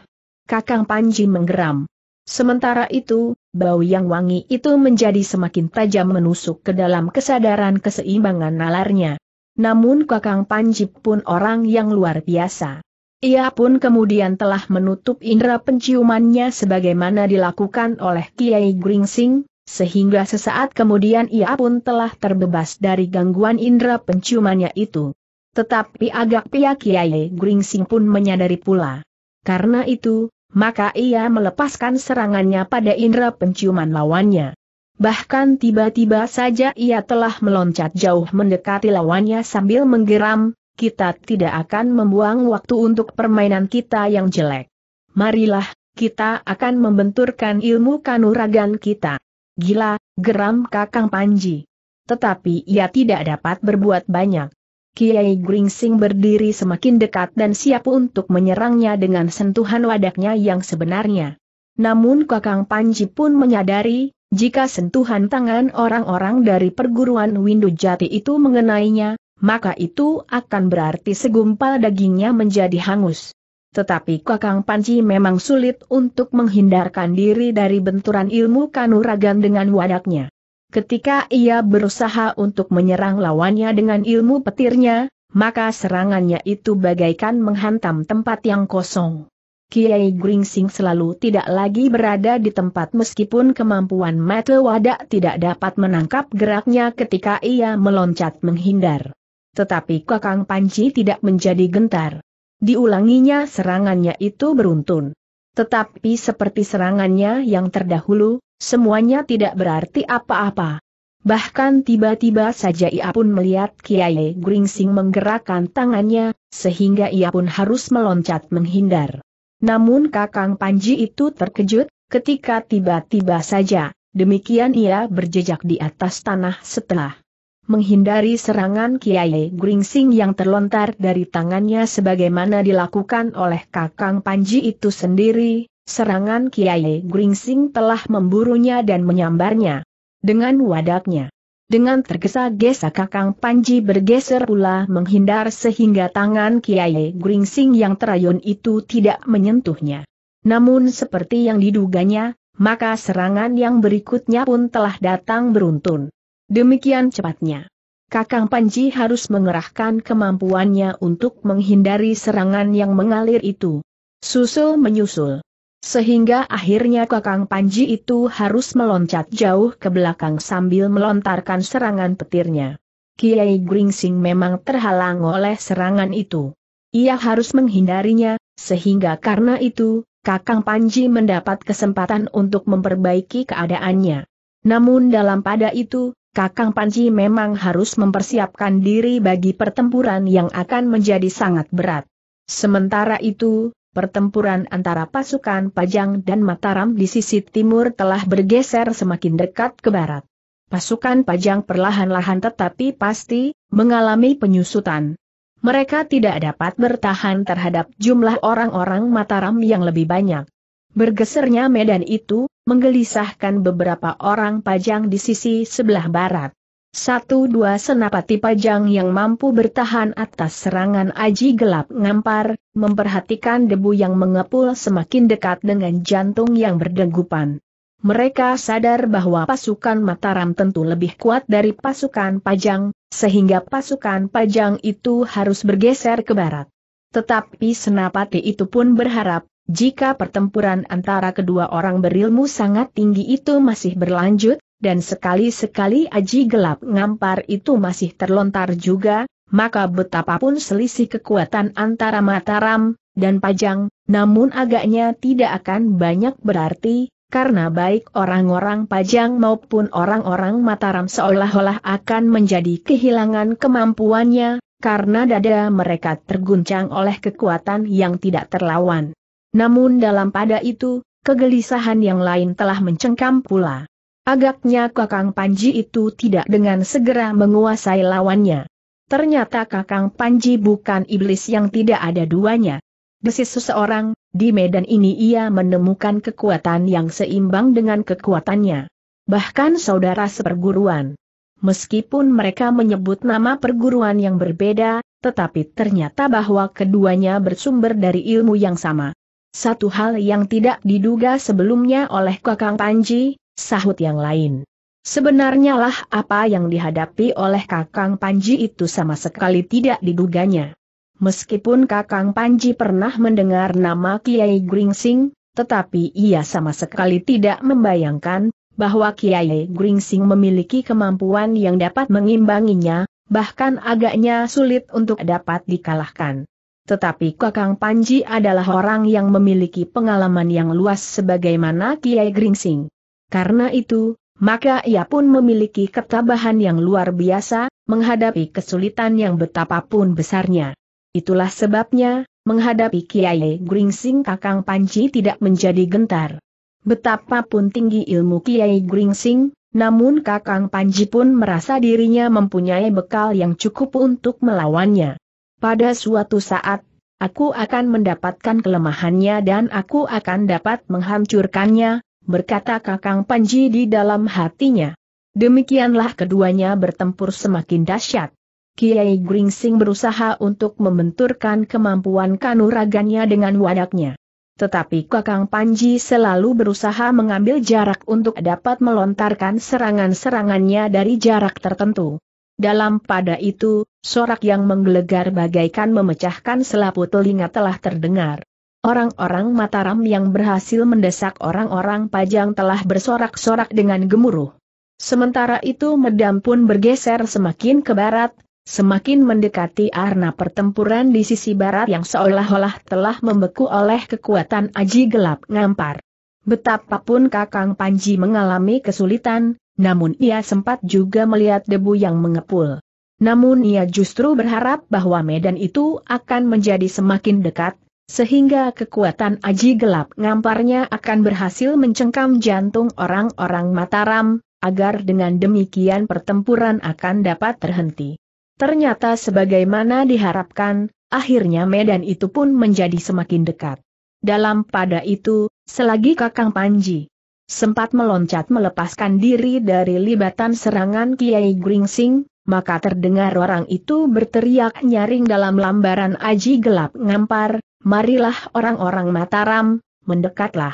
Kakang Panji menggeram. Sementara itu, bau yang wangi itu menjadi semakin tajam menusuk ke dalam kesadaran keseimbangan nalarnya. Namun Kakang Panji pun orang yang luar biasa. Ia pun kemudian telah menutup indera penciumannya sebagaimana dilakukan oleh Kiai Gringsing, sehingga sesaat kemudian ia pun telah terbebas dari gangguan indera penciumannya itu. Tetapi agak pihak Kiai Gringsing pun menyadari pula. Karena itu, maka ia melepaskan serangannya pada indera penciuman lawannya. Bahkan tiba-tiba saja ia telah meloncat jauh mendekati lawannya sambil menggeram, kita tidak akan membuang waktu untuk permainan kita yang jelek. Marilah, kita akan membenturkan ilmu kanuragan kita. Gila, geram Kakang Panji. Tetapi ia tidak dapat berbuat banyak. Kiai Gringsing berdiri semakin dekat dan siap untuk menyerangnya dengan sentuhan wadaknya yang sebenarnya. Namun Kakang Panji pun menyadari, jika sentuhan tangan orang-orang dari perguruan Windu Jati itu mengenainya, maka itu akan berarti segumpal dagingnya menjadi hangus. Tetapi Kakang panci memang sulit untuk menghindarkan diri dari benturan ilmu kanuragan dengan wadaknya. Ketika ia berusaha untuk menyerang lawannya dengan ilmu petirnya, maka serangannya itu bagaikan menghantam tempat yang kosong. Kiai Gringsing selalu tidak lagi berada di tempat meskipun kemampuan mata wadak tidak dapat menangkap geraknya ketika ia meloncat menghindar. Tetapi Kakang Panji tidak menjadi gentar. Diulanginya serangannya itu beruntun. Tetapi seperti serangannya yang terdahulu, semuanya tidak berarti apa-apa. Bahkan tiba-tiba saja ia pun melihat Kiai Gringsing menggerakkan tangannya, sehingga ia pun harus meloncat menghindar. Namun Kakang Panji itu terkejut, ketika tiba-tiba saja, demikian ia berjejak di atas tanah setelah menghindari serangan Kiai Gringsing yang terlontar dari tangannya sebagaimana dilakukan oleh Kakang Panji itu sendiri, serangan Kiai Gringsing telah memburunya dan menyambarnya dengan wadaknya. Dengan tergesa-gesa Kakang Panji bergeser pula menghindar sehingga tangan Kiai Gringsing yang terayun itu tidak menyentuhnya. Namun seperti yang diduganya, maka serangan yang berikutnya pun telah datang beruntun. Demikian cepatnya. Kakang Panji harus mengerahkan kemampuannya untuk menghindari serangan yang mengalir itu. Susul menyusul. Sehingga akhirnya Kakang Panji itu harus meloncat jauh ke belakang sambil melontarkan serangan petirnya. Kiai Gringsing memang terhalang oleh serangan itu. Ia harus menghindarinya, sehingga karena itu, Kakang Panji mendapat kesempatan untuk memperbaiki keadaannya. Namun dalam pada itu, Kakang Panji memang harus mempersiapkan diri bagi pertempuran yang akan menjadi sangat berat. Sementara itu, pertempuran antara pasukan Pajang dan Mataram di sisi timur telah bergeser semakin dekat ke barat. Pasukan Pajang perlahan-lahan tetapi pasti, mengalami penyusutan. Mereka tidak dapat bertahan terhadap jumlah orang-orang Mataram yang lebih banyak. Bergesernya medan itu, menggelisahkan beberapa orang pajang di sisi sebelah barat. Satu dua senapati pajang yang mampu bertahan atas serangan aji gelap ngampar, memperhatikan debu yang mengepul semakin dekat dengan jantung yang berdegupan. Mereka sadar bahwa pasukan Mataram tentu lebih kuat dari pasukan pajang, sehingga pasukan pajang itu harus bergeser ke barat. Tetapi senapati itu pun berharap jika pertempuran antara kedua orang berilmu sangat tinggi itu masih berlanjut, dan sekali-sekali aji gelap ngampar itu masih terlontar juga, maka betapapun selisih kekuatan antara Mataram dan Pajang, namun agaknya tidak akan banyak berarti, karena baik orang-orang Pajang maupun orang-orang Mataram seolah-olah akan menjadi kehilangan kemampuannya, karena dada mereka terguncang oleh kekuatan yang tidak terlawan. Namun dalam pada itu, kegelisahan yang lain telah mencengkam pula. Agaknya Kakang Panji itu tidak dengan segera menguasai lawannya. Ternyata Kakang Panji bukan iblis yang tidak ada duanya. Desis seseorang, di medan ini ia menemukan kekuatan yang seimbang dengan kekuatannya. Bahkan saudara seperguruan. Meskipun mereka menyebut nama perguruan yang berbeda, tetapi ternyata bahwa keduanya bersumber dari ilmu yang sama. Satu hal yang tidak diduga sebelumnya oleh Kakang Panji, sahut yang lain. Sebenarnya lah apa yang dihadapi oleh Kakang Panji itu sama sekali tidak diduganya. Meskipun Kakang Panji pernah mendengar nama Kiai Gringsing, tetapi ia sama sekali tidak membayangkan bahwa Kiai Gringsing memiliki kemampuan yang dapat mengimbanginya, bahkan agaknya sulit untuk dapat dikalahkan. Tetapi Kakang Panji adalah orang yang memiliki pengalaman yang luas sebagaimana Kiai Gringsing. Karena itu, maka ia pun memiliki ketabahan yang luar biasa, menghadapi kesulitan yang betapapun besarnya. Itulah sebabnya, menghadapi Kiai Gringsing Kakang Panji tidak menjadi gentar. Betapapun tinggi ilmu Kiai Gringsing, namun Kakang Panji pun merasa dirinya mempunyai bekal yang cukup untuk melawannya. Pada suatu saat, aku akan mendapatkan kelemahannya dan aku akan dapat menghancurkannya, berkata Kakang Panji di dalam hatinya. Demikianlah keduanya bertempur semakin dahsyat. Kiai Gringsing berusaha untuk membenturkan kemampuan kanuragannya dengan wadaknya. Tetapi Kakang Panji selalu berusaha mengambil jarak untuk dapat melontarkan serangan-serangannya dari jarak tertentu. Dalam pada itu, sorak yang menggelegar bagaikan memecahkan selaput telinga telah terdengar. Orang-orang Mataram yang berhasil mendesak orang-orang Pajang telah bersorak-sorak dengan gemuruh. Sementara itu Medam pun bergeser semakin ke barat, semakin mendekati arna pertempuran di sisi barat yang seolah-olah telah membeku oleh kekuatan aji gelap ngampar. Betapapun Kakang Panji mengalami kesulitan, namun ia sempat juga melihat debu yang mengepul. Namun ia justru berharap bahwa medan itu akan menjadi semakin dekat, sehingga kekuatan aji gelap ngamparnya akan berhasil mencengkam jantung orang-orang Mataram, agar dengan demikian pertempuran akan dapat terhenti. Ternyata sebagaimana diharapkan, akhirnya medan itu pun menjadi semakin dekat. Dalam pada itu, selagi Kakang Panji sempat meloncat melepaskan diri dari libatan serangan Kiai Gringsing, maka terdengar orang itu berteriak nyaring dalam lambaran aji gelap ngampar, marilah orang-orang Mataram, mendekatlah.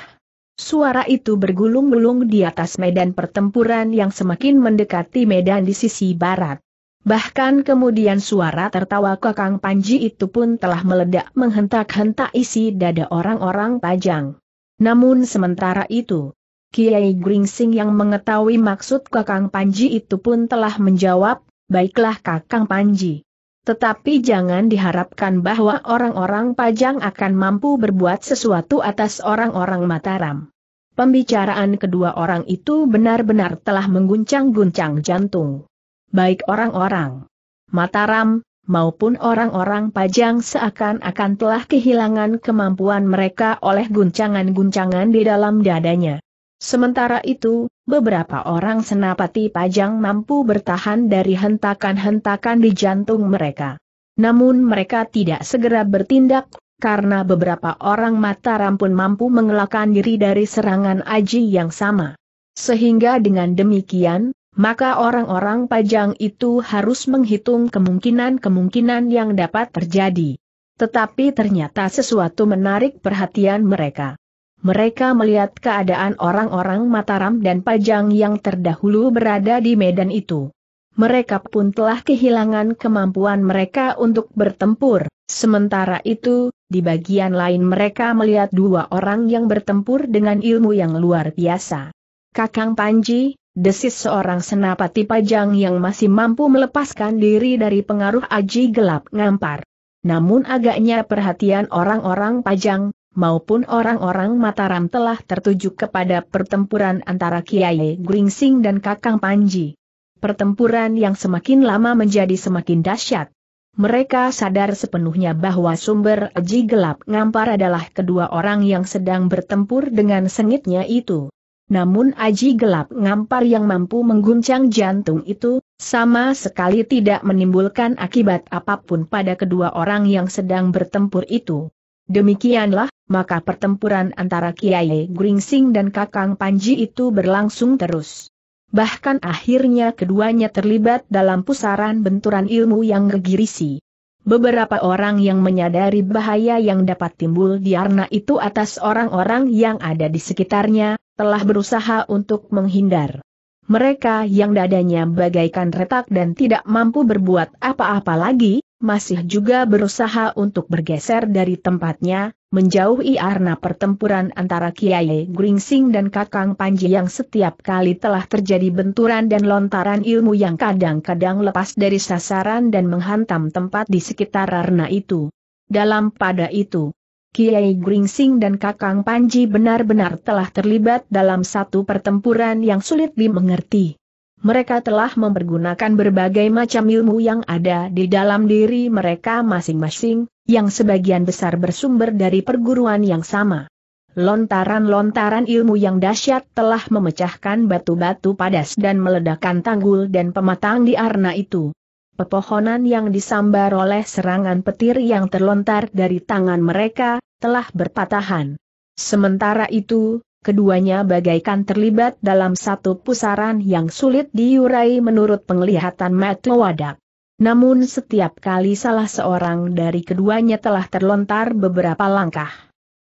Suara itu bergulung-gulung di atas medan pertempuran yang semakin mendekati medan di sisi barat. Bahkan kemudian suara tertawa kakang Panji itu pun telah meledak menghentak-hentak isi dada orang-orang Pajang. Namun sementara itu, Kiai Gringsing yang mengetahui maksud Kakang Panji itu pun telah menjawab, baiklah Kakang Panji. Tetapi jangan diharapkan bahwa orang-orang Pajang akan mampu berbuat sesuatu atas orang-orang Mataram. Pembicaraan kedua orang itu benar-benar telah mengguncang-guncang jantung. Baik orang-orang Mataram, maupun orang-orang Pajang seakan-akan telah kehilangan kemampuan mereka oleh guncangan-guncangan di dalam dadanya. Sementara itu, beberapa orang senapati pajang mampu bertahan dari hentakan-hentakan di jantung mereka. Namun mereka tidak segera bertindak, karena beberapa orang Mataram pun mampu mengelakkan diri dari serangan Aji yang sama. Sehingga dengan demikian, maka orang-orang pajang itu harus menghitung kemungkinan-kemungkinan yang dapat terjadi. Tetapi ternyata sesuatu menarik perhatian mereka mereka melihat keadaan orang-orang Mataram dan Pajang yang terdahulu berada di medan itu. Mereka pun telah kehilangan kemampuan mereka untuk bertempur. Sementara itu, di bagian lain mereka melihat dua orang yang bertempur dengan ilmu yang luar biasa. Kakang Panji, desis seorang senapati Pajang yang masih mampu melepaskan diri dari pengaruh aji gelap ngampar. Namun agaknya perhatian orang-orang Pajang, maupun orang-orang Mataram telah tertuju kepada pertempuran antara Kiai Gringsing dan Kakang Panji. Pertempuran yang semakin lama menjadi semakin dahsyat. Mereka sadar sepenuhnya bahwa sumber aji gelap ngampar adalah kedua orang yang sedang bertempur dengan sengitnya itu. Namun aji gelap ngampar yang mampu mengguncang jantung itu, sama sekali tidak menimbulkan akibat apapun pada kedua orang yang sedang bertempur itu. Demikianlah, maka pertempuran antara Kiai Gringsing dan Kakang Panji itu berlangsung terus. Bahkan akhirnya keduanya terlibat dalam pusaran benturan ilmu yang gegirisi. Beberapa orang yang menyadari bahaya yang dapat timbul di Arna itu atas orang-orang yang ada di sekitarnya, telah berusaha untuk menghindar. Mereka yang dadanya bagaikan retak dan tidak mampu berbuat apa-apa lagi, masih juga berusaha untuk bergeser dari tempatnya, menjauhi arna pertempuran antara Kiai Gringsing dan Kakang Panji yang setiap kali telah terjadi benturan dan lontaran ilmu yang kadang-kadang lepas dari sasaran dan menghantam tempat di sekitar arna itu. Dalam pada itu, Kiai Gringsing dan Kakang Panji benar-benar telah terlibat dalam satu pertempuran yang sulit dimengerti mereka telah mempergunakan berbagai macam ilmu yang ada di dalam diri mereka masing-masing, yang sebagian besar bersumber dari perguruan yang sama. Lontaran-lontaran ilmu yang dahsyat telah memecahkan batu-batu padas dan meledakkan tanggul dan pematang di arna itu. Pepohonan yang disambar oleh serangan petir yang terlontar dari tangan mereka, telah berpatahan. Sementara itu, Keduanya bagaikan terlibat dalam satu pusaran yang sulit diurai menurut penglihatan Matu Wadak. Namun setiap kali salah seorang dari keduanya telah terlontar beberapa langkah.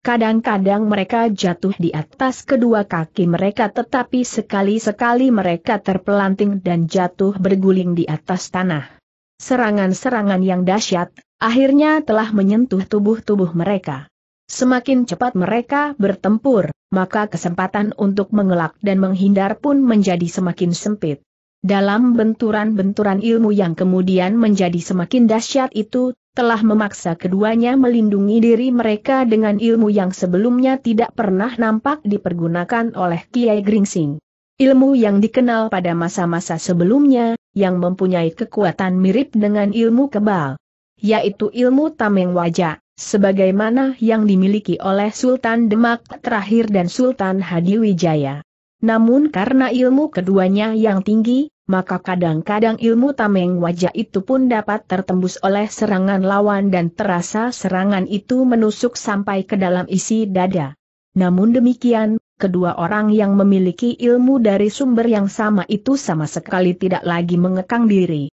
Kadang-kadang mereka jatuh di atas kedua kaki mereka tetapi sekali-sekali mereka terpelanting dan jatuh berguling di atas tanah. Serangan-serangan yang dahsyat, akhirnya telah menyentuh tubuh-tubuh mereka. Semakin cepat mereka bertempur, maka kesempatan untuk mengelak dan menghindar pun menjadi semakin sempit. Dalam benturan-benturan ilmu yang kemudian menjadi semakin dahsyat itu, telah memaksa keduanya melindungi diri mereka dengan ilmu yang sebelumnya tidak pernah nampak dipergunakan oleh Kiai Gringsing. Ilmu yang dikenal pada masa-masa sebelumnya, yang mempunyai kekuatan mirip dengan ilmu kebal, yaitu ilmu tameng wajah sebagaimana yang dimiliki oleh Sultan Demak terakhir dan Sultan Hadiwijaya. Namun karena ilmu keduanya yang tinggi, maka kadang-kadang ilmu tameng wajah itu pun dapat tertembus oleh serangan lawan dan terasa serangan itu menusuk sampai ke dalam isi dada. Namun demikian, kedua orang yang memiliki ilmu dari sumber yang sama itu sama sekali tidak lagi mengekang diri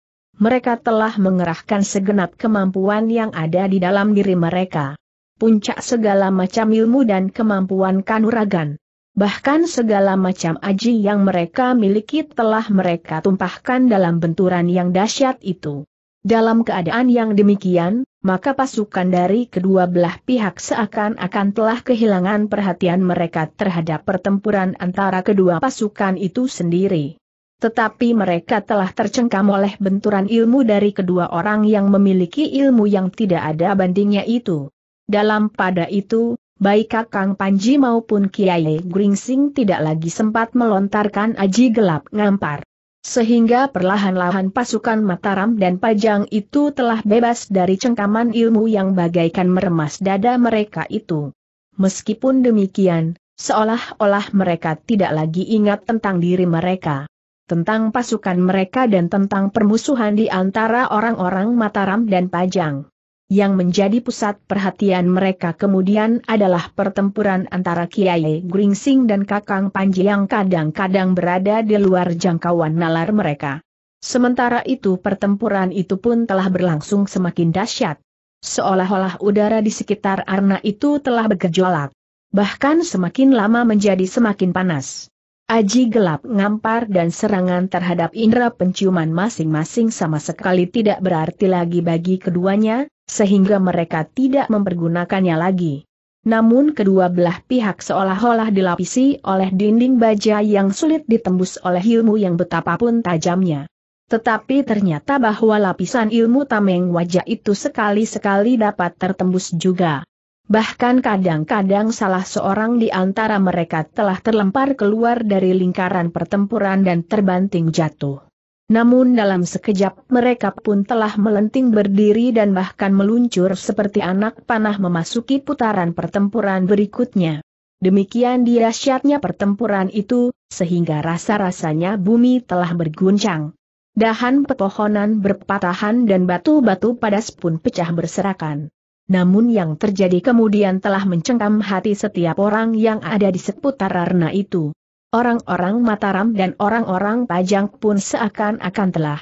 mereka telah mengerahkan segenap kemampuan yang ada di dalam diri mereka. Puncak segala macam ilmu dan kemampuan kanuragan. Bahkan segala macam aji yang mereka miliki telah mereka tumpahkan dalam benturan yang dahsyat itu. Dalam keadaan yang demikian, maka pasukan dari kedua belah pihak seakan-akan telah kehilangan perhatian mereka terhadap pertempuran antara kedua pasukan itu sendiri. Tetapi mereka telah tercengkam oleh benturan ilmu dari kedua orang yang memiliki ilmu yang tidak ada bandingnya itu. Dalam pada itu, baik Kakang Panji maupun Kiai Gringsing tidak lagi sempat melontarkan aji gelap ngampar. Sehingga perlahan-lahan pasukan Mataram dan Pajang itu telah bebas dari cengkaman ilmu yang bagaikan meremas dada mereka itu. Meskipun demikian, seolah-olah mereka tidak lagi ingat tentang diri mereka tentang pasukan mereka dan tentang permusuhan di antara orang-orang Mataram dan Pajang. Yang menjadi pusat perhatian mereka kemudian adalah pertempuran antara Kiai Gringsing dan Kakang Panji yang kadang-kadang berada di luar jangkauan nalar mereka. Sementara itu pertempuran itu pun telah berlangsung semakin dahsyat. Seolah-olah udara di sekitar Arna itu telah bergejolak. Bahkan semakin lama menjadi semakin panas. Aji gelap ngampar dan serangan terhadap indera penciuman masing-masing sama sekali tidak berarti lagi bagi keduanya, sehingga mereka tidak mempergunakannya lagi. Namun kedua belah pihak seolah-olah dilapisi oleh dinding baja yang sulit ditembus oleh ilmu yang betapapun tajamnya. Tetapi ternyata bahwa lapisan ilmu tameng wajah itu sekali-sekali dapat tertembus juga. Bahkan kadang-kadang salah seorang di antara mereka telah terlempar keluar dari lingkaran pertempuran dan terbanting jatuh. Namun dalam sekejap mereka pun telah melenting berdiri dan bahkan meluncur seperti anak panah memasuki putaran pertempuran berikutnya. Demikian dirasyatnya pertempuran itu, sehingga rasa-rasanya bumi telah berguncang. Dahan pepohonan berpatahan dan batu-batu padas pun pecah berserakan namun yang terjadi kemudian telah mencengkam hati setiap orang yang ada di seputar Rarna itu. Orang-orang Mataram dan orang-orang Pajang pun seakan-akan telah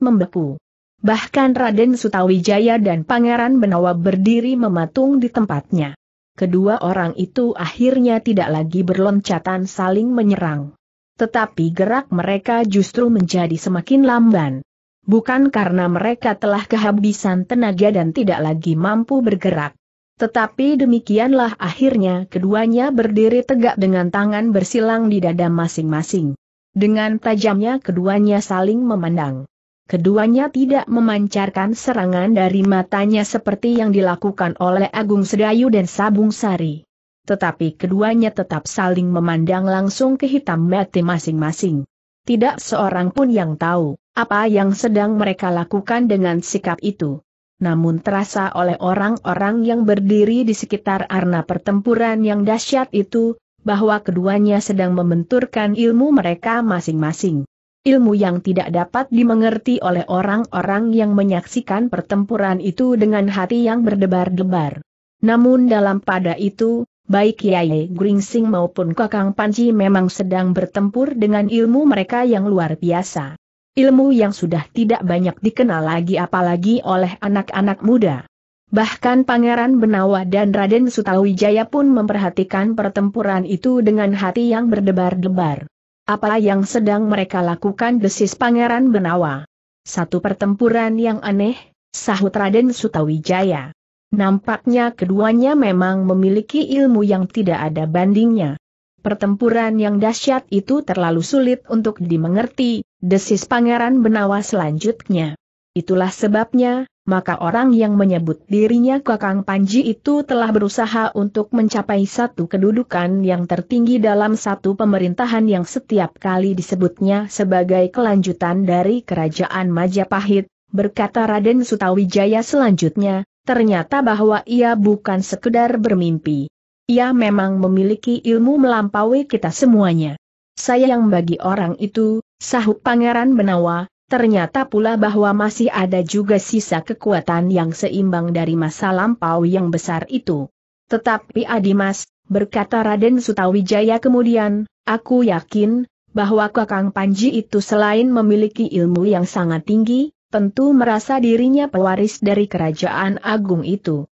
membeku. Bahkan Raden Sutawijaya dan Pangeran Benawa berdiri mematung di tempatnya. Kedua orang itu akhirnya tidak lagi berloncatan saling menyerang. Tetapi gerak mereka justru menjadi semakin lamban bukan karena mereka telah kehabisan tenaga dan tidak lagi mampu bergerak. Tetapi demikianlah akhirnya keduanya berdiri tegak dengan tangan bersilang di dada masing-masing. Dengan tajamnya keduanya saling memandang. Keduanya tidak memancarkan serangan dari matanya seperti yang dilakukan oleh Agung Sedayu dan Sabung Sari. Tetapi keduanya tetap saling memandang langsung ke hitam mati masing-masing. Tidak seorang pun yang tahu apa yang sedang mereka lakukan dengan sikap itu. Namun terasa oleh orang-orang yang berdiri di sekitar arena pertempuran yang dahsyat itu, bahwa keduanya sedang membenturkan ilmu mereka masing-masing. Ilmu yang tidak dapat dimengerti oleh orang-orang yang menyaksikan pertempuran itu dengan hati yang berdebar-debar. Namun dalam pada itu, baik Kiai Gringsing maupun Kakang Panji memang sedang bertempur dengan ilmu mereka yang luar biasa. Ilmu yang sudah tidak banyak dikenal lagi apalagi oleh anak-anak muda. Bahkan Pangeran Benawa dan Raden Sutawijaya pun memperhatikan pertempuran itu dengan hati yang berdebar-debar. Apa yang sedang mereka lakukan desis Pangeran Benawa? Satu pertempuran yang aneh, sahut Raden Sutawijaya. Nampaknya keduanya memang memiliki ilmu yang tidak ada bandingnya. Pertempuran yang dahsyat itu terlalu sulit untuk dimengerti, desis Pangeran Benawa selanjutnya. Itulah sebabnya, maka orang yang menyebut dirinya Kakang Panji itu telah berusaha untuk mencapai satu kedudukan yang tertinggi dalam satu pemerintahan yang setiap kali disebutnya sebagai kelanjutan dari Kerajaan Majapahit, berkata Raden Sutawijaya selanjutnya, ternyata bahwa ia bukan sekedar bermimpi. Ia memang memiliki ilmu melampaui kita semuanya. Saya yang bagi orang itu, sahut Pangeran Benawa, ternyata pula bahwa masih ada juga sisa kekuatan yang seimbang dari masa lampau yang besar itu. Tetapi Adimas, berkata Raden Sutawijaya kemudian, aku yakin, bahwa Kakang Panji itu selain memiliki ilmu yang sangat tinggi, tentu merasa dirinya pewaris dari kerajaan agung itu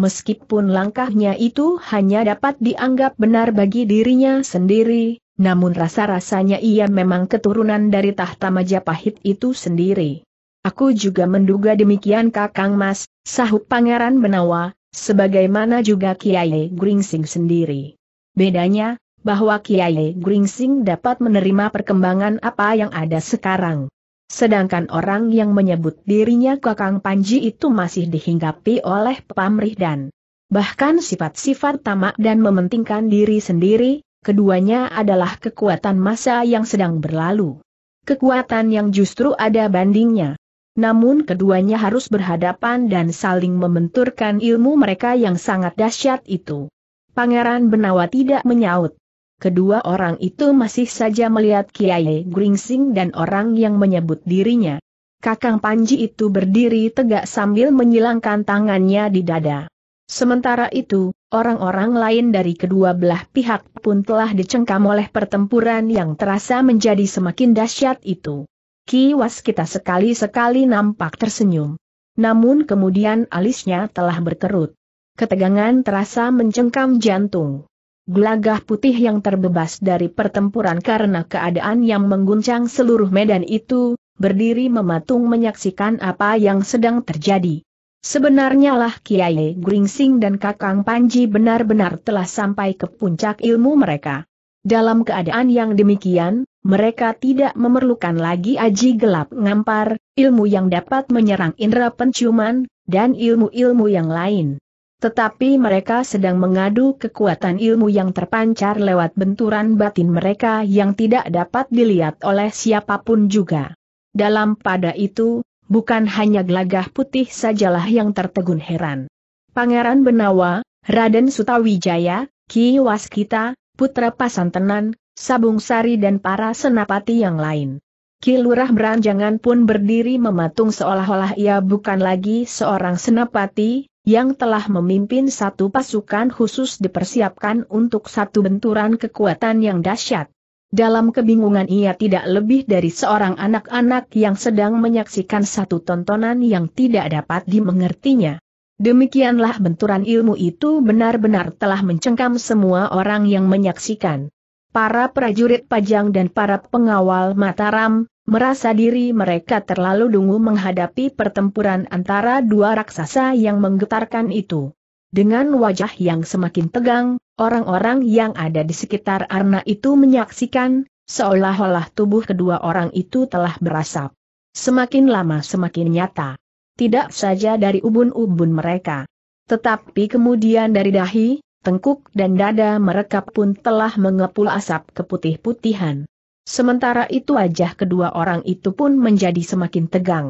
meskipun langkahnya itu hanya dapat dianggap benar bagi dirinya sendiri, namun rasa-rasanya ia memang keturunan dari tahta Majapahit itu sendiri. Aku juga menduga demikian Kakang Mas, sahut Pangeran Benawa, sebagaimana juga Kiai Gringsing sendiri. Bedanya, bahwa Kiai Gringsing dapat menerima perkembangan apa yang ada sekarang. Sedangkan orang yang menyebut dirinya Kakang Panji itu masih dihinggapi oleh pamrih dan bahkan sifat-sifat tamak dan mementingkan diri sendiri, keduanya adalah kekuatan masa yang sedang berlalu. Kekuatan yang justru ada bandingnya. Namun keduanya harus berhadapan dan saling membenturkan ilmu mereka yang sangat dahsyat itu. Pangeran Benawa tidak menyaut kedua orang itu masih saja melihat Kiai Gringsing dan orang yang menyebut dirinya. Kakang Panji itu berdiri tegak sambil menyilangkan tangannya di dada. Sementara itu, orang-orang lain dari kedua belah pihak pun telah dicengkam oleh pertempuran yang terasa menjadi semakin dahsyat itu. Kiwas kita sekali-sekali nampak tersenyum. Namun kemudian alisnya telah berkerut. Ketegangan terasa mencengkam jantung. Gelagah putih yang terbebas dari pertempuran karena keadaan yang mengguncang seluruh medan itu, berdiri mematung menyaksikan apa yang sedang terjadi. Sebenarnya lah Kiai Gringsing dan Kakang Panji benar-benar telah sampai ke puncak ilmu mereka. Dalam keadaan yang demikian, mereka tidak memerlukan lagi aji gelap ngampar, ilmu yang dapat menyerang indera penciuman, dan ilmu-ilmu yang lain. Tetapi mereka sedang mengadu kekuatan ilmu yang terpancar lewat benturan batin mereka yang tidak dapat dilihat oleh siapapun juga. Dalam pada itu, bukan hanya gelagah putih sajalah yang tertegun heran. Pangeran Benawa, Raden Sutawijaya, Ki Waskita, Putra Pasantenan, Sabung Sari dan para senapati yang lain. Ki Lurah Beranjangan pun berdiri mematung seolah-olah ia bukan lagi seorang senapati, yang telah memimpin satu pasukan khusus dipersiapkan untuk satu benturan kekuatan yang dahsyat. Dalam kebingungan ia tidak lebih dari seorang anak-anak yang sedang menyaksikan satu tontonan yang tidak dapat dimengertinya. Demikianlah benturan ilmu itu benar-benar telah mencengkam semua orang yang menyaksikan. Para prajurit pajang dan para pengawal Mataram, merasa diri mereka terlalu dungu menghadapi pertempuran antara dua raksasa yang menggetarkan itu. Dengan wajah yang semakin tegang, orang-orang yang ada di sekitar Arna itu menyaksikan, seolah-olah tubuh kedua orang itu telah berasap. Semakin lama semakin nyata. Tidak saja dari ubun-ubun mereka. Tetapi kemudian dari dahi, tengkuk dan dada mereka pun telah mengepul asap keputih-putihan. Sementara itu wajah kedua orang itu pun menjadi semakin tegang.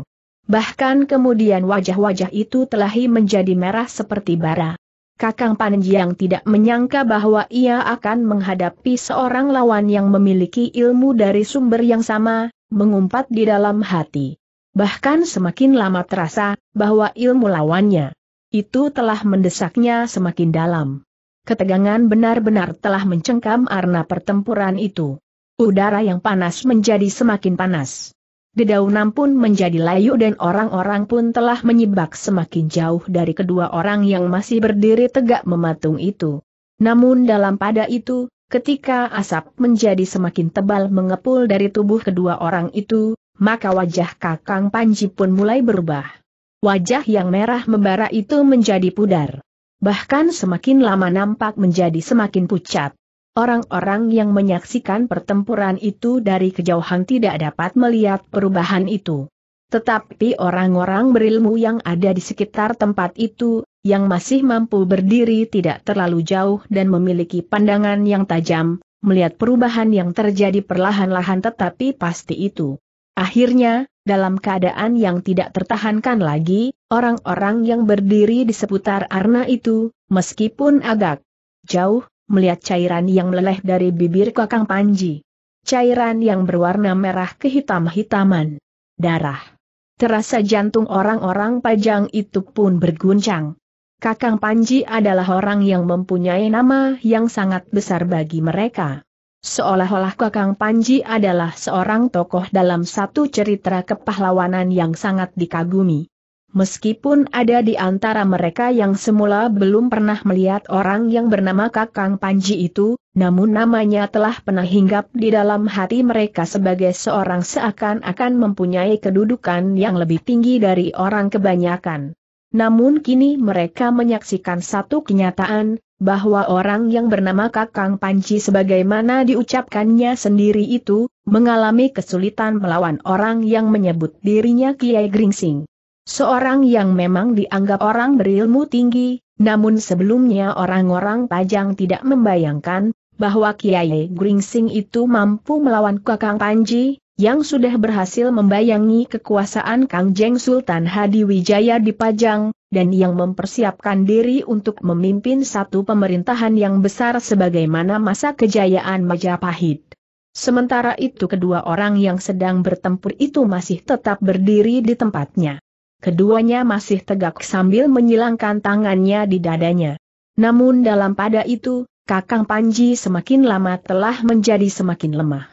Bahkan kemudian wajah-wajah itu telah menjadi merah seperti bara. Kakang Panjiang tidak menyangka bahwa ia akan menghadapi seorang lawan yang memiliki ilmu dari sumber yang sama, mengumpat di dalam hati. Bahkan semakin lama terasa, bahwa ilmu lawannya itu telah mendesaknya semakin dalam. Ketegangan benar-benar telah mencengkam arna pertempuran itu. Udara yang panas menjadi semakin panas. Dedaunan pun menjadi layu dan orang-orang pun telah menyibak semakin jauh dari kedua orang yang masih berdiri tegak mematung itu. Namun dalam pada itu, ketika asap menjadi semakin tebal mengepul dari tubuh kedua orang itu, maka wajah Kakang Panji pun mulai berubah. Wajah yang merah membara itu menjadi pudar. Bahkan semakin lama nampak menjadi semakin pucat. Orang-orang yang menyaksikan pertempuran itu dari kejauhan tidak dapat melihat perubahan itu. Tetapi orang-orang berilmu yang ada di sekitar tempat itu, yang masih mampu berdiri tidak terlalu jauh dan memiliki pandangan yang tajam, melihat perubahan yang terjadi perlahan-lahan tetapi pasti itu. Akhirnya, dalam keadaan yang tidak tertahankan lagi, orang-orang yang berdiri di seputar Arna itu, meskipun agak jauh, melihat cairan yang meleleh dari bibir kakang Panji. Cairan yang berwarna merah kehitam-hitaman. Darah. Terasa jantung orang-orang pajang itu pun berguncang. Kakang Panji adalah orang yang mempunyai nama yang sangat besar bagi mereka. Seolah-olah Kakang Panji adalah seorang tokoh dalam satu cerita kepahlawanan yang sangat dikagumi. Meskipun ada di antara mereka yang semula belum pernah melihat orang yang bernama Kakang Panji itu, namun namanya telah pernah hinggap di dalam hati mereka sebagai seorang seakan-akan mempunyai kedudukan yang lebih tinggi dari orang kebanyakan. Namun kini mereka menyaksikan satu kenyataan, bahwa orang yang bernama Kakang Panji sebagaimana diucapkannya sendiri itu, mengalami kesulitan melawan orang yang menyebut dirinya Kiai Gringsing. Seorang yang memang dianggap orang berilmu tinggi, namun sebelumnya orang-orang Pajang tidak membayangkan bahwa Kiai Gringsing itu mampu melawan Kakang Panji, yang sudah berhasil membayangi kekuasaan Kang Jeng Sultan Hadi Wijaya di Pajang, dan yang mempersiapkan diri untuk memimpin satu pemerintahan yang besar sebagaimana masa kejayaan Majapahit. Sementara itu kedua orang yang sedang bertempur itu masih tetap berdiri di tempatnya keduanya masih tegak sambil menyilangkan tangannya di dadanya. Namun dalam pada itu, Kakang Panji semakin lama telah menjadi semakin lemah.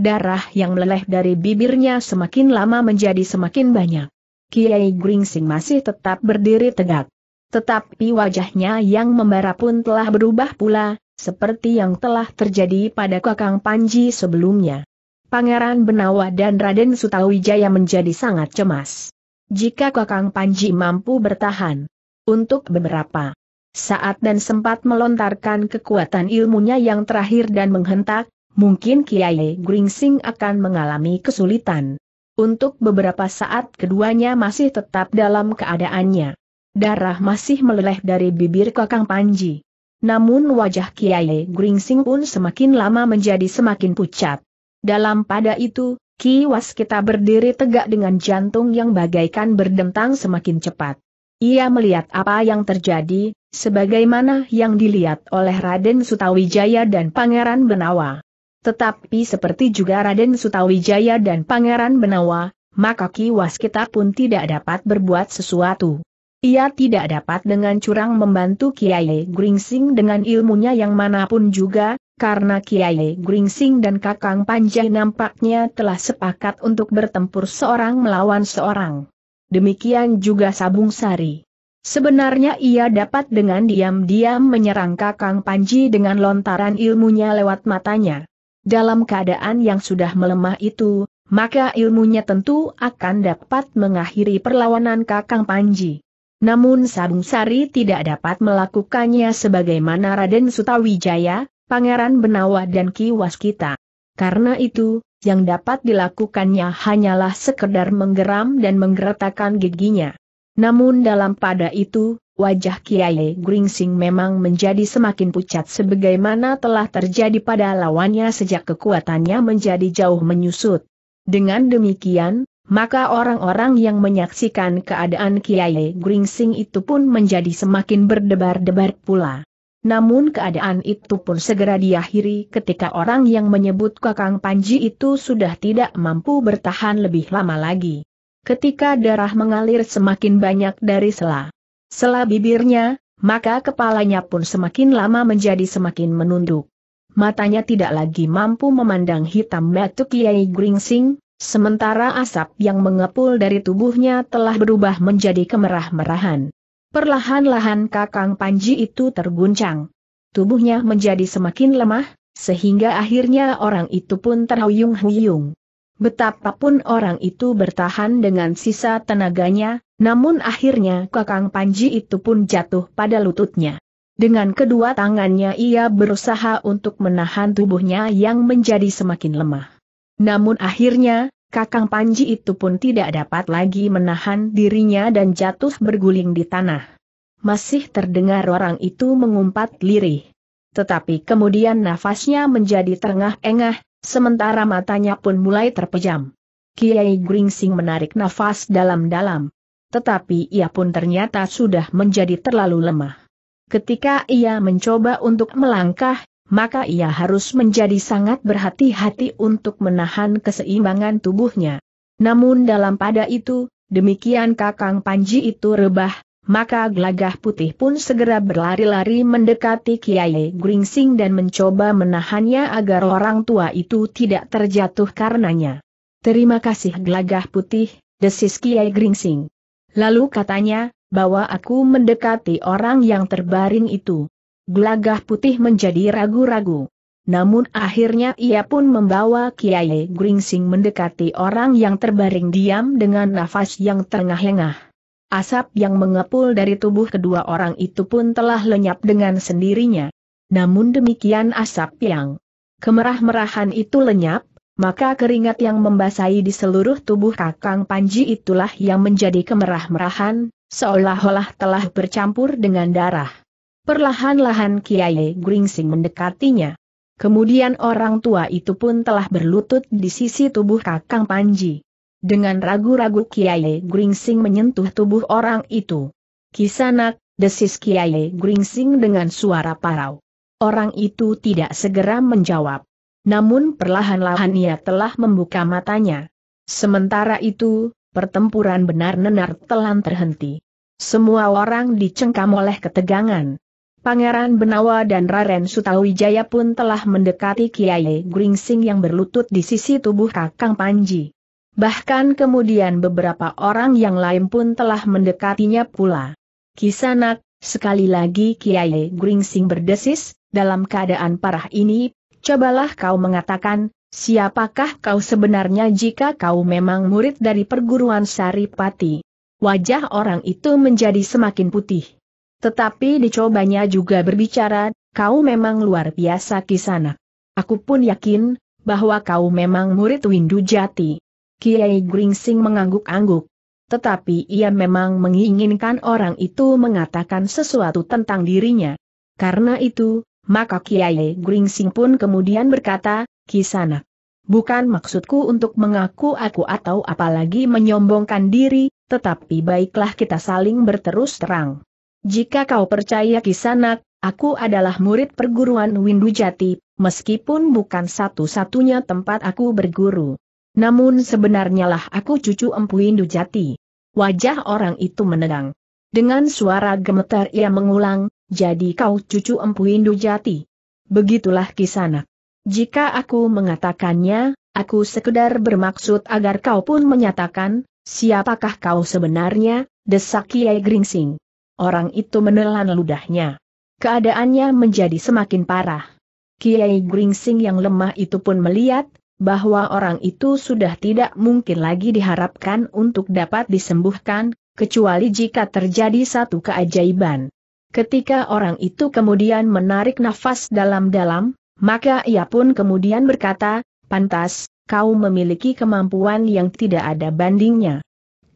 Darah yang meleleh dari bibirnya semakin lama menjadi semakin banyak. Kiai Gringsing masih tetap berdiri tegak. Tetapi wajahnya yang membara pun telah berubah pula, seperti yang telah terjadi pada Kakang Panji sebelumnya. Pangeran Benawa dan Raden Sutawijaya menjadi sangat cemas jika Kakang Panji mampu bertahan untuk beberapa saat dan sempat melontarkan kekuatan ilmunya yang terakhir dan menghentak, mungkin Kiai Gringsing akan mengalami kesulitan. Untuk beberapa saat keduanya masih tetap dalam keadaannya. Darah masih meleleh dari bibir Kakang Panji. Namun wajah Kiai Gringsing pun semakin lama menjadi semakin pucat. Dalam pada itu, Kiwas kita berdiri tegak dengan jantung yang bagaikan berdentang semakin cepat. Ia melihat apa yang terjadi, sebagaimana yang dilihat oleh Raden Sutawijaya dan Pangeran Benawa. Tetapi seperti juga Raden Sutawijaya dan Pangeran Benawa, maka kiwas kita pun tidak dapat berbuat sesuatu. Ia tidak dapat dengan curang membantu Kiai Gringsing dengan ilmunya yang manapun juga, karena Kiai Gringsing dan Kakang Panjai nampaknya telah sepakat untuk bertempur seorang melawan seorang. Demikian juga Sabung Sari. Sebenarnya ia dapat dengan diam-diam menyerang Kakang Panji dengan lontaran ilmunya lewat matanya. Dalam keadaan yang sudah melemah itu, maka ilmunya tentu akan dapat mengakhiri perlawanan Kakang Panji. Namun Sabung Sari tidak dapat melakukannya sebagaimana Raden Sutawijaya, Pangeran Benawa dan Ki Waskita. Karena itu, yang dapat dilakukannya hanyalah sekedar menggeram dan menggeretakkan giginya. Namun dalam pada itu, wajah Kiai Gringsing memang menjadi semakin pucat sebagaimana telah terjadi pada lawannya sejak kekuatannya menjadi jauh menyusut. Dengan demikian, maka orang-orang yang menyaksikan keadaan Kiai Gringsing itu pun menjadi semakin berdebar-debar pula. Namun keadaan itu pun segera diakhiri ketika orang yang menyebut Kakang Panji itu sudah tidak mampu bertahan lebih lama lagi. Ketika darah mengalir semakin banyak dari sela. Sela bibirnya, maka kepalanya pun semakin lama menjadi semakin menunduk. Matanya tidak lagi mampu memandang hitam batu Kiai Gringsing, sementara asap yang mengepul dari tubuhnya telah berubah menjadi kemerah-merahan. Perlahan-lahan kakang Panji itu terguncang. Tubuhnya menjadi semakin lemah, sehingga akhirnya orang itu pun terhuyung-huyung. Betapapun orang itu bertahan dengan sisa tenaganya, namun akhirnya kakang Panji itu pun jatuh pada lututnya. Dengan kedua tangannya ia berusaha untuk menahan tubuhnya yang menjadi semakin lemah. Namun akhirnya, Kakang Panji itu pun tidak dapat lagi menahan dirinya dan jatuh berguling di tanah. Masih terdengar orang itu mengumpat lirih. Tetapi kemudian nafasnya menjadi terengah-engah, sementara matanya pun mulai terpejam. Kiai Gringsing menarik nafas dalam-dalam. Tetapi ia pun ternyata sudah menjadi terlalu lemah. Ketika ia mencoba untuk melangkah, maka ia harus menjadi sangat berhati-hati untuk menahan keseimbangan tubuhnya. Namun dalam pada itu, demikian kakang Panji itu rebah, maka gelagah putih pun segera berlari-lari mendekati Kiai Gringsing dan mencoba menahannya agar orang tua itu tidak terjatuh karenanya. Terima kasih gelagah putih, desis Kiai Gringsing. Lalu katanya, bahwa aku mendekati orang yang terbaring itu gelagah putih menjadi ragu-ragu. Namun akhirnya ia pun membawa Kiai Gringsing mendekati orang yang terbaring diam dengan nafas yang terengah-engah. Asap yang mengepul dari tubuh kedua orang itu pun telah lenyap dengan sendirinya. Namun demikian asap yang kemerah-merahan itu lenyap, maka keringat yang membasahi di seluruh tubuh Kakang Panji itulah yang menjadi kemerah-merahan, seolah-olah telah bercampur dengan darah. Perlahan-lahan Kiai Gringsing mendekatinya. Kemudian orang tua itu pun telah berlutut di sisi tubuh Kakang Panji. Dengan ragu-ragu Kiai Gringsing menyentuh tubuh orang itu. Kisanak, desis Kiai Gringsing dengan suara parau. Orang itu tidak segera menjawab. Namun perlahan-lahan ia telah membuka matanya. Sementara itu, pertempuran benar-benar telan terhenti. Semua orang dicengkam oleh ketegangan. Pangeran Benawa dan Raren Sutawijaya pun telah mendekati Kiai Gringsing yang berlutut di sisi tubuh Kakang Panji. Bahkan kemudian beberapa orang yang lain pun telah mendekatinya pula. Kisanak, sekali lagi Kiai Gringsing berdesis, dalam keadaan parah ini, cobalah kau mengatakan, siapakah kau sebenarnya jika kau memang murid dari perguruan Saripati. Wajah orang itu menjadi semakin putih. Tetapi dicobanya juga berbicara, kau memang luar biasa kisana. Aku pun yakin, bahwa kau memang murid Windu Jati. Kiai Gringsing mengangguk-angguk. Tetapi ia memang menginginkan orang itu mengatakan sesuatu tentang dirinya. Karena itu, maka Kiai Gringsing pun kemudian berkata, Kisana. Bukan maksudku untuk mengaku aku atau apalagi menyombongkan diri, tetapi baiklah kita saling berterus terang. Jika kau percaya kisanak, aku adalah murid perguruan Windu Jati, meskipun bukan satu-satunya tempat aku berguru. Namun sebenarnya lah aku cucu empu Windu Jati. Wajah orang itu menegang. Dengan suara gemetar ia mengulang, jadi kau cucu empu Windu Jati. Begitulah kisanak. Jika aku mengatakannya, aku sekedar bermaksud agar kau pun menyatakan, siapakah kau sebenarnya, desak Kiai Gringsing orang itu menelan ludahnya. Keadaannya menjadi semakin parah. Kiai Gringsing yang lemah itu pun melihat, bahwa orang itu sudah tidak mungkin lagi diharapkan untuk dapat disembuhkan, kecuali jika terjadi satu keajaiban. Ketika orang itu kemudian menarik nafas dalam-dalam, maka ia pun kemudian berkata, pantas, kau memiliki kemampuan yang tidak ada bandingnya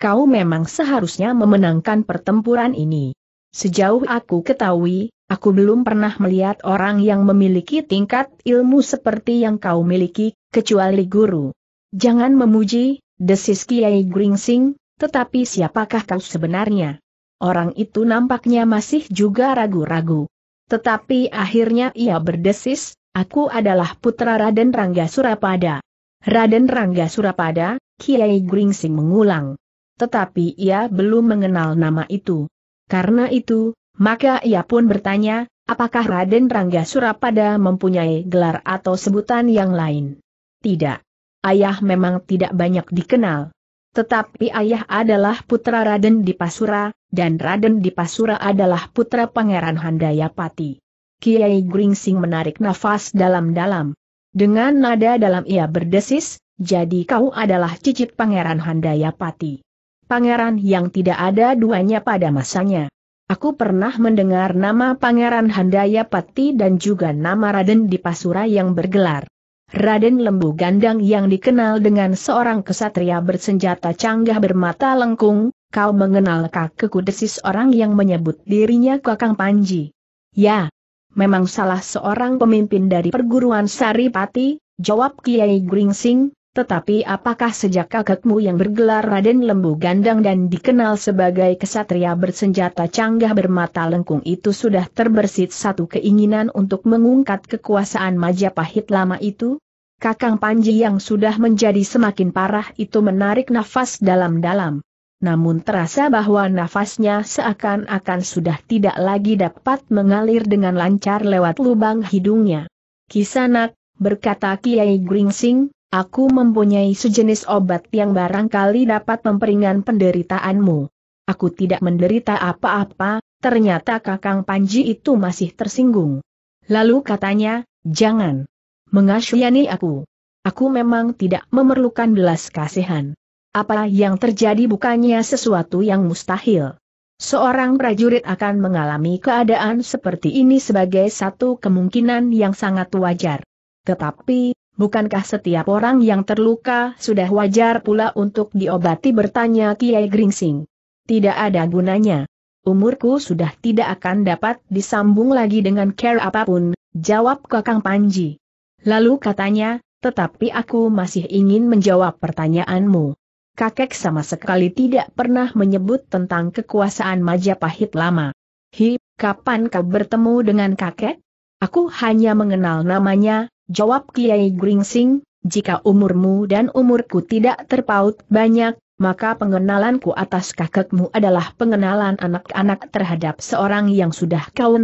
kau memang seharusnya memenangkan pertempuran ini. Sejauh aku ketahui, aku belum pernah melihat orang yang memiliki tingkat ilmu seperti yang kau miliki, kecuali guru. Jangan memuji, desis Kiai Gringsing, tetapi siapakah kau sebenarnya? Orang itu nampaknya masih juga ragu-ragu. Tetapi akhirnya ia berdesis, aku adalah putra Raden Rangga Surapada. Raden Rangga Surapada, Kiai Gringsing mengulang tetapi ia belum mengenal nama itu. Karena itu, maka ia pun bertanya, apakah Raden Rangga Surapada mempunyai gelar atau sebutan yang lain? Tidak. Ayah memang tidak banyak dikenal. Tetapi ayah adalah putra Raden Dipasura, dan Raden Dipasura adalah putra Pangeran Handayapati. Kiai Gringsing menarik nafas dalam-dalam. Dengan nada dalam ia berdesis, jadi kau adalah cicit Pangeran Handayapati pangeran yang tidak ada duanya pada masanya. Aku pernah mendengar nama Pangeran Handaya Pati dan juga nama Raden di Pasura yang bergelar. Raden Lembu Gandang yang dikenal dengan seorang kesatria bersenjata canggah bermata lengkung, kau mengenal kakekku desis orang yang menyebut dirinya Kakang Panji. Ya, memang salah seorang pemimpin dari perguruan Saripati, jawab Kiai Gringsing, tetapi apakah sejak kakekmu yang bergelar Raden Lembu Gandang dan dikenal sebagai kesatria bersenjata canggah bermata lengkung itu sudah terbersit satu keinginan untuk mengungkat kekuasaan Majapahit lama itu? Kakang Panji yang sudah menjadi semakin parah itu menarik nafas dalam-dalam. Namun terasa bahwa nafasnya seakan-akan sudah tidak lagi dapat mengalir dengan lancar lewat lubang hidungnya. Kisanak, berkata Kiai Gringsing, Aku mempunyai sejenis obat yang barangkali dapat memperingan penderitaanmu. Aku tidak menderita apa-apa, ternyata kakang Panji itu masih tersinggung. Lalu katanya, jangan mengasyani aku. Aku memang tidak memerlukan belas kasihan. Apa yang terjadi bukannya sesuatu yang mustahil. Seorang prajurit akan mengalami keadaan seperti ini sebagai satu kemungkinan yang sangat wajar. Tetapi, bukankah setiap orang yang terluka sudah wajar pula untuk diobati bertanya Kiai Gringsing. Tidak ada gunanya. Umurku sudah tidak akan dapat disambung lagi dengan care apapun, jawab Kakang Panji. Lalu katanya, tetapi aku masih ingin menjawab pertanyaanmu. Kakek sama sekali tidak pernah menyebut tentang kekuasaan Majapahit lama. Hi, kapan kau bertemu dengan kakek? Aku hanya mengenal namanya, Jawab Kiai Gringsing, jika umurmu dan umurku tidak terpaut banyak, maka pengenalanku atas kakekmu adalah pengenalan anak-anak terhadap seorang yang sudah kau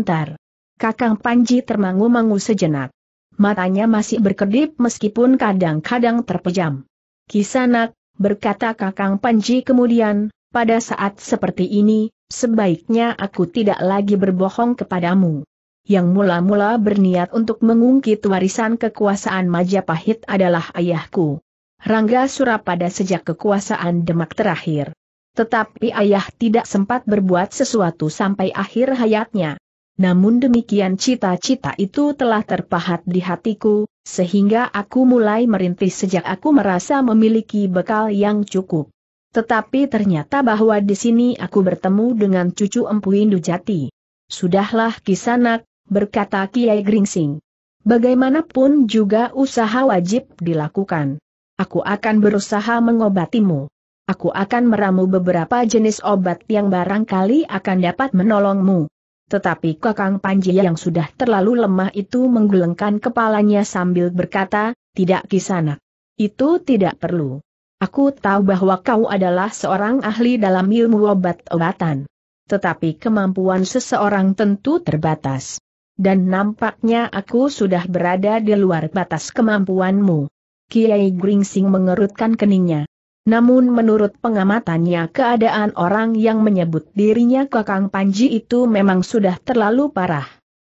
Kakang Panji termangu-mangu sejenak. Matanya masih berkedip meskipun kadang-kadang terpejam. Kisanak, berkata Kakang Panji kemudian, pada saat seperti ini, sebaiknya aku tidak lagi berbohong kepadamu yang mula-mula berniat untuk mengungkit warisan kekuasaan Majapahit adalah ayahku. Rangga Surapada sejak kekuasaan Demak terakhir. Tetapi ayah tidak sempat berbuat sesuatu sampai akhir hayatnya. Namun demikian cita-cita itu telah terpahat di hatiku, sehingga aku mulai merintis sejak aku merasa memiliki bekal yang cukup. Tetapi ternyata bahwa di sini aku bertemu dengan cucu Empu Indujati. Sudahlah kisanak, berkata Kiai Gringsing. Bagaimanapun juga usaha wajib dilakukan. Aku akan berusaha mengobatimu. Aku akan meramu beberapa jenis obat yang barangkali akan dapat menolongmu. Tetapi Kakang Panji yang sudah terlalu lemah itu menggelengkan kepalanya sambil berkata, tidak kisana. Itu tidak perlu. Aku tahu bahwa kau adalah seorang ahli dalam ilmu obat-obatan. Tetapi kemampuan seseorang tentu terbatas dan nampaknya aku sudah berada di luar batas kemampuanmu. Kiai Gringsing mengerutkan keningnya. Namun menurut pengamatannya keadaan orang yang menyebut dirinya Kakang Panji itu memang sudah terlalu parah.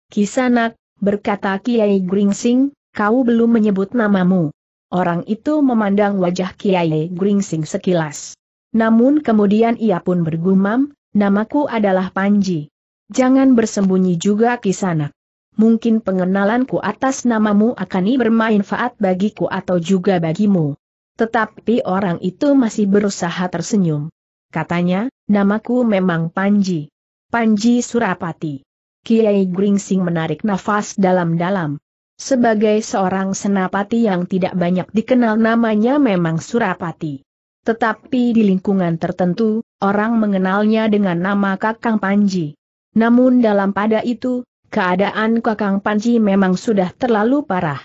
Kisanak, berkata Kiai Gringsing, kau belum menyebut namamu. Orang itu memandang wajah Kiai Gringsing sekilas. Namun kemudian ia pun bergumam, namaku adalah Panji. Jangan bersembunyi juga Kisanak mungkin pengenalanku atas namamu akan bermanfaat bagiku atau juga bagimu. Tetapi orang itu masih berusaha tersenyum. Katanya, namaku memang Panji. Panji Surapati. Kiai Gringsing menarik nafas dalam-dalam. Sebagai seorang senapati yang tidak banyak dikenal namanya memang Surapati. Tetapi di lingkungan tertentu, orang mengenalnya dengan nama Kakang Panji. Namun dalam pada itu, Keadaan Kakang Panji memang sudah terlalu parah.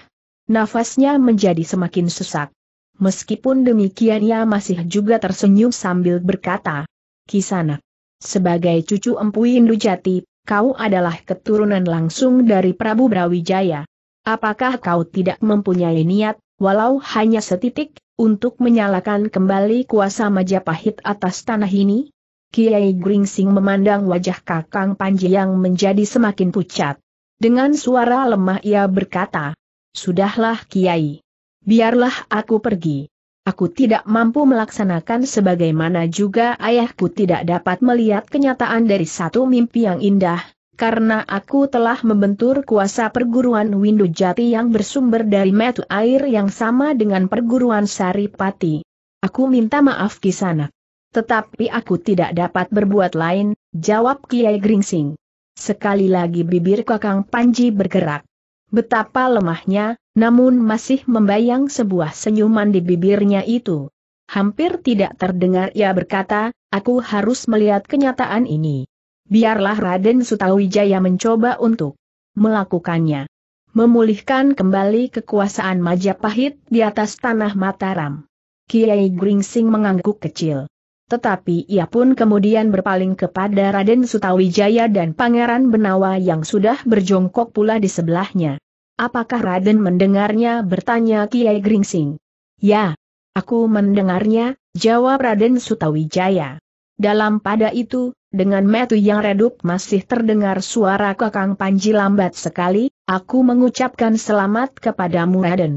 Nafasnya menjadi semakin sesak. Meskipun demikian ia masih juga tersenyum sambil berkata, Kisanak, sebagai cucu empu Indu Jati, kau adalah keturunan langsung dari Prabu Brawijaya. Apakah kau tidak mempunyai niat, walau hanya setitik, untuk menyalakan kembali kuasa Majapahit atas tanah ini? Kiai Gringsing memandang wajah Kakang Panji yang menjadi semakin pucat. Dengan suara lemah ia berkata, Sudahlah Kiai. Biarlah aku pergi. Aku tidak mampu melaksanakan sebagaimana juga ayahku tidak dapat melihat kenyataan dari satu mimpi yang indah, karena aku telah membentur kuasa perguruan Windu Jati yang bersumber dari metu air yang sama dengan perguruan Saripati. Aku minta maaf kisanak. Tetapi aku tidak dapat berbuat lain, jawab Kiai Gringsing. Sekali lagi bibir Kakang Panji bergerak. Betapa lemahnya, namun masih membayang sebuah senyuman di bibirnya itu. Hampir tidak terdengar ia berkata, aku harus melihat kenyataan ini. Biarlah Raden Sutawijaya mencoba untuk melakukannya. Memulihkan kembali kekuasaan Majapahit di atas tanah Mataram. Kiai Gringsing mengangguk kecil. Tetapi ia pun kemudian berpaling kepada Raden Sutawijaya dan Pangeran Benawa yang sudah berjongkok pula di sebelahnya. Apakah Raden mendengarnya bertanya Kiai Gringsing? Ya, aku mendengarnya, jawab Raden Sutawijaya. Dalam pada itu, dengan metu yang redup masih terdengar suara Kakang Panji lambat sekali, aku mengucapkan selamat kepadamu Raden.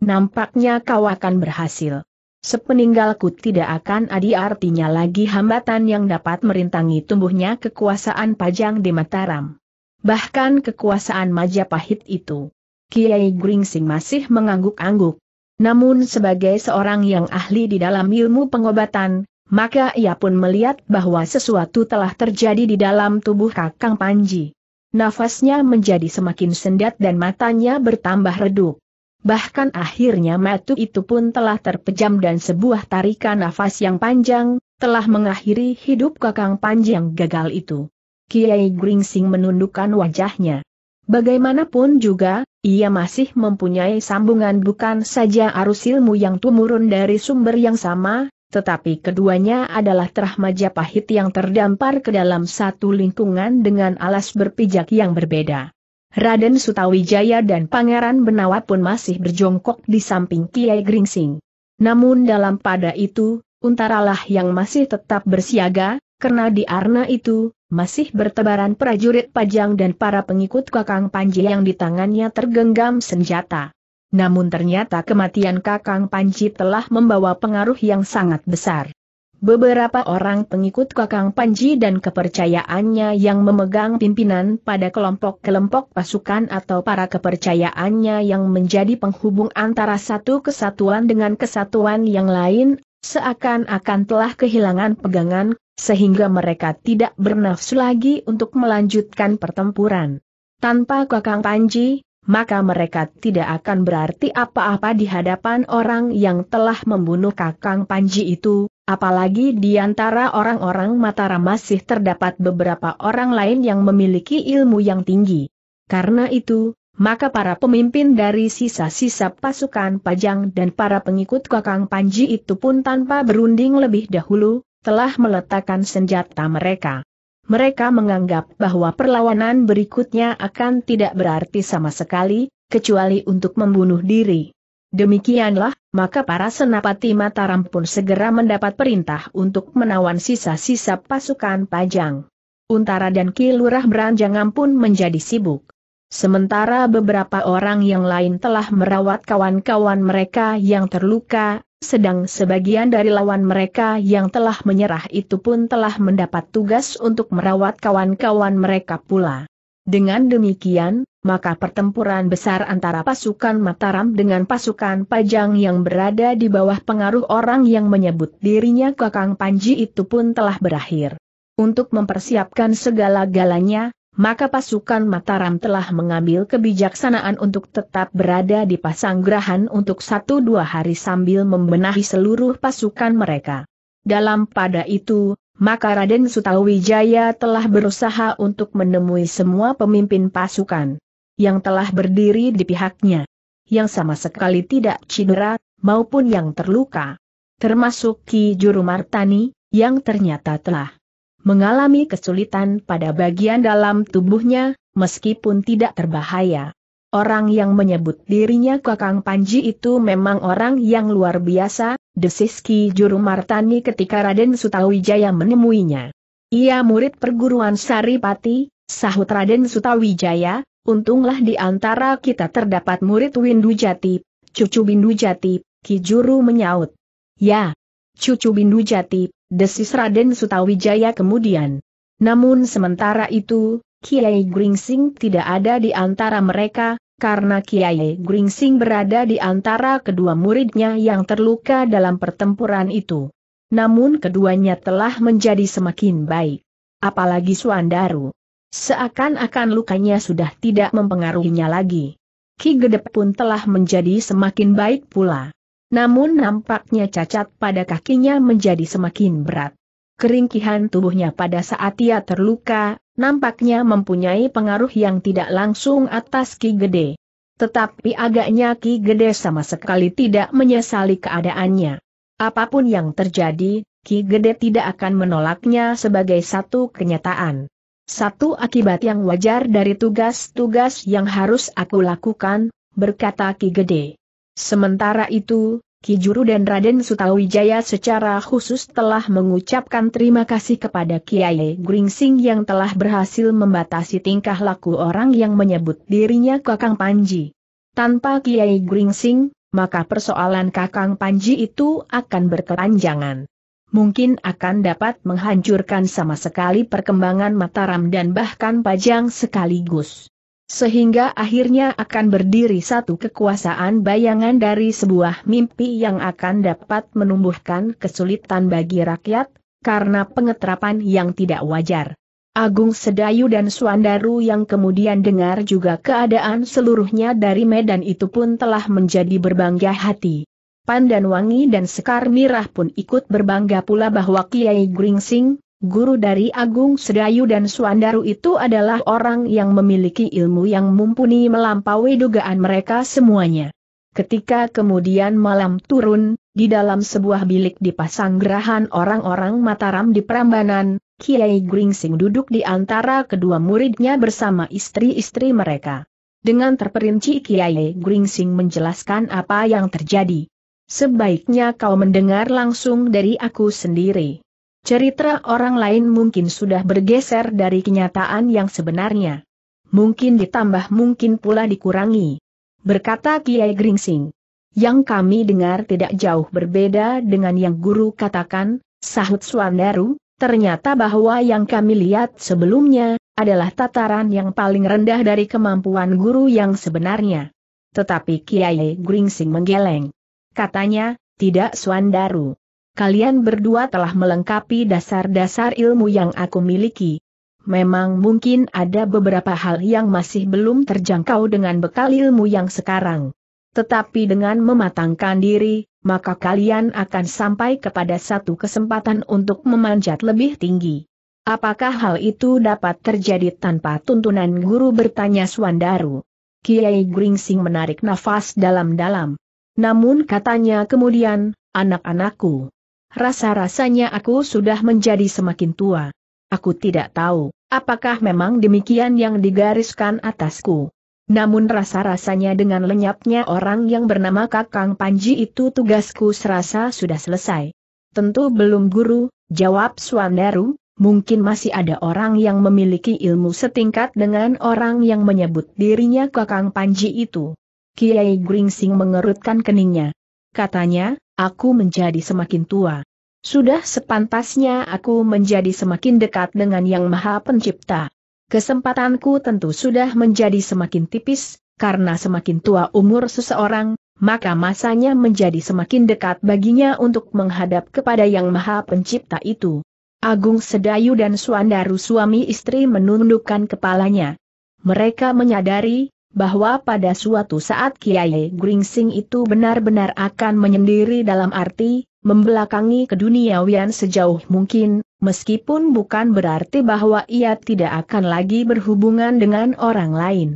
Nampaknya kau akan berhasil. Sepeninggalku tidak akan ada artinya lagi hambatan yang dapat merintangi tumbuhnya kekuasaan Pajang di Mataram. Bahkan kekuasaan Majapahit itu. Kiai Gringsing masih mengangguk-angguk. Namun sebagai seorang yang ahli di dalam ilmu pengobatan, maka ia pun melihat bahwa sesuatu telah terjadi di dalam tubuh Kakang Panji. Nafasnya menjadi semakin sendat dan matanya bertambah redup. Bahkan akhirnya matu itu pun telah terpejam dan sebuah tarikan nafas yang panjang, telah mengakhiri hidup kakang panjang gagal itu. Kiai Gringsing menundukkan wajahnya. Bagaimanapun juga, ia masih mempunyai sambungan bukan saja arus ilmu yang tumurun dari sumber yang sama, tetapi keduanya adalah terah Majapahit yang terdampar ke dalam satu lingkungan dengan alas berpijak yang berbeda. Raden Sutawijaya dan Pangeran Benawa pun masih berjongkok di samping Kiai Gringsing. Namun dalam pada itu, Untaralah yang masih tetap bersiaga, karena di arna itu, masih bertebaran prajurit pajang dan para pengikut Kakang Panji yang di tangannya tergenggam senjata. Namun ternyata kematian Kakang Panji telah membawa pengaruh yang sangat besar. Beberapa orang pengikut Kakang Panji dan kepercayaannya yang memegang pimpinan pada kelompok-kelompok pasukan atau para kepercayaannya yang menjadi penghubung antara satu kesatuan dengan kesatuan yang lain, seakan-akan telah kehilangan pegangan, sehingga mereka tidak bernafsu lagi untuk melanjutkan pertempuran. Tanpa Kakang Panji, maka mereka tidak akan berarti apa-apa di hadapan orang yang telah membunuh Kakang Panji itu, Apalagi di antara orang-orang Mataram masih terdapat beberapa orang lain yang memiliki ilmu yang tinggi. Karena itu, maka para pemimpin dari sisa-sisa pasukan Pajang dan para pengikut Kakang Panji itu pun tanpa berunding lebih dahulu, telah meletakkan senjata mereka. Mereka menganggap bahwa perlawanan berikutnya akan tidak berarti sama sekali, kecuali untuk membunuh diri. Demikianlah, maka para senapati Mataram pun segera mendapat perintah untuk menawan sisa-sisa pasukan Pajang. Untara dan Kilurah Beranjangan pun menjadi sibuk. Sementara beberapa orang yang lain telah merawat kawan-kawan mereka yang terluka, sedang sebagian dari lawan mereka yang telah menyerah itu pun telah mendapat tugas untuk merawat kawan-kawan mereka pula. Dengan demikian, maka pertempuran besar antara pasukan Mataram dengan pasukan Pajang yang berada di bawah pengaruh orang yang menyebut dirinya Kakang Panji itu pun telah berakhir. Untuk mempersiapkan segala-galanya, maka pasukan Mataram telah mengambil kebijaksanaan untuk tetap berada di Pasanggrahan untuk satu dua hari sambil membenahi seluruh pasukan mereka. Dalam pada itu, maka Raden Sutawijaya telah berusaha untuk menemui semua pemimpin pasukan yang telah berdiri di pihaknya, yang sama sekali tidak cedera, maupun yang terluka. Termasuk Ki Juru Martani, yang ternyata telah mengalami kesulitan pada bagian dalam tubuhnya, meskipun tidak terbahaya. Orang yang menyebut dirinya Kakang Panji itu memang orang yang luar biasa, desis Ki Juru Martani ketika Raden Sutawijaya menemuinya. Ia murid perguruan Saripati, sahut Raden Sutawijaya, Untunglah di antara kita terdapat murid Windu Jati, cucu Bindu Jati, Juru menyaut. Ya, cucu Bindu Jati, desis Raden Sutawijaya kemudian. Namun sementara itu, Kiai Gringsing tidak ada di antara mereka, karena Kiai Gringsing berada di antara kedua muridnya yang terluka dalam pertempuran itu. Namun keduanya telah menjadi semakin baik. Apalagi Suandaru. Seakan-akan lukanya sudah tidak mempengaruhinya lagi. Ki Gede pun telah menjadi semakin baik pula. Namun nampaknya cacat pada kakinya menjadi semakin berat. Keringkihan tubuhnya pada saat ia terluka, nampaknya mempunyai pengaruh yang tidak langsung atas Ki Gede. Tetapi agaknya Ki Gede sama sekali tidak menyesali keadaannya. Apapun yang terjadi, Ki Gede tidak akan menolaknya sebagai satu kenyataan. Satu akibat yang wajar dari tugas-tugas yang harus aku lakukan, berkata Ki Gede. Sementara itu, Ki Juru dan Raden Sutawijaya secara khusus telah mengucapkan terima kasih kepada Kiai Gringsing yang telah berhasil membatasi tingkah laku orang yang menyebut dirinya Kakang Panji. Tanpa Kiai Gringsing, maka persoalan Kakang Panji itu akan berkepanjangan mungkin akan dapat menghancurkan sama sekali perkembangan Mataram dan bahkan Pajang sekaligus. Sehingga akhirnya akan berdiri satu kekuasaan bayangan dari sebuah mimpi yang akan dapat menumbuhkan kesulitan bagi rakyat, karena pengetrapan yang tidak wajar. Agung Sedayu dan Suandaru yang kemudian dengar juga keadaan seluruhnya dari Medan itu pun telah menjadi berbangga hati dan wangi dan sekar mirah pun ikut berbangga pula bahwa Kiai Gringsing, guru dari Agung Sedayu dan Suandaru itu adalah orang yang memiliki ilmu yang mumpuni melampaui dugaan mereka semuanya. Ketika kemudian malam turun, di dalam sebuah bilik dipasang gerahan orang-orang Mataram di Prambanan, Kiai Gringsing duduk di antara kedua muridnya bersama istri-istri mereka. Dengan terperinci Kiai Gringsing menjelaskan apa yang terjadi. Sebaiknya kau mendengar langsung dari aku sendiri. Cerita orang lain mungkin sudah bergeser dari kenyataan yang sebenarnya. Mungkin ditambah mungkin pula dikurangi. Berkata Kiai Gringsing. Yang kami dengar tidak jauh berbeda dengan yang guru katakan, sahut Swandaru. ternyata bahwa yang kami lihat sebelumnya, adalah tataran yang paling rendah dari kemampuan guru yang sebenarnya. Tetapi Kiai Gringsing menggeleng. Katanya, tidak Suandaru. Kalian berdua telah melengkapi dasar-dasar ilmu yang aku miliki. Memang mungkin ada beberapa hal yang masih belum terjangkau dengan bekal ilmu yang sekarang. Tetapi dengan mematangkan diri, maka kalian akan sampai kepada satu kesempatan untuk memanjat lebih tinggi. Apakah hal itu dapat terjadi tanpa tuntunan guru bertanya Suandaru? Kiai Gringsing menarik nafas dalam-dalam. Namun katanya kemudian, anak-anakku. Rasa-rasanya aku sudah menjadi semakin tua. Aku tidak tahu, apakah memang demikian yang digariskan atasku. Namun rasa-rasanya dengan lenyapnya orang yang bernama Kakang Panji itu tugasku serasa sudah selesai. Tentu belum guru, jawab Swandaru, mungkin masih ada orang yang memiliki ilmu setingkat dengan orang yang menyebut dirinya Kakang Panji itu. Kiai Gringsing mengerutkan keningnya. Katanya, aku menjadi semakin tua. Sudah sepantasnya aku menjadi semakin dekat dengan Yang Maha Pencipta. Kesempatanku tentu sudah menjadi semakin tipis, karena semakin tua umur seseorang, maka masanya menjadi semakin dekat baginya untuk menghadap kepada Yang Maha Pencipta itu. Agung Sedayu dan Suandaru suami istri menundukkan kepalanya. Mereka menyadari, bahwa pada suatu saat Kiai Gringsing itu benar-benar akan menyendiri dalam arti, membelakangi keduniawian sejauh mungkin, meskipun bukan berarti bahwa ia tidak akan lagi berhubungan dengan orang lain.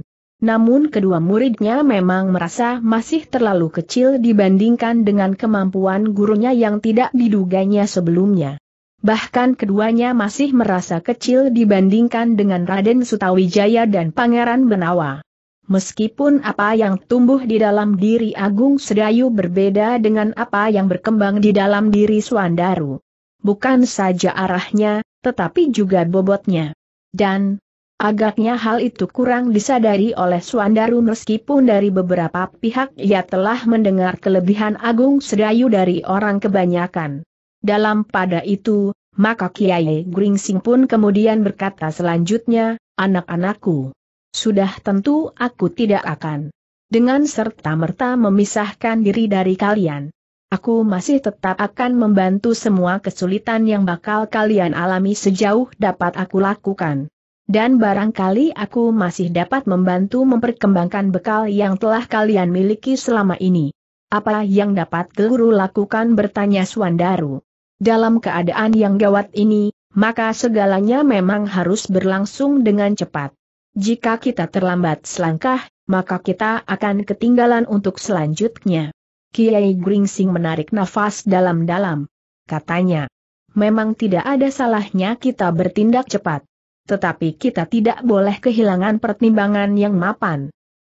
Namun kedua muridnya memang merasa masih terlalu kecil dibandingkan dengan kemampuan gurunya yang tidak diduganya sebelumnya. Bahkan keduanya masih merasa kecil dibandingkan dengan Raden Sutawijaya dan Pangeran Benawa. Meskipun apa yang tumbuh di dalam diri Agung Sedayu berbeda dengan apa yang berkembang di dalam diri Suandaru. Bukan saja arahnya, tetapi juga bobotnya. Dan, agaknya hal itu kurang disadari oleh Suandaru meskipun dari beberapa pihak ia telah mendengar kelebihan Agung Sedayu dari orang kebanyakan. Dalam pada itu, maka Kiai Gringsing pun kemudian berkata selanjutnya, anak-anakku. Sudah tentu aku tidak akan dengan serta-merta memisahkan diri dari kalian. Aku masih tetap akan membantu semua kesulitan yang bakal kalian alami sejauh dapat aku lakukan. Dan barangkali aku masih dapat membantu memperkembangkan bekal yang telah kalian miliki selama ini. Apa yang dapat guru lakukan bertanya Suandaru. Dalam keadaan yang gawat ini, maka segalanya memang harus berlangsung dengan cepat. Jika kita terlambat selangkah, maka kita akan ketinggalan untuk selanjutnya. Kiai Gringsing menarik nafas dalam-dalam. Katanya, memang tidak ada salahnya kita bertindak cepat. Tetapi kita tidak boleh kehilangan pertimbangan yang mapan.